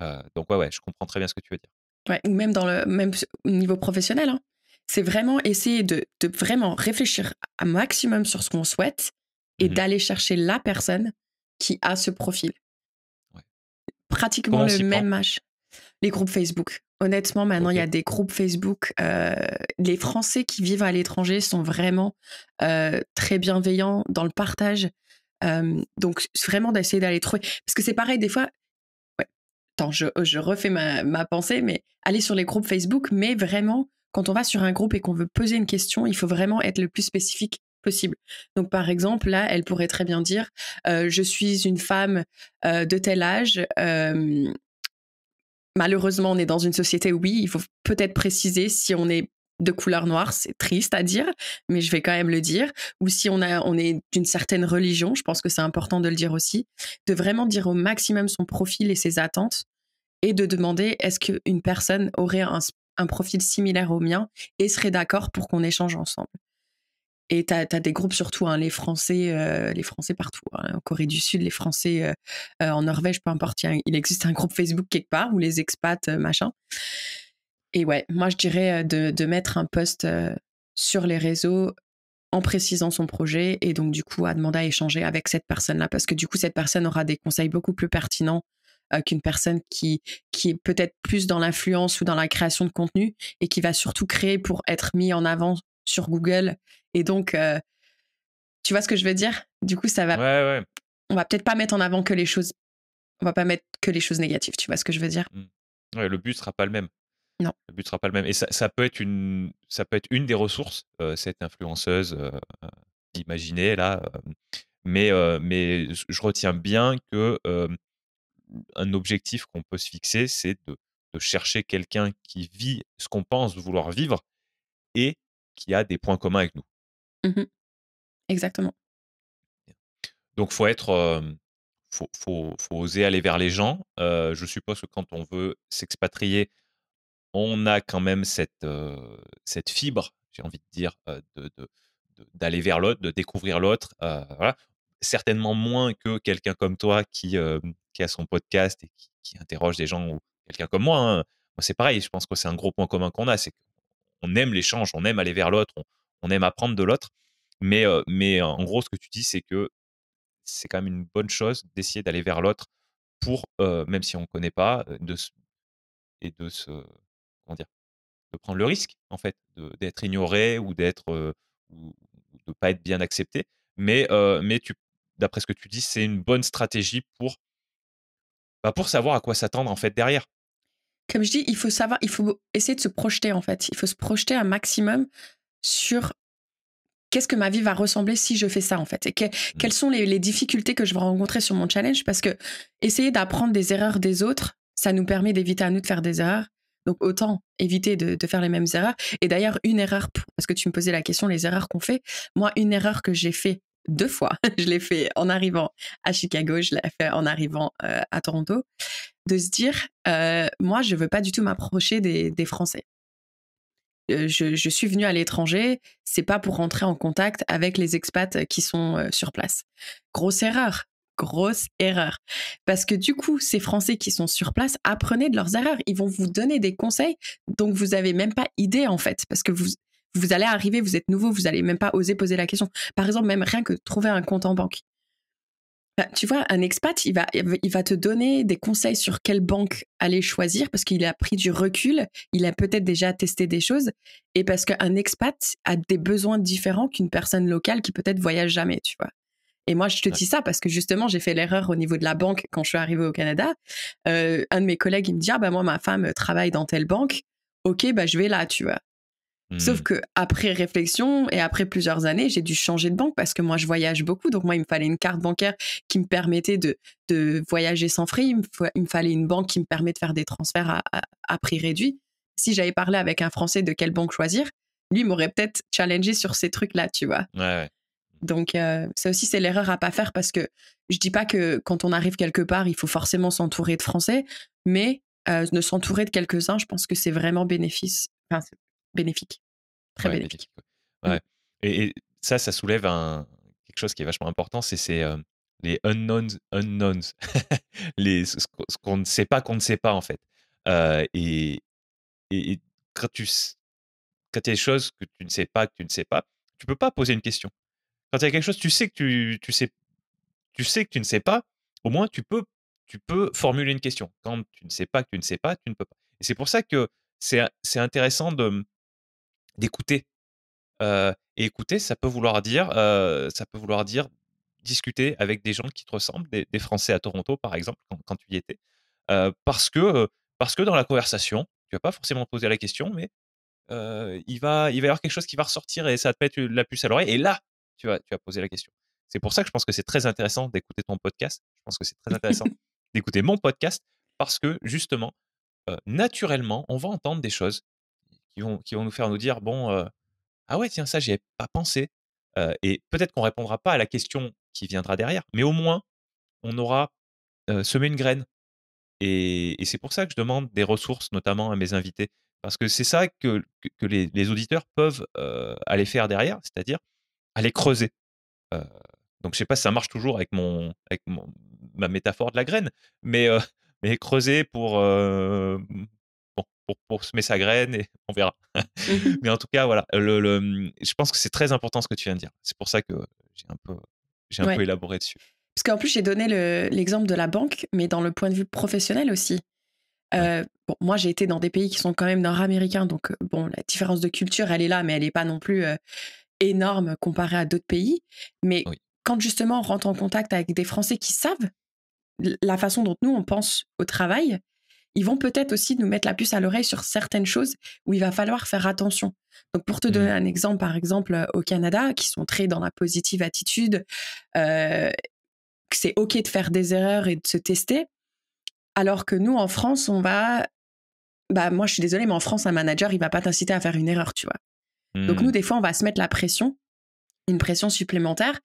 Euh, donc, ouais, ouais, je comprends très bien ce que tu veux dire. ou même dans le même niveau professionnel. Hein. C'est vraiment essayer de, de, vraiment réfléchir un maximum sur ce qu'on souhaite et mmh d'aller chercher la personne qui a ce profil. Pratiquement le même match. Les groupes Facebook. Honnêtement, maintenant, il y a des groupes Facebook. Euh, les Français qui vivent à l'étranger sont vraiment euh, très bienveillants dans le partage. Euh, donc, vraiment d'essayer d'aller trouver. Parce que c'est pareil, des fois. Ouais. Attends, je, refais ma, ma, pensée, mais aller sur les groupes Facebook, mais vraiment, quand on va sur un groupe et qu'on veut poser une question, il faut vraiment être le plus spécifique possible. Donc, par exemple, là, elle pourrait très bien dire Je suis une femme de tel âge malheureusement, on est dans une société, où oui, il faut peut-être préciser si on est de couleur noire, c'est triste à dire, mais je vais quand même le dire. Ou si on, a, on est d'une certaine religion, je pense que c'est important de le dire aussi, de vraiment dire au maximum son profil et ses attentes et de demander est-ce qu'une personne aurait un profil similaire au mien et serait d'accord pour qu'on échange ensemble. Et tu as, des groupes surtout, hein, les Français, euh, les Français partout, hein, en Corée du Sud, les Français euh, euh, en Norvège, peu importe. Il, existe un groupe Facebook quelque part ou les expats, machin. Et ouais, moi je dirais de, de mettre un post sur les réseaux en précisant son projet et donc du coup à demander à échanger avec cette personne-là parce que du coup cette personne aura des conseils beaucoup plus pertinents qu'une personne qui, qui est peut-être plus dans l'influence ou dans la création de contenu et qui va surtout créer pour être mis en avant sur Google. Et donc, euh, tu vois ce que je veux dire Du coup, ça va. Ouais, ouais. On va peut-être pas mettre en avant que les choses. On va pas mettre que les choses négatives. Tu vois ce que je veux dire mmh. ouais, Le but sera pas le même. Non. Le but sera pas le même. Et ça, ça peut être une, ça peut être une des ressources euh, cette influenceuse euh, imaginée là. Mais mais je retiens bien que un objectif qu'on peut se fixer, c'est de, de chercher quelqu'un qui vit ce qu'on pense vouloir vivre et qui a des points communs avec nous. Mmh Exactement. Donc, faut être, faut, faut, oser aller vers les gens. je suppose que quand on veut s'expatrier, on a quand même cette, cette fibre, j'ai envie de dire, d'aller vers l'autre, de découvrir l'autre. Certainement moins que quelqu'un comme toi qui, qui a son podcast et qui, interroge des gens ou quelqu'un comme moi. Hein. Moi, c'est pareil. Je pense que c'est un gros point commun qu'on a, c'est on aime l'échange, on aime aller vers l'autre, on, aime apprendre de l'autre. Mais, mais en gros, ce que tu dis, c'est que c'est quand même une bonne chose d'essayer d'aller vers l'autre pour, même si on ne connaît pas, de et de se, dire, de prendre le risque, en fait, d'être ignoré ou d'être, ou pas être bien accepté. Mais, mais d'après ce que tu dis, c'est une bonne stratégie pour, bah, pour savoir à quoi s'attendre, en fait, derrière comme je dis, il faut savoir, il faut essayer de se projeter en fait. Il faut se projeter un maximum sur qu'est-ce que ma vie va ressembler si je fais ça en fait et mmh. quelles sont les, difficultés que je vais rencontrer sur mon challenge parce que essayer d'apprendre des erreurs des autres, ça nous permet d'éviter à nous de faire des erreurs. Donc autant éviter de, faire les mêmes erreurs. Et d'ailleurs, une erreur, parce que tu me posais la question, les erreurs qu'on fait, moi, une erreur que j'ai fait deux fois. je l'ai fait en arrivant à Chicago, je l'ai fait en arrivant euh, à Toronto, de se dire, euh, moi, je veux pas du tout m'approcher des, Français. Euh, je, suis venue à l'étranger, c'est pas pour rentrer en contact avec les expats qui sont sur place. Grosse erreur, grosse erreur. Parce que du coup, ces Français qui sont sur place, apprenez de leurs erreurs. Ils vont vous donner des conseils dont vous n'avez même pas idée, en fait. Parce que vous, vous allez arriver, vous êtes nouveau, vous n'allez même pas oser poser la question. Par exemple, même rien que trouver un compte en banque. Bah, tu vois, un expat, il va, il va te donner des conseils sur quelle banque aller choisir parce qu'il a pris du recul, il a peut-être déjà testé des choses et parce qu'un expat a des besoins différents qu'une personne locale qui peut-être voyage jamais, tu vois. Et moi, je te dis ça parce que justement, j'ai fait l'erreur au niveau de la banque quand je suis arrivée au Canada. Euh, un de mes collègues, il me dit, ah bah moi, ma femme travaille dans telle banque. Ok, bah je vais là, tu vois. Hmm. Sauf que après réflexion et après plusieurs années, j'ai dû changer de banque parce que moi je voyage beaucoup, donc moi il me fallait une carte bancaire qui me permettait de, de voyager sans frais. Il me, fallait une banque qui me permet de faire des transferts à, à, prix réduit. Si j'avais parlé avec un Français de quelle banque choisir, lui m'aurait peut-être challengé sur ces trucs-là, tu vois. Donc euh, ça aussi c'est l'erreur à pas faire parce que je dis pas que quand on arrive quelque part il faut forcément s'entourer de Français, mais ne euh, s'entourer de quelques-uns, je pense que c'est vraiment bénéfice, enfin, bénéfique. Très ouais, mmh. Et, ça, ça soulève un, quelque chose qui est vachement important, c'est euh, les unknowns, unknowns. les, ce, qu'on ne sait pas, qu'on ne sait pas en fait. Euh, et, et, quand tu quand il y a des choses que tu ne sais pas, que tu ne sais pas, tu peux pas poser une question. Quand il y a quelque chose, tu sais que tu, tu sais, tu sais que tu ne sais pas. Au moins, tu peux, tu peux formuler une question. Quand tu ne sais pas que tu ne sais pas, tu ne peux pas. Et c'est pour ça que c'est intéressant de d'écouter. et écouter, ça peut vouloir dire, ça peut vouloir dire discuter avec des gens qui te ressemblent, des, Français à Toronto par exemple, quand, tu y étais, parce que parce que dans la conversation, tu vas pas forcément poser la question, mais il va il va y avoir quelque chose qui va ressortir et ça va te mettre la puce à l'oreille. Et là, tu vas tu vas poser la question. C'est pour ça que je pense que c'est très intéressant d'écouter ton podcast. Je pense que c'est très intéressant d'écouter mon podcast parce que justement, naturellement, on va entendre des choses qui vont, nous faire nous dire bon, euh, ah ouais, tiens, ça, j'y avais pas pensé. Euh, et peut-être qu'on répondra pas à la question qui viendra derrière, mais au moins, on aura euh, semé une graine. Et, c'est pour ça que je demande des ressources, notamment à mes invités, parce que c'est ça que, les, auditeurs peuvent aller faire derrière, c'est-à-dire aller creuser. donc, je sais pas si ça marche toujours avec, mon, avec ma métaphore de la graine, mais mais creuser pour, pour, semer sa graine et on verra. Mmh mais en tout cas, voilà, le, mmh, je pense que c'est très important ce que tu viens de dire. C'est pour ça que j'ai un peu, j'ai un peu élaboré dessus. Parce qu'en plus, j'ai donné l'exemple de la banque, mais dans le point de vue professionnel aussi. Euh, bon, moi, j'ai été dans des pays qui sont quand même nord-américains, donc euh, bon, la différence de culture, elle est là, mais elle n'est pas non plus euh, énorme comparée à d'autres pays. Mais quand justement on rentre en contact avec des Français qui savent la façon dont nous on pense au travail, ils vont peut-être aussi nous mettre la puce à l'oreille sur certaines choses où il va falloir faire attention. Donc, pour te mmh. donner un exemple, par exemple, euh, au Canada, qui sont très dans la positive attitude, que euh, c'est OK de faire des erreurs et de se tester, alors que nous, en France, on va. Bah, moi, je suis désolée, mais en France, un manager, il va pas t'inciter à faire une erreur, tu vois. Donc, nous, mmh. des fois, on va se mettre la pression, une pression supplémentaire.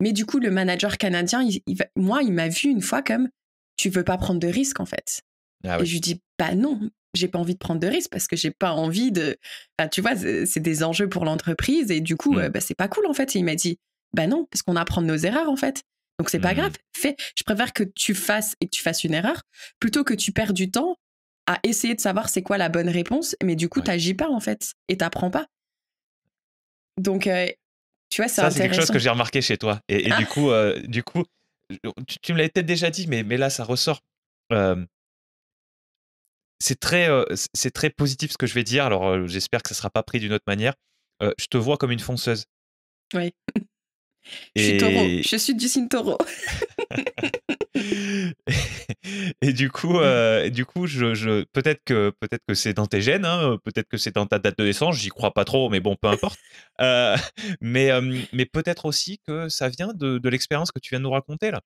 Mais du coup, le manager canadien, moi, il m'a vu une fois comme tu veux pas prendre de risques, en fait. Ah et je lui dis, bah non, j'ai pas envie de prendre de risques parce que j'ai pas envie de. tu vois, c'est des enjeux pour l'entreprise et du coup, mmh. bah, c'est pas cool en fait. Et il m'a dit, bah non, parce qu'on apprend de nos erreurs en fait. Donc c'est pas grave, mmh. fais. Je préfère que tu fasses et que tu fasses une erreur plutôt que tu perds du temps à essayer de savoir c'est quoi la bonne réponse, mais du coup, t'agis pas en fait et t'apprends pas. Donc, tu vois, c'est Ça, c'est quelque chose que j'ai remarqué chez toi. Et, du coup, du coup tu, me l'avais peut-être déjà dit, mais, mais là, ça ressort c'est très, c'est très positif ce que je vais dire. Alors, j'espère que ça sera pas pris d'une autre manière. je te vois comme une fonceuse. Oui. Je suis taureau. Je suis du signe taureau. et du coup, du coup je, peut-être que, peut que c'est dans tes gènes, hein, peut-être que c'est dans ta date de naissance, j'y crois pas trop, mais bon, peu importe. Euh, mais mais peut-être aussi que ça vient de, de l'expérience que tu viens de nous raconter là.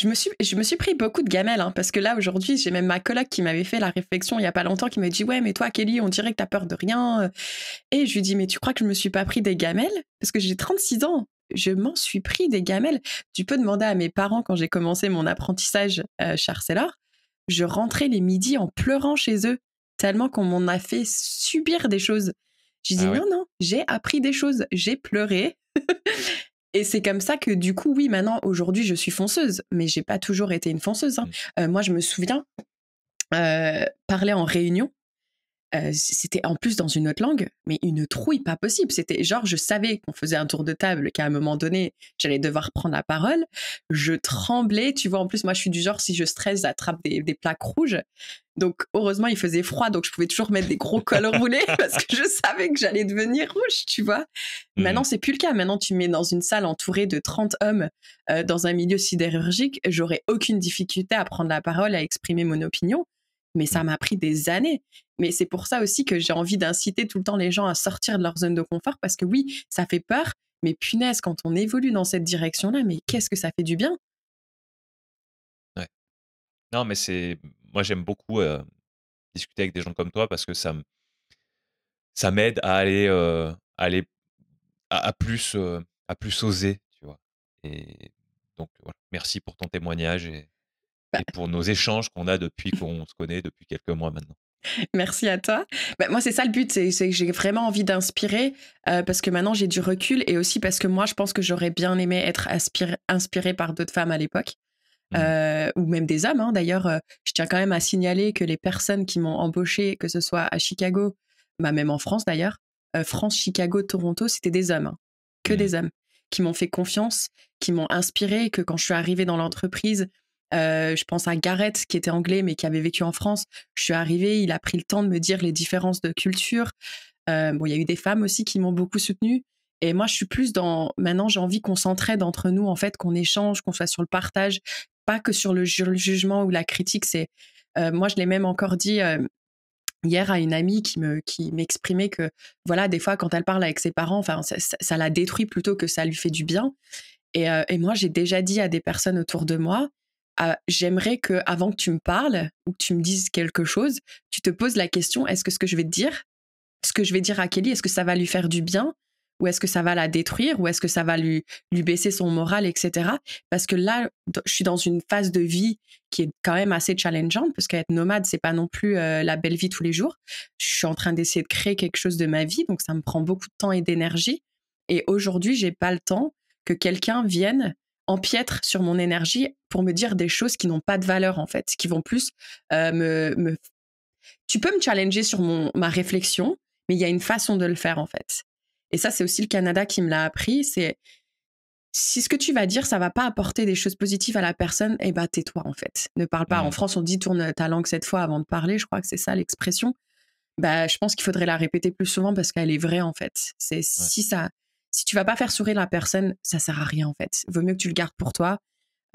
Je me, suis, je me suis pris beaucoup de gamelles, hein, parce que là, aujourd'hui, j'ai même ma coloc qui m'avait fait la réflexion il n'y a pas longtemps, qui m'a dit Ouais, mais toi, Kelly, on dirait que t'as peur de rien. Euh. Et je lui dis Mais tu crois que je me suis pas pris des gamelles Parce que j'ai 36 ans. Je m'en suis pris des gamelles. Tu peux demander à mes parents quand j'ai commencé mon apprentissage euh, Je rentrais les midis en pleurant chez eux, tellement qu'on m'en a fait subir des choses. J'ai ah dit non, non, j'ai appris des choses, j'ai pleuré. Et c'est comme ça que du coup, oui, maintenant, aujourd'hui, je suis fonceuse, mais j'ai pas toujours été une fonceuse. Hein. Mmh. Euh, moi, je me souviens euh, parler en réunion euh, c'était en plus dans une autre langue, mais une trouille pas possible. C'était genre, je savais qu'on faisait un tour de table, qu'à un moment donné, j'allais devoir prendre la parole. Je tremblais, tu vois. En plus, moi, je suis du genre, si je stresse, j'attrape des, plaques rouges. Donc, heureusement, il faisait froid, donc je pouvais toujours mettre des gros cols roulés parce que je savais que j'allais devenir rouge, tu vois. Mmh. Maintenant, c'est plus le cas. Maintenant, tu mets dans une salle entourée de 30 hommes euh, dans un milieu sidérurgique, j'aurais aucune difficulté à prendre la parole, à exprimer mon opinion. Mais ça mmh. m'a pris des années. Mais c'est pour ça aussi que j'ai envie d'inciter tout le temps les gens à sortir de leur zone de confort parce que oui, ça fait peur, mais punaise, quand on évolue dans cette direction-là, mais qu'est-ce que ça fait du bien Ouais. Non, mais c'est. Moi, j'aime beaucoup discuter avec des gens comme toi parce que ça, ça m'aide à aller, à aller à, plus, à plus oser, tu vois. Et donc, voilà. Merci pour ton témoignage et bah et pour nos échanges qu'on a depuis qu'on se connaît depuis quelques mois maintenant. Merci à toi. Bah, moi, c'est ça le but, c'est que j'ai vraiment envie d'inspirer euh, parce que maintenant j'ai du recul et aussi parce que moi, je pense que j'aurais bien aimé être inspirée par d'autres femmes à l'époque. Mmh. Euh, ou même des hommes. Hein. D'ailleurs, euh, je tiens quand même à signaler que les personnes qui m'ont embauchée, que ce soit à Chicago, bah même en France d'ailleurs, France, Chicago, Toronto, c'était des hommes, hein. que mmh. des hommes, qui m'ont fait confiance, qui m'ont inspirée, que quand je suis arrivée dans l'entreprise, euh, je pense à Gareth qui était anglais mais qui avait vécu en France. Je suis arrivée, il a pris le temps de me dire les différences de culture. Euh, bon, il y a eu des femmes aussi qui m'ont beaucoup soutenue. Et moi, je suis plus dans. Maintenant, j'ai envie qu'on s'entraide entre nous, en fait, qu'on échange, qu'on soit sur le partage, pas que sur le, jugement ou la critique. C'est euh, moi, je l'ai même encore dit hier à une amie qui m'exprimait que voilà des fois quand elle parle avec ses parents enfin ça, la détruit plutôt que ça lui fait du bien et moi j'ai déjà dit à des personnes autour de moi ah, j'aimerais que avant que tu me parles ou que tu me dises quelque chose, tu te poses la question est-ce que ce que je vais te dire, ce que je vais dire à Kelly, est-ce que ça va lui faire du bien ou est-ce que ça va la détruire ou est-ce que ça va lui lui baisser son moral, etc. Parce que là, je suis dans une phase de vie qui est quand même assez challengeante parce qu'être nomade, c'est pas non plus euh, la belle vie tous les jours. Je suis en train d'essayer de créer quelque chose de ma vie, donc ça me prend beaucoup de temps et d'énergie. Et aujourd'hui, j'ai pas le temps que quelqu'un vienne empiètre sur mon énergie pour me dire des choses qui n'ont pas de valeur en fait, qui vont plus euh, me, Tu peux me challenger sur mon, ma réflexion, mais il y a une façon de le faire en fait. Et ça, c'est aussi le Canada qui me l'a appris. C'est si ce que tu vas dire, ça va pas apporter des choses positives à la personne, eh ben tais-toi en fait. Ne parle pas. En mmh. France, on dit tourne ta langue cette fois avant de parler. Je crois que c'est ça l'expression. Bah, je pense qu'il faudrait la répéter plus souvent parce qu'elle est vraie en fait. C'est si ça, si tu vas pas faire sourire la personne, ça sert à rien en fait. Vaut mieux que tu le gardes pour toi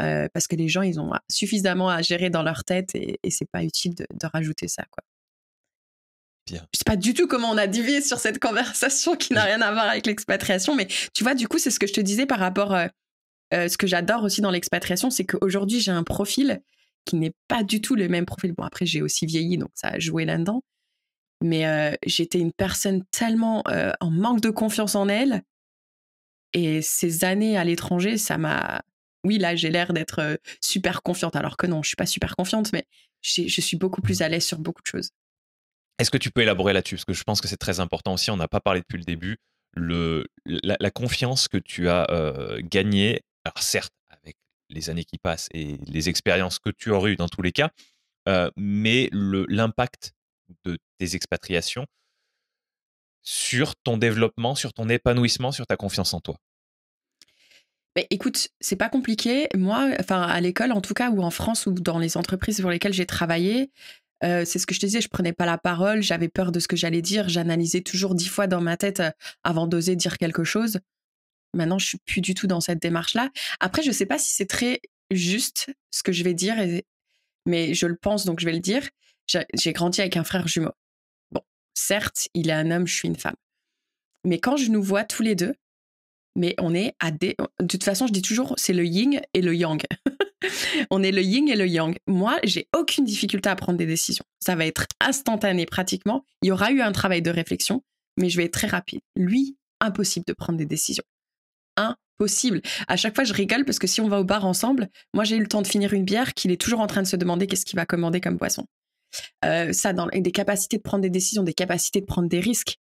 euh, parce que les gens, ils ont suffisamment à gérer dans leur tête et, et c'est pas utile de, rajouter ça quoi. Bien. Je sais pas du tout comment on a divisé sur cette conversation qui n'a rien à voir avec l'expatriation, mais tu vois, du coup, c'est ce que je te disais par rapport. à euh, euh, ce que j'adore aussi dans l'expatriation, c'est qu'aujourd'hui, j'ai un profil qui n'est pas du tout le même profil. Bon, après, j'ai aussi vieilli, donc ça a joué là-dedans. Mais j'étais une personne tellement en manque de confiance en elle, et ces années à l'étranger, ça m'a. Oui, là, j'ai l'air d'être euh, super confiante, alors que non, je suis pas super confiante, mais je suis beaucoup plus à l'aise sur beaucoup de choses. Est-ce que tu peux élaborer là-dessus Parce que je pense que c'est très important aussi, on n'a pas parlé depuis le début, le, la, confiance que tu as euh, gagnée, certes, avec les années qui passent et les expériences que tu aurais eues dans tous les cas, euh, mais l'impact de tes expatriations sur ton développement, sur ton épanouissement, sur ta confiance en toi mais bah, écoute, c'est pas compliqué. Moi, enfin à l'école en tout cas, ou en France, ou dans les entreprises pour lesquelles j'ai travaillé, euh, c'est ce que je te disais, je prenais pas la parole, j'avais peur de ce que j'allais dire, j'analysais toujours dix fois dans ma tête euh, avant d'oser dire quelque chose. Maintenant, je suis plus du tout dans cette démarche-là. Après, je sais pas si c'est très juste ce que je vais dire, mais je le pense, donc je vais le dire. J'ai grandi avec un frère jumeau certes, il est un homme, je suis une femme. Mais quand je nous vois tous les deux, mais on est à des... De toute façon, je dis toujours, c'est le yin et le yang. on est le yin et le yang. Moi, j'ai aucune difficulté à prendre des décisions. Ça va être instantané pratiquement. Il y aura eu un travail de réflexion, mais je vais être très rapide. Lui, impossible de prendre des décisions. Impossible. À chaque fois, je rigole parce que si on va au bar ensemble, moi, j'ai eu le temps de finir une bière qu'il est toujours en train de se demander qu'est-ce qu'il va commander comme boisson. Euh, ça dans des capacités de prendre des décisions, des capacités de prendre des risques,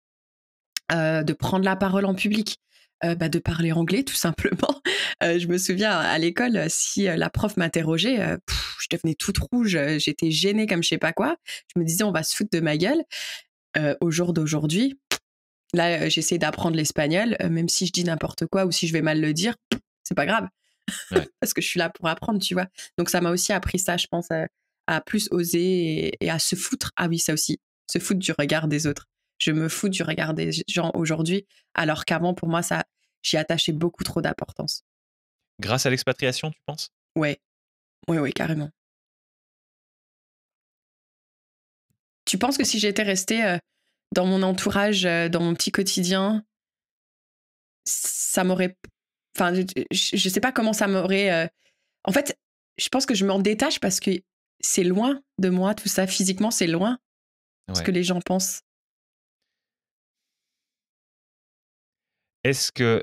euh, de prendre la parole en public. Euh, bah, de parler anglais tout simplement. je me souviens à l'école, si la prof m'interrogeait, je devenais toute rouge, j'étais gênée comme je sais pas quoi. Je me disais on va se foutre de ma gueule. au jour d'aujourd'hui, là j'essaie d'apprendre l'espagnol, même si je dis n'importe quoi ou si je vais mal le dire, c'est pas grave. parce que je suis là pour apprendre, tu vois. Donc ça m'a aussi appris ça, je pense, à plus oser et, à se foutre. Ah oui, ça aussi, se foutre du regard des autres. Je me fous du regard des gens aujourd'hui, alors qu'avant, pour moi, ça, j'y attachais beaucoup trop d'importance. Grâce à l'expatriation, tu penses Ouais, oui, oui, carrément. Tu penses que si j'étais restée euh, dans mon entourage, euh, dans mon petit quotidien, ça m'aurait. Enfin, je, ne sais pas comment ça m'aurait. Euh, en fait, je pense que je m'en détache parce que c'est loin de moi, tout ça. Physiquement, c'est loin. Ouais. Ce que les gens pensent. Est-ce que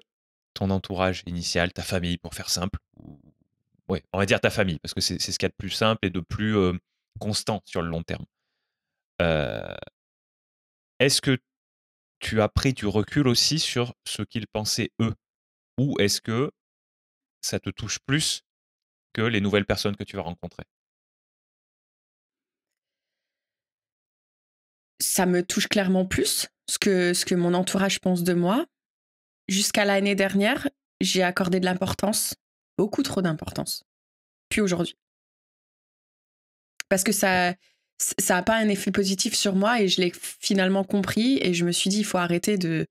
ton entourage initial, ta famille, pour faire simple, ouais, on va dire ta famille, parce que c'est ce qu'il y a de plus simple et de plus euh, constant sur le long terme. Euh, est-ce que tu as pris du recul aussi sur ce qu'ils pensaient eux Ou est-ce que ça te touche plus que les nouvelles personnes que tu vas rencontrer ça me touche clairement plus ce que, ce que mon entourage pense de moi. Jusqu'à l'année dernière, j'ai accordé de l'importance, beaucoup trop d'importance. Puis aujourd'hui. Parce que ça ça n'a pas un effet positif sur moi et je l'ai finalement compris et je me suis dit il faut arrêter de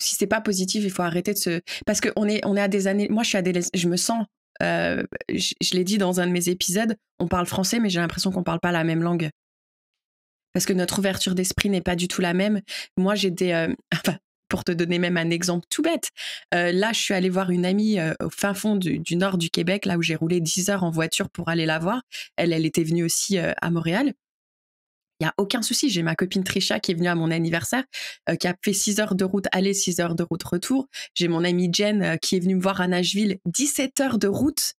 si c'est pas positif il faut arrêter de se parce que est on est à des années moi je suis à des je me sens euh, je, je l'ai dit dans un de mes épisodes on parle français mais j'ai l'impression qu'on parle pas la même langue parce que notre ouverture d'esprit n'est pas du tout la même. Moi, j'étais, euh, enfin, pour te donner même un exemple tout bête, euh, là, je suis allée voir une amie euh, au fin fond du, nord du Québec, là où j'ai roulé 10 heures en voiture pour aller la voir. Elle, elle était venue aussi à Montréal. Il n'y a aucun souci. J'ai ma copine Trisha qui est venue à mon anniversaire, qui a fait 6 heures de route aller, 6 heures de route retour. J'ai mon amie Jen qui est venue me voir à Nashville, 17 heures de route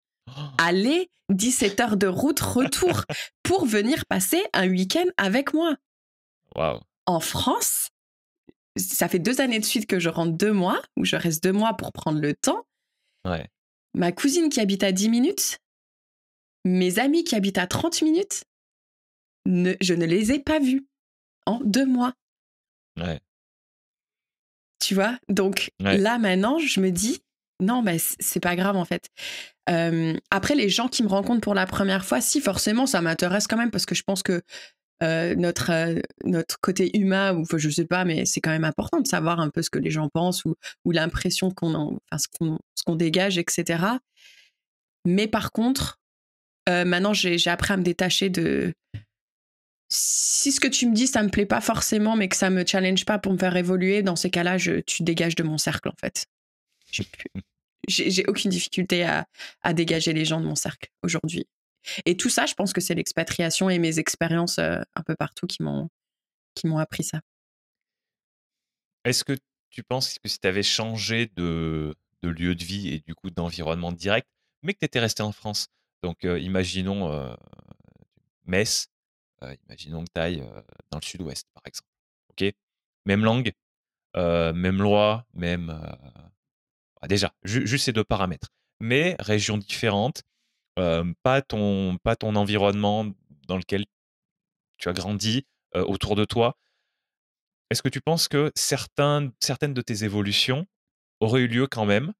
aller 17 heures de route retour pour venir passer un week-end avec moi. En France, ça fait deux années de suite que je rentre deux mois, ou je reste deux mois pour prendre le temps. Ma cousine qui habite à 10 minutes, mes amis qui habitent à 30 minutes, je ne les ai pas vus en deux mois. Tu vois Donc là maintenant, je me dis, non, mais c'est pas grave en fait. après, les gens qui me rencontrent pour la première fois, si forcément, ça m'intéresse quand même parce que je pense que notre, notre côté humain, ou je sais pas, mais c'est quand même important de savoir un peu ce que les gens pensent ou, l'impression qu'on en, enfin, ce qu'on, dégage, etc. Mais par contre, maintenant, j'ai, appris à me détacher de. Si ce que tu me dis, ça me plaît pas forcément, mais que ça me challenge pas pour me faire évoluer, dans ces cas-là, tu dégages de mon cercle en fait j'ai aucune difficulté à, à, dégager les gens de mon cercle aujourd'hui. Et tout ça, je pense que c'est l'expatriation et mes expériences euh, un peu partout qui m'ont qui m'ont appris ça. Est-ce que tu penses que si tu avais changé de, de, lieu de vie et du coup d'environnement direct, mais que tu étais resté en France, donc euh, imaginons euh, Metz, imaginons que tu ailles dans le sud-ouest par exemple, ok Même langue, même loi, même ah, déjà, juste ces deux paramètres. Mais régions différentes, euh, pas, ton, pas ton environnement dans lequel tu as grandi, euh, autour de toi. Est-ce que tu penses que certains, certaines de tes évolutions auraient eu lieu quand même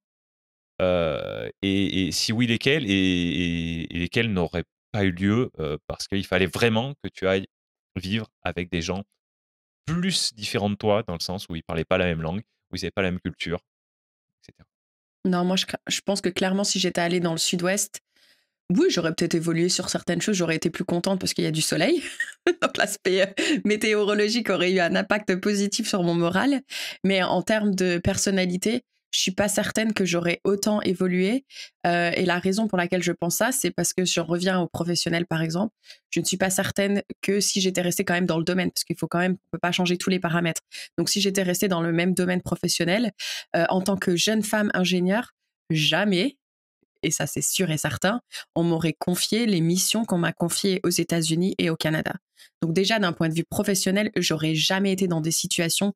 euh, et, si oui, lesquelles et, lesquelles n'auraient pas eu lieu parce qu'il fallait vraiment que tu ailles vivre avec des gens plus différents de toi, dans le sens où ils parlaient pas la même langue, où ils n'avaient pas la même culture, etc. Non, moi, je, pense que clairement, si j'étais allée dans le sud-ouest, oui, j'aurais peut-être évolué sur certaines choses, j'aurais été plus contente parce qu'il y a du soleil. Donc l'aspect euh, météorologique aurait eu un impact positif sur mon moral. Mais en termes de personnalité, je ne suis pas certaine que j'aurais autant évolué. Euh, et la raison pour laquelle je pense ça, c'est parce que je reviens revient aux professionnels, par exemple, je ne suis pas certaine que si j'étais restée quand même dans le domaine, parce qu'il faut quand même, pas changer tous les paramètres. Donc, si j'étais restée dans le même domaine professionnel, euh, en tant que jeune femme ingénieure, jamais, et ça c'est sûr et certain, on m'aurait confié les missions qu'on m'a confiées aux États-Unis et au Canada. Donc déjà d'un point de vue professionnel, j'aurais jamais été dans des situations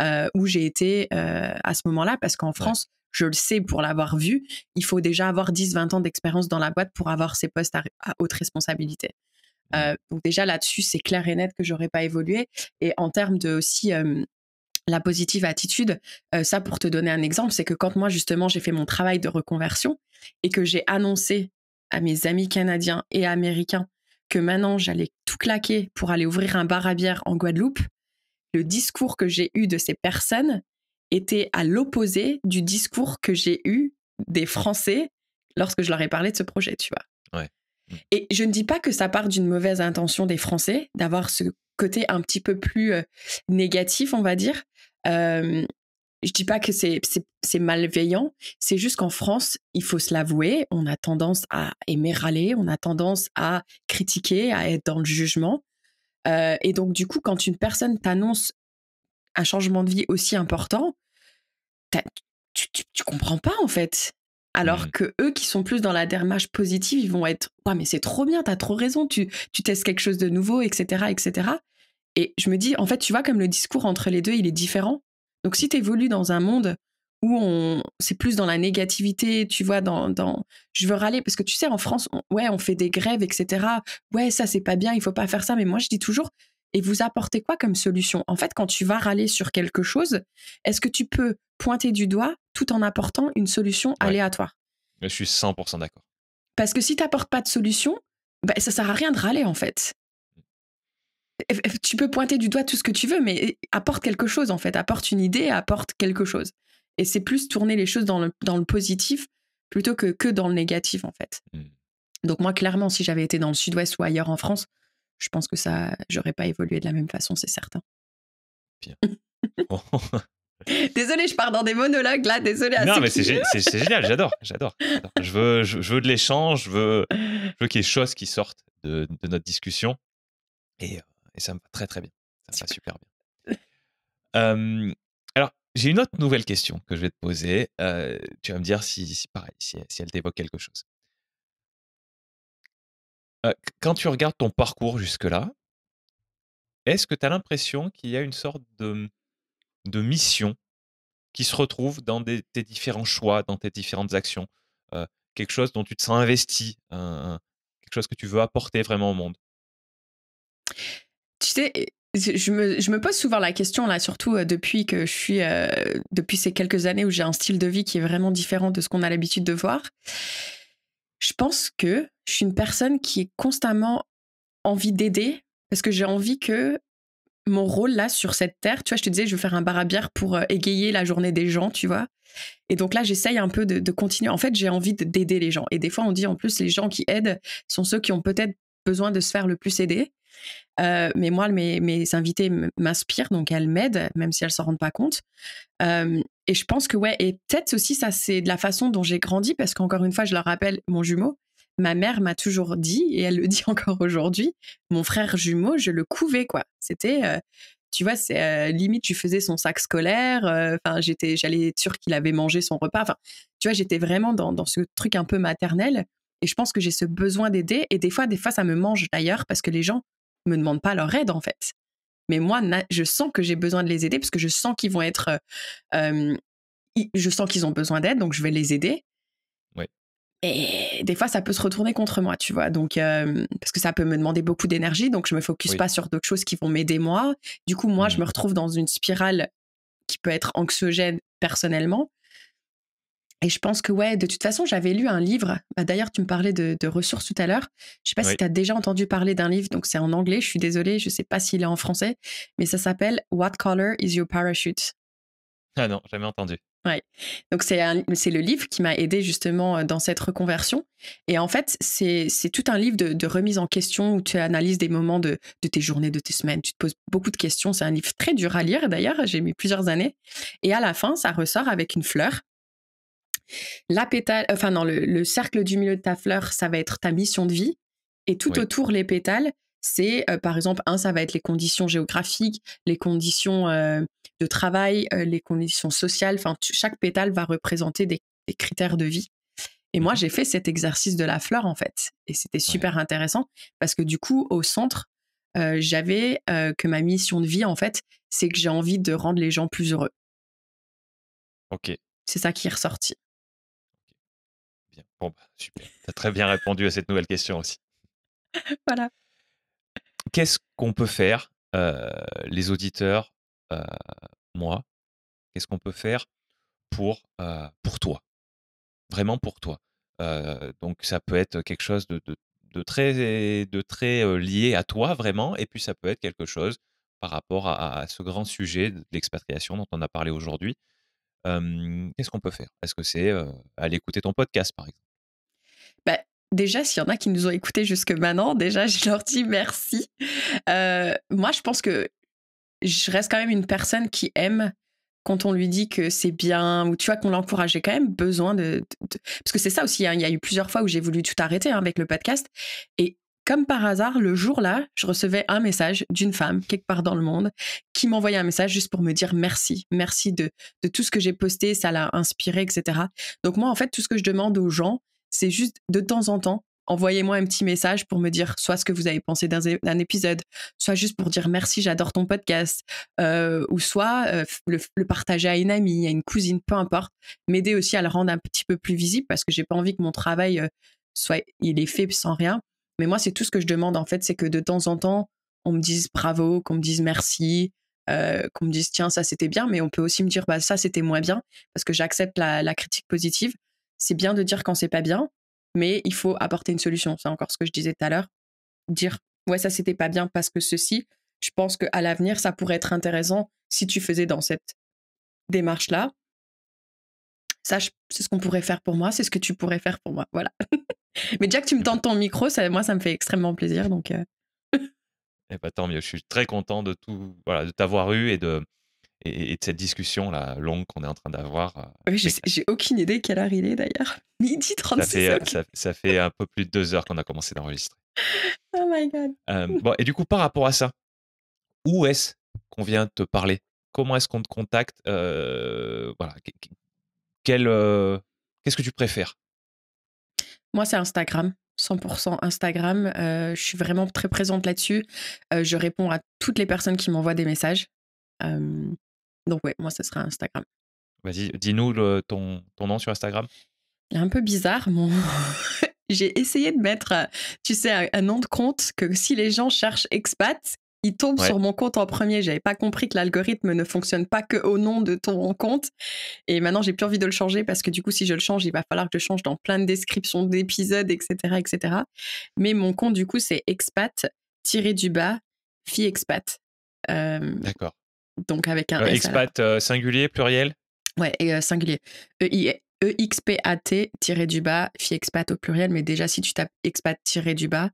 euh, où j'ai été euh, à ce moment-là, parce qu'en France, je le sais pour l'avoir vu, il faut déjà avoir 10-20 ans d'expérience dans la boîte pour avoir ces postes à, haute responsabilité. Euh, donc déjà là-dessus, c'est clair et net que j'aurais pas évolué. Et en termes de aussi la positive attitude, ça pour te donner un exemple, c'est que quand moi justement j'ai fait mon travail de reconversion et que j'ai annoncé à mes amis canadiens et américains que maintenant j'allais tout claquer pour aller ouvrir un bar à bière en Guadeloupe, le discours que j'ai eu de ces personnes était à l'opposé du discours que j'ai eu des Français lorsque je leur ai parlé de ce projet, tu vois. Et je ne dis pas que ça part d'une mauvaise intention des Français d'avoir ce côté un petit peu plus euh, négatif, on va dire. Euh, je ne dis pas que c'est malveillant, c'est juste qu'en France, il faut se l'avouer, on a tendance à aimer râler, on a tendance à critiquer, à être dans le jugement. Euh, et donc, du coup, quand une personne t'annonce un changement de vie aussi important, tu, tu, comprends pas en fait. Alors que eux qui sont plus dans la dermage positive, ils vont être Ouais, mais c'est trop bien, t'as trop raison, tu, tu testes quelque chose de nouveau, etc., etc. Et je me dis, en fait, tu vois, comme le discours entre les deux, il est différent. Donc, si tu dans un monde où on c'est plus dans la négativité, tu vois, dans, je veux râler parce que tu sais en France, ouais, on fait des grèves, etc. Ouais, ça c'est pas bien, il faut pas faire ça. Mais moi je dis toujours, et vous apportez quoi comme solution En fait, quand tu vas râler sur quelque chose, est-ce que tu peux pointer du doigt tout en apportant une solution aléatoire Je suis 100% d'accord. Parce que si tu pas de solution, bah, ça sert à rien de râler en fait. Tu peux pointer du doigt tout ce que tu veux, mais apporte quelque chose en fait, apporte une idée, apporte quelque chose. Et c'est plus tourner les choses dans le, positif plutôt que, que dans le négatif, en fait. Mm. Donc moi, clairement, si j'avais été dans le sud-ouest ou ailleurs en France, je pense que ça, j'aurais pas évolué de la même façon, c'est certain. Bien. Désolé, je pars dans des monologues là, désolé. À non, mais c'est, génial, j'adore, j'adore. Je veux, je, veux de l'échange, je veux, je veux qu'il y ait des choses qui sortent de, de notre discussion. Et, euh, et, ça me va très très bien. Ça me va super bien. Euh, j'ai une autre nouvelle question que je vais te poser. Euh, tu vas me dire si, pareil, si, elle t'évoque quelque chose. Euh, quand tu regardes ton parcours jusque-là, est-ce que tu as l'impression qu'il y a une sorte de, mmh, de mission qui se retrouve dans tes différents choix, dans tes différentes actions euh, Quelque chose dont tu te sens investi, quelque chose que tu veux apporter vraiment au monde Tu sais, je me, pose souvent la question là, surtout euh, depuis que je suis, euh, depuis ces quelques années où j'ai un style de vie qui est vraiment différent de ce qu'on a l'habitude de voir. Je pense que je suis une personne qui est constamment envie d'aider parce que j'ai envie que mon rôle là sur cette terre, tu vois, je te disais, je veux faire un bar à bière pour euh, égayer la journée des gens, tu vois. Et donc là, j'essaye un peu de, de continuer. En fait, j'ai envie d'aider les gens. Et des fois, on dit en plus, les gens qui aident sont ceux qui ont peut-être besoin de se faire le plus aider. Euh, mais moi, mes, mes invités m'inspirent, donc elles m'aident, même si elles s'en rendent pas compte. et je pense que, ouais, et peut-être aussi, ça, c'est de la façon dont j'ai grandi, parce qu'encore une fois, je leur rappelle mon jumeau. Ma mère m'a toujours dit, et elle le dit encore aujourd'hui, mon frère jumeau, je le couvais, quoi. C'était. Euh, tu vois, c'est euh, limite, je faisais son sac scolaire. Enfin, j'étais, j'allais être qu'il avait mangé son repas. Enfin, tu vois, j'étais vraiment dans, dans, ce truc un peu maternel. Et je pense que j'ai ce besoin d'aider. Et des fois, des fois, ça me mange d'ailleurs parce que les gens me demandent pas leur aide en fait. Mais moi, je sens que j'ai besoin de les aider parce que je sens qu'ils vont être, euh, je sens qu'ils ont besoin d'aide, donc je vais les aider. Oui. Et des fois, ça peut se retourner contre moi, tu vois. Donc, parce que ça peut me demander beaucoup d'énergie, donc je me focus pas sur d'autres choses qui vont m'aider moi. Du coup, moi, je mmh. me retrouve dans une spirale qui peut être anxiogène personnellement, et je pense que, ouais, de toute façon, j'avais lu un livre. Bah, d'ailleurs, tu me parlais de, ressources tout à l'heure. Je ne sais pas si tu as déjà entendu parler d'un livre, donc c'est en anglais, je suis désolée, je ne sais pas s'il est en français, mais ça s'appelle What Color is Your Parachute Ah non, jamais entendu. Ouais. Donc c'est c'est le livre qui m'a aidé justement euh, dans cette reconversion. Et en fait, c'est tout un livre de, de, remise en question où tu analyses des moments de, de, tes journées, de tes semaines. Tu te poses beaucoup de questions. C'est un livre très dur à lire d'ailleurs. J'ai mis plusieurs années. Et à la fin, ça ressort avec une fleur la pétale, euh, enfin non, le, cercle du milieu de ta fleur, ça va être ta mission de vie. Et tout autour, les pétales, c'est euh, par exemple, un, ça va être les conditions géographiques, les conditions euh, de travail, les conditions sociales. Enfin, chaque pétale va représenter des, critères de vie. Et moi, mmh j'ai fait cet exercice de la fleur, en fait. Et c'était super intéressant parce que du coup, au centre, j'avais que ma mission de vie, en fait, c'est que j'ai envie de rendre les gens plus heureux. Ok. C'est ça qui est ressorti. Bon, bah, super. Tu as très bien répondu à cette nouvelle question aussi. Voilà. Qu'est-ce qu'on peut faire, euh, les auditeurs, euh, moi, qu'est-ce qu'on peut faire pour, euh, pour toi Vraiment pour toi. donc, ça peut être quelque chose de, très, de très lié à toi, vraiment. Et puis, ça peut être quelque chose par rapport à, ce grand sujet de l'expatriation dont on a parlé aujourd'hui. qu'est-ce qu'on peut faire Est-ce que c'est aller écouter ton podcast, par exemple déjà, s'il y en a qui nous ont écoutés jusque maintenant, déjà, je leur dis merci. Euh, moi, je pense que je reste quand même une personne qui aime quand on lui dit que c'est bien, ou tu vois, qu'on l'encourage. J'ai quand même besoin de. Parce que c'est ça aussi, hein, il y a eu plusieurs fois où j'ai voulu tout arrêter hein, avec le podcast. Et comme par hasard, le jour-là, je recevais un message d'une femme, quelque part dans le monde, qui m'envoyait un message juste pour me dire merci, merci de, de tout ce que j'ai posté, ça l'a inspiré, etc. Donc moi, en fait, tout ce que je demande aux gens, c'est juste de temps en temps, envoyez-moi un petit message pour me dire soit ce que vous avez pensé d'un épisode, soit juste pour dire merci, j'adore ton podcast, euh, ou soit euh, le, partager à une amie, à une cousine, peu importe. M'aider aussi à le rendre un petit peu plus visible parce que j'ai pas envie que mon travail euh, soit, il est fait sans rien. Mais moi, c'est tout ce que je demande en fait, c'est que de temps en temps, on me dise bravo, qu'on me dise merci, qu'on me dise tiens ça c'était bien mais on peut aussi me dire bah ça c'était moins bien parce que j'accepte la, critique positive c'est bien de dire quand c'est pas bien, mais il faut apporter une solution. C'est encore ce que je disais tout à l'heure. Dire, ouais, ça c'était pas bien parce que ceci, je pense qu'à l'avenir, ça pourrait être intéressant si tu faisais dans cette démarche-là. Ça, c'est ce qu'on pourrait faire pour moi, c'est ce que tu pourrais faire pour moi. Voilà. mais déjà que tu me tentes ton micro, ça, moi, ça me fait extrêmement plaisir. Donc. Euh. Eh ben, tant mieux, je suis très content de tout, voilà, de t'avoir eu et de, et, de cette discussion là longue qu'on est en train d'avoir. Euh, oui, j'ai aucune idée quelle heure il est d'ailleurs. Midi 36. Ça fait, euh, ça, fait, un peu plus de deux heures qu'on a commencé d'enregistrer. Oh my god. Euh, bon, et du coup, par rapport à ça, où est-ce qu'on vient te parler Comment est-ce qu'on te contacte Voilà. Quel, qu'est-ce que tu préfères Moi, c'est Instagram. 100% Instagram. je suis vraiment très présente là-dessus. je réponds à toutes les personnes qui m'envoient des messages. Donc, oui, moi, ce sera Instagram. Vas-y, dis-nous ton, ton nom sur Instagram. un peu bizarre, mon. J'ai essayé de mettre, tu sais, un, nom de compte que si les gens cherchent expat, ils tombent sur mon compte en premier. J'avais pas compris que l'algorithme ne fonctionne pas que au nom de ton compte. Et maintenant, j'ai plus envie de le changer parce que du coup, si je le change, il va falloir que je change dans plein de descriptions d'épisodes, etc., etc. Mais mon compte, du coup, c'est expat tiré du bas fille expat. D'accord donc avec un expat euh, euh, singulier, pluriel Ouais, et euh, singulier. E-I-E. E, t tiré du bas, fi expat au pluriel, mais déjà si tu tapes expat tiré du bas,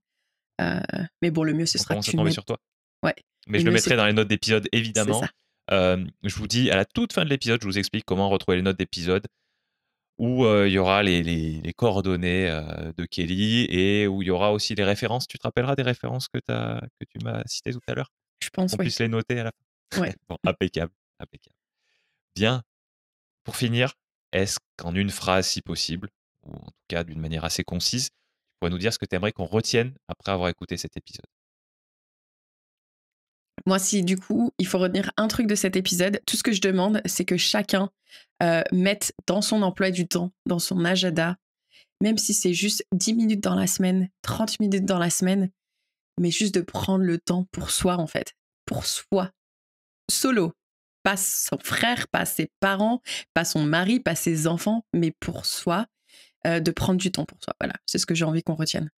mais bon, le mieux ce sera que tu mets... sur toi. Ouais. Mais je le mettrai dans les notes d'épisode évidemment. je vous dis à la toute fin de l'épisode, je vous explique comment retrouver les notes d'épisode où il y aura les, coordonnées de Kelly et où il y aura aussi les références. Tu te rappelleras des références que, as, que tu m'as citées tout à l'heure Je pense. que oui. puisse les noter à la fin. Ouais. impeccable, impeccable. Bien. Pour finir, est-ce qu'en une phrase, si possible, ou en tout cas d'une manière assez concise, tu pourrais nous dire ce que tu aimerais qu'on retienne après avoir écouté cet épisode moi, si du coup, il faut retenir un truc de cet épisode, tout ce que je demande, c'est que chacun euh, mette dans son emploi du temps, dans son agenda, même si c'est juste 10 minutes dans la semaine, 30 minutes dans la semaine, mais juste de prendre le temps pour soi, en fait, pour soi, solo. Pas son frère, pas ses parents, pas son mari, pas ses enfants, mais pour soi, euh, de prendre du temps pour soi. Voilà, c'est ce que j'ai envie qu'on retienne.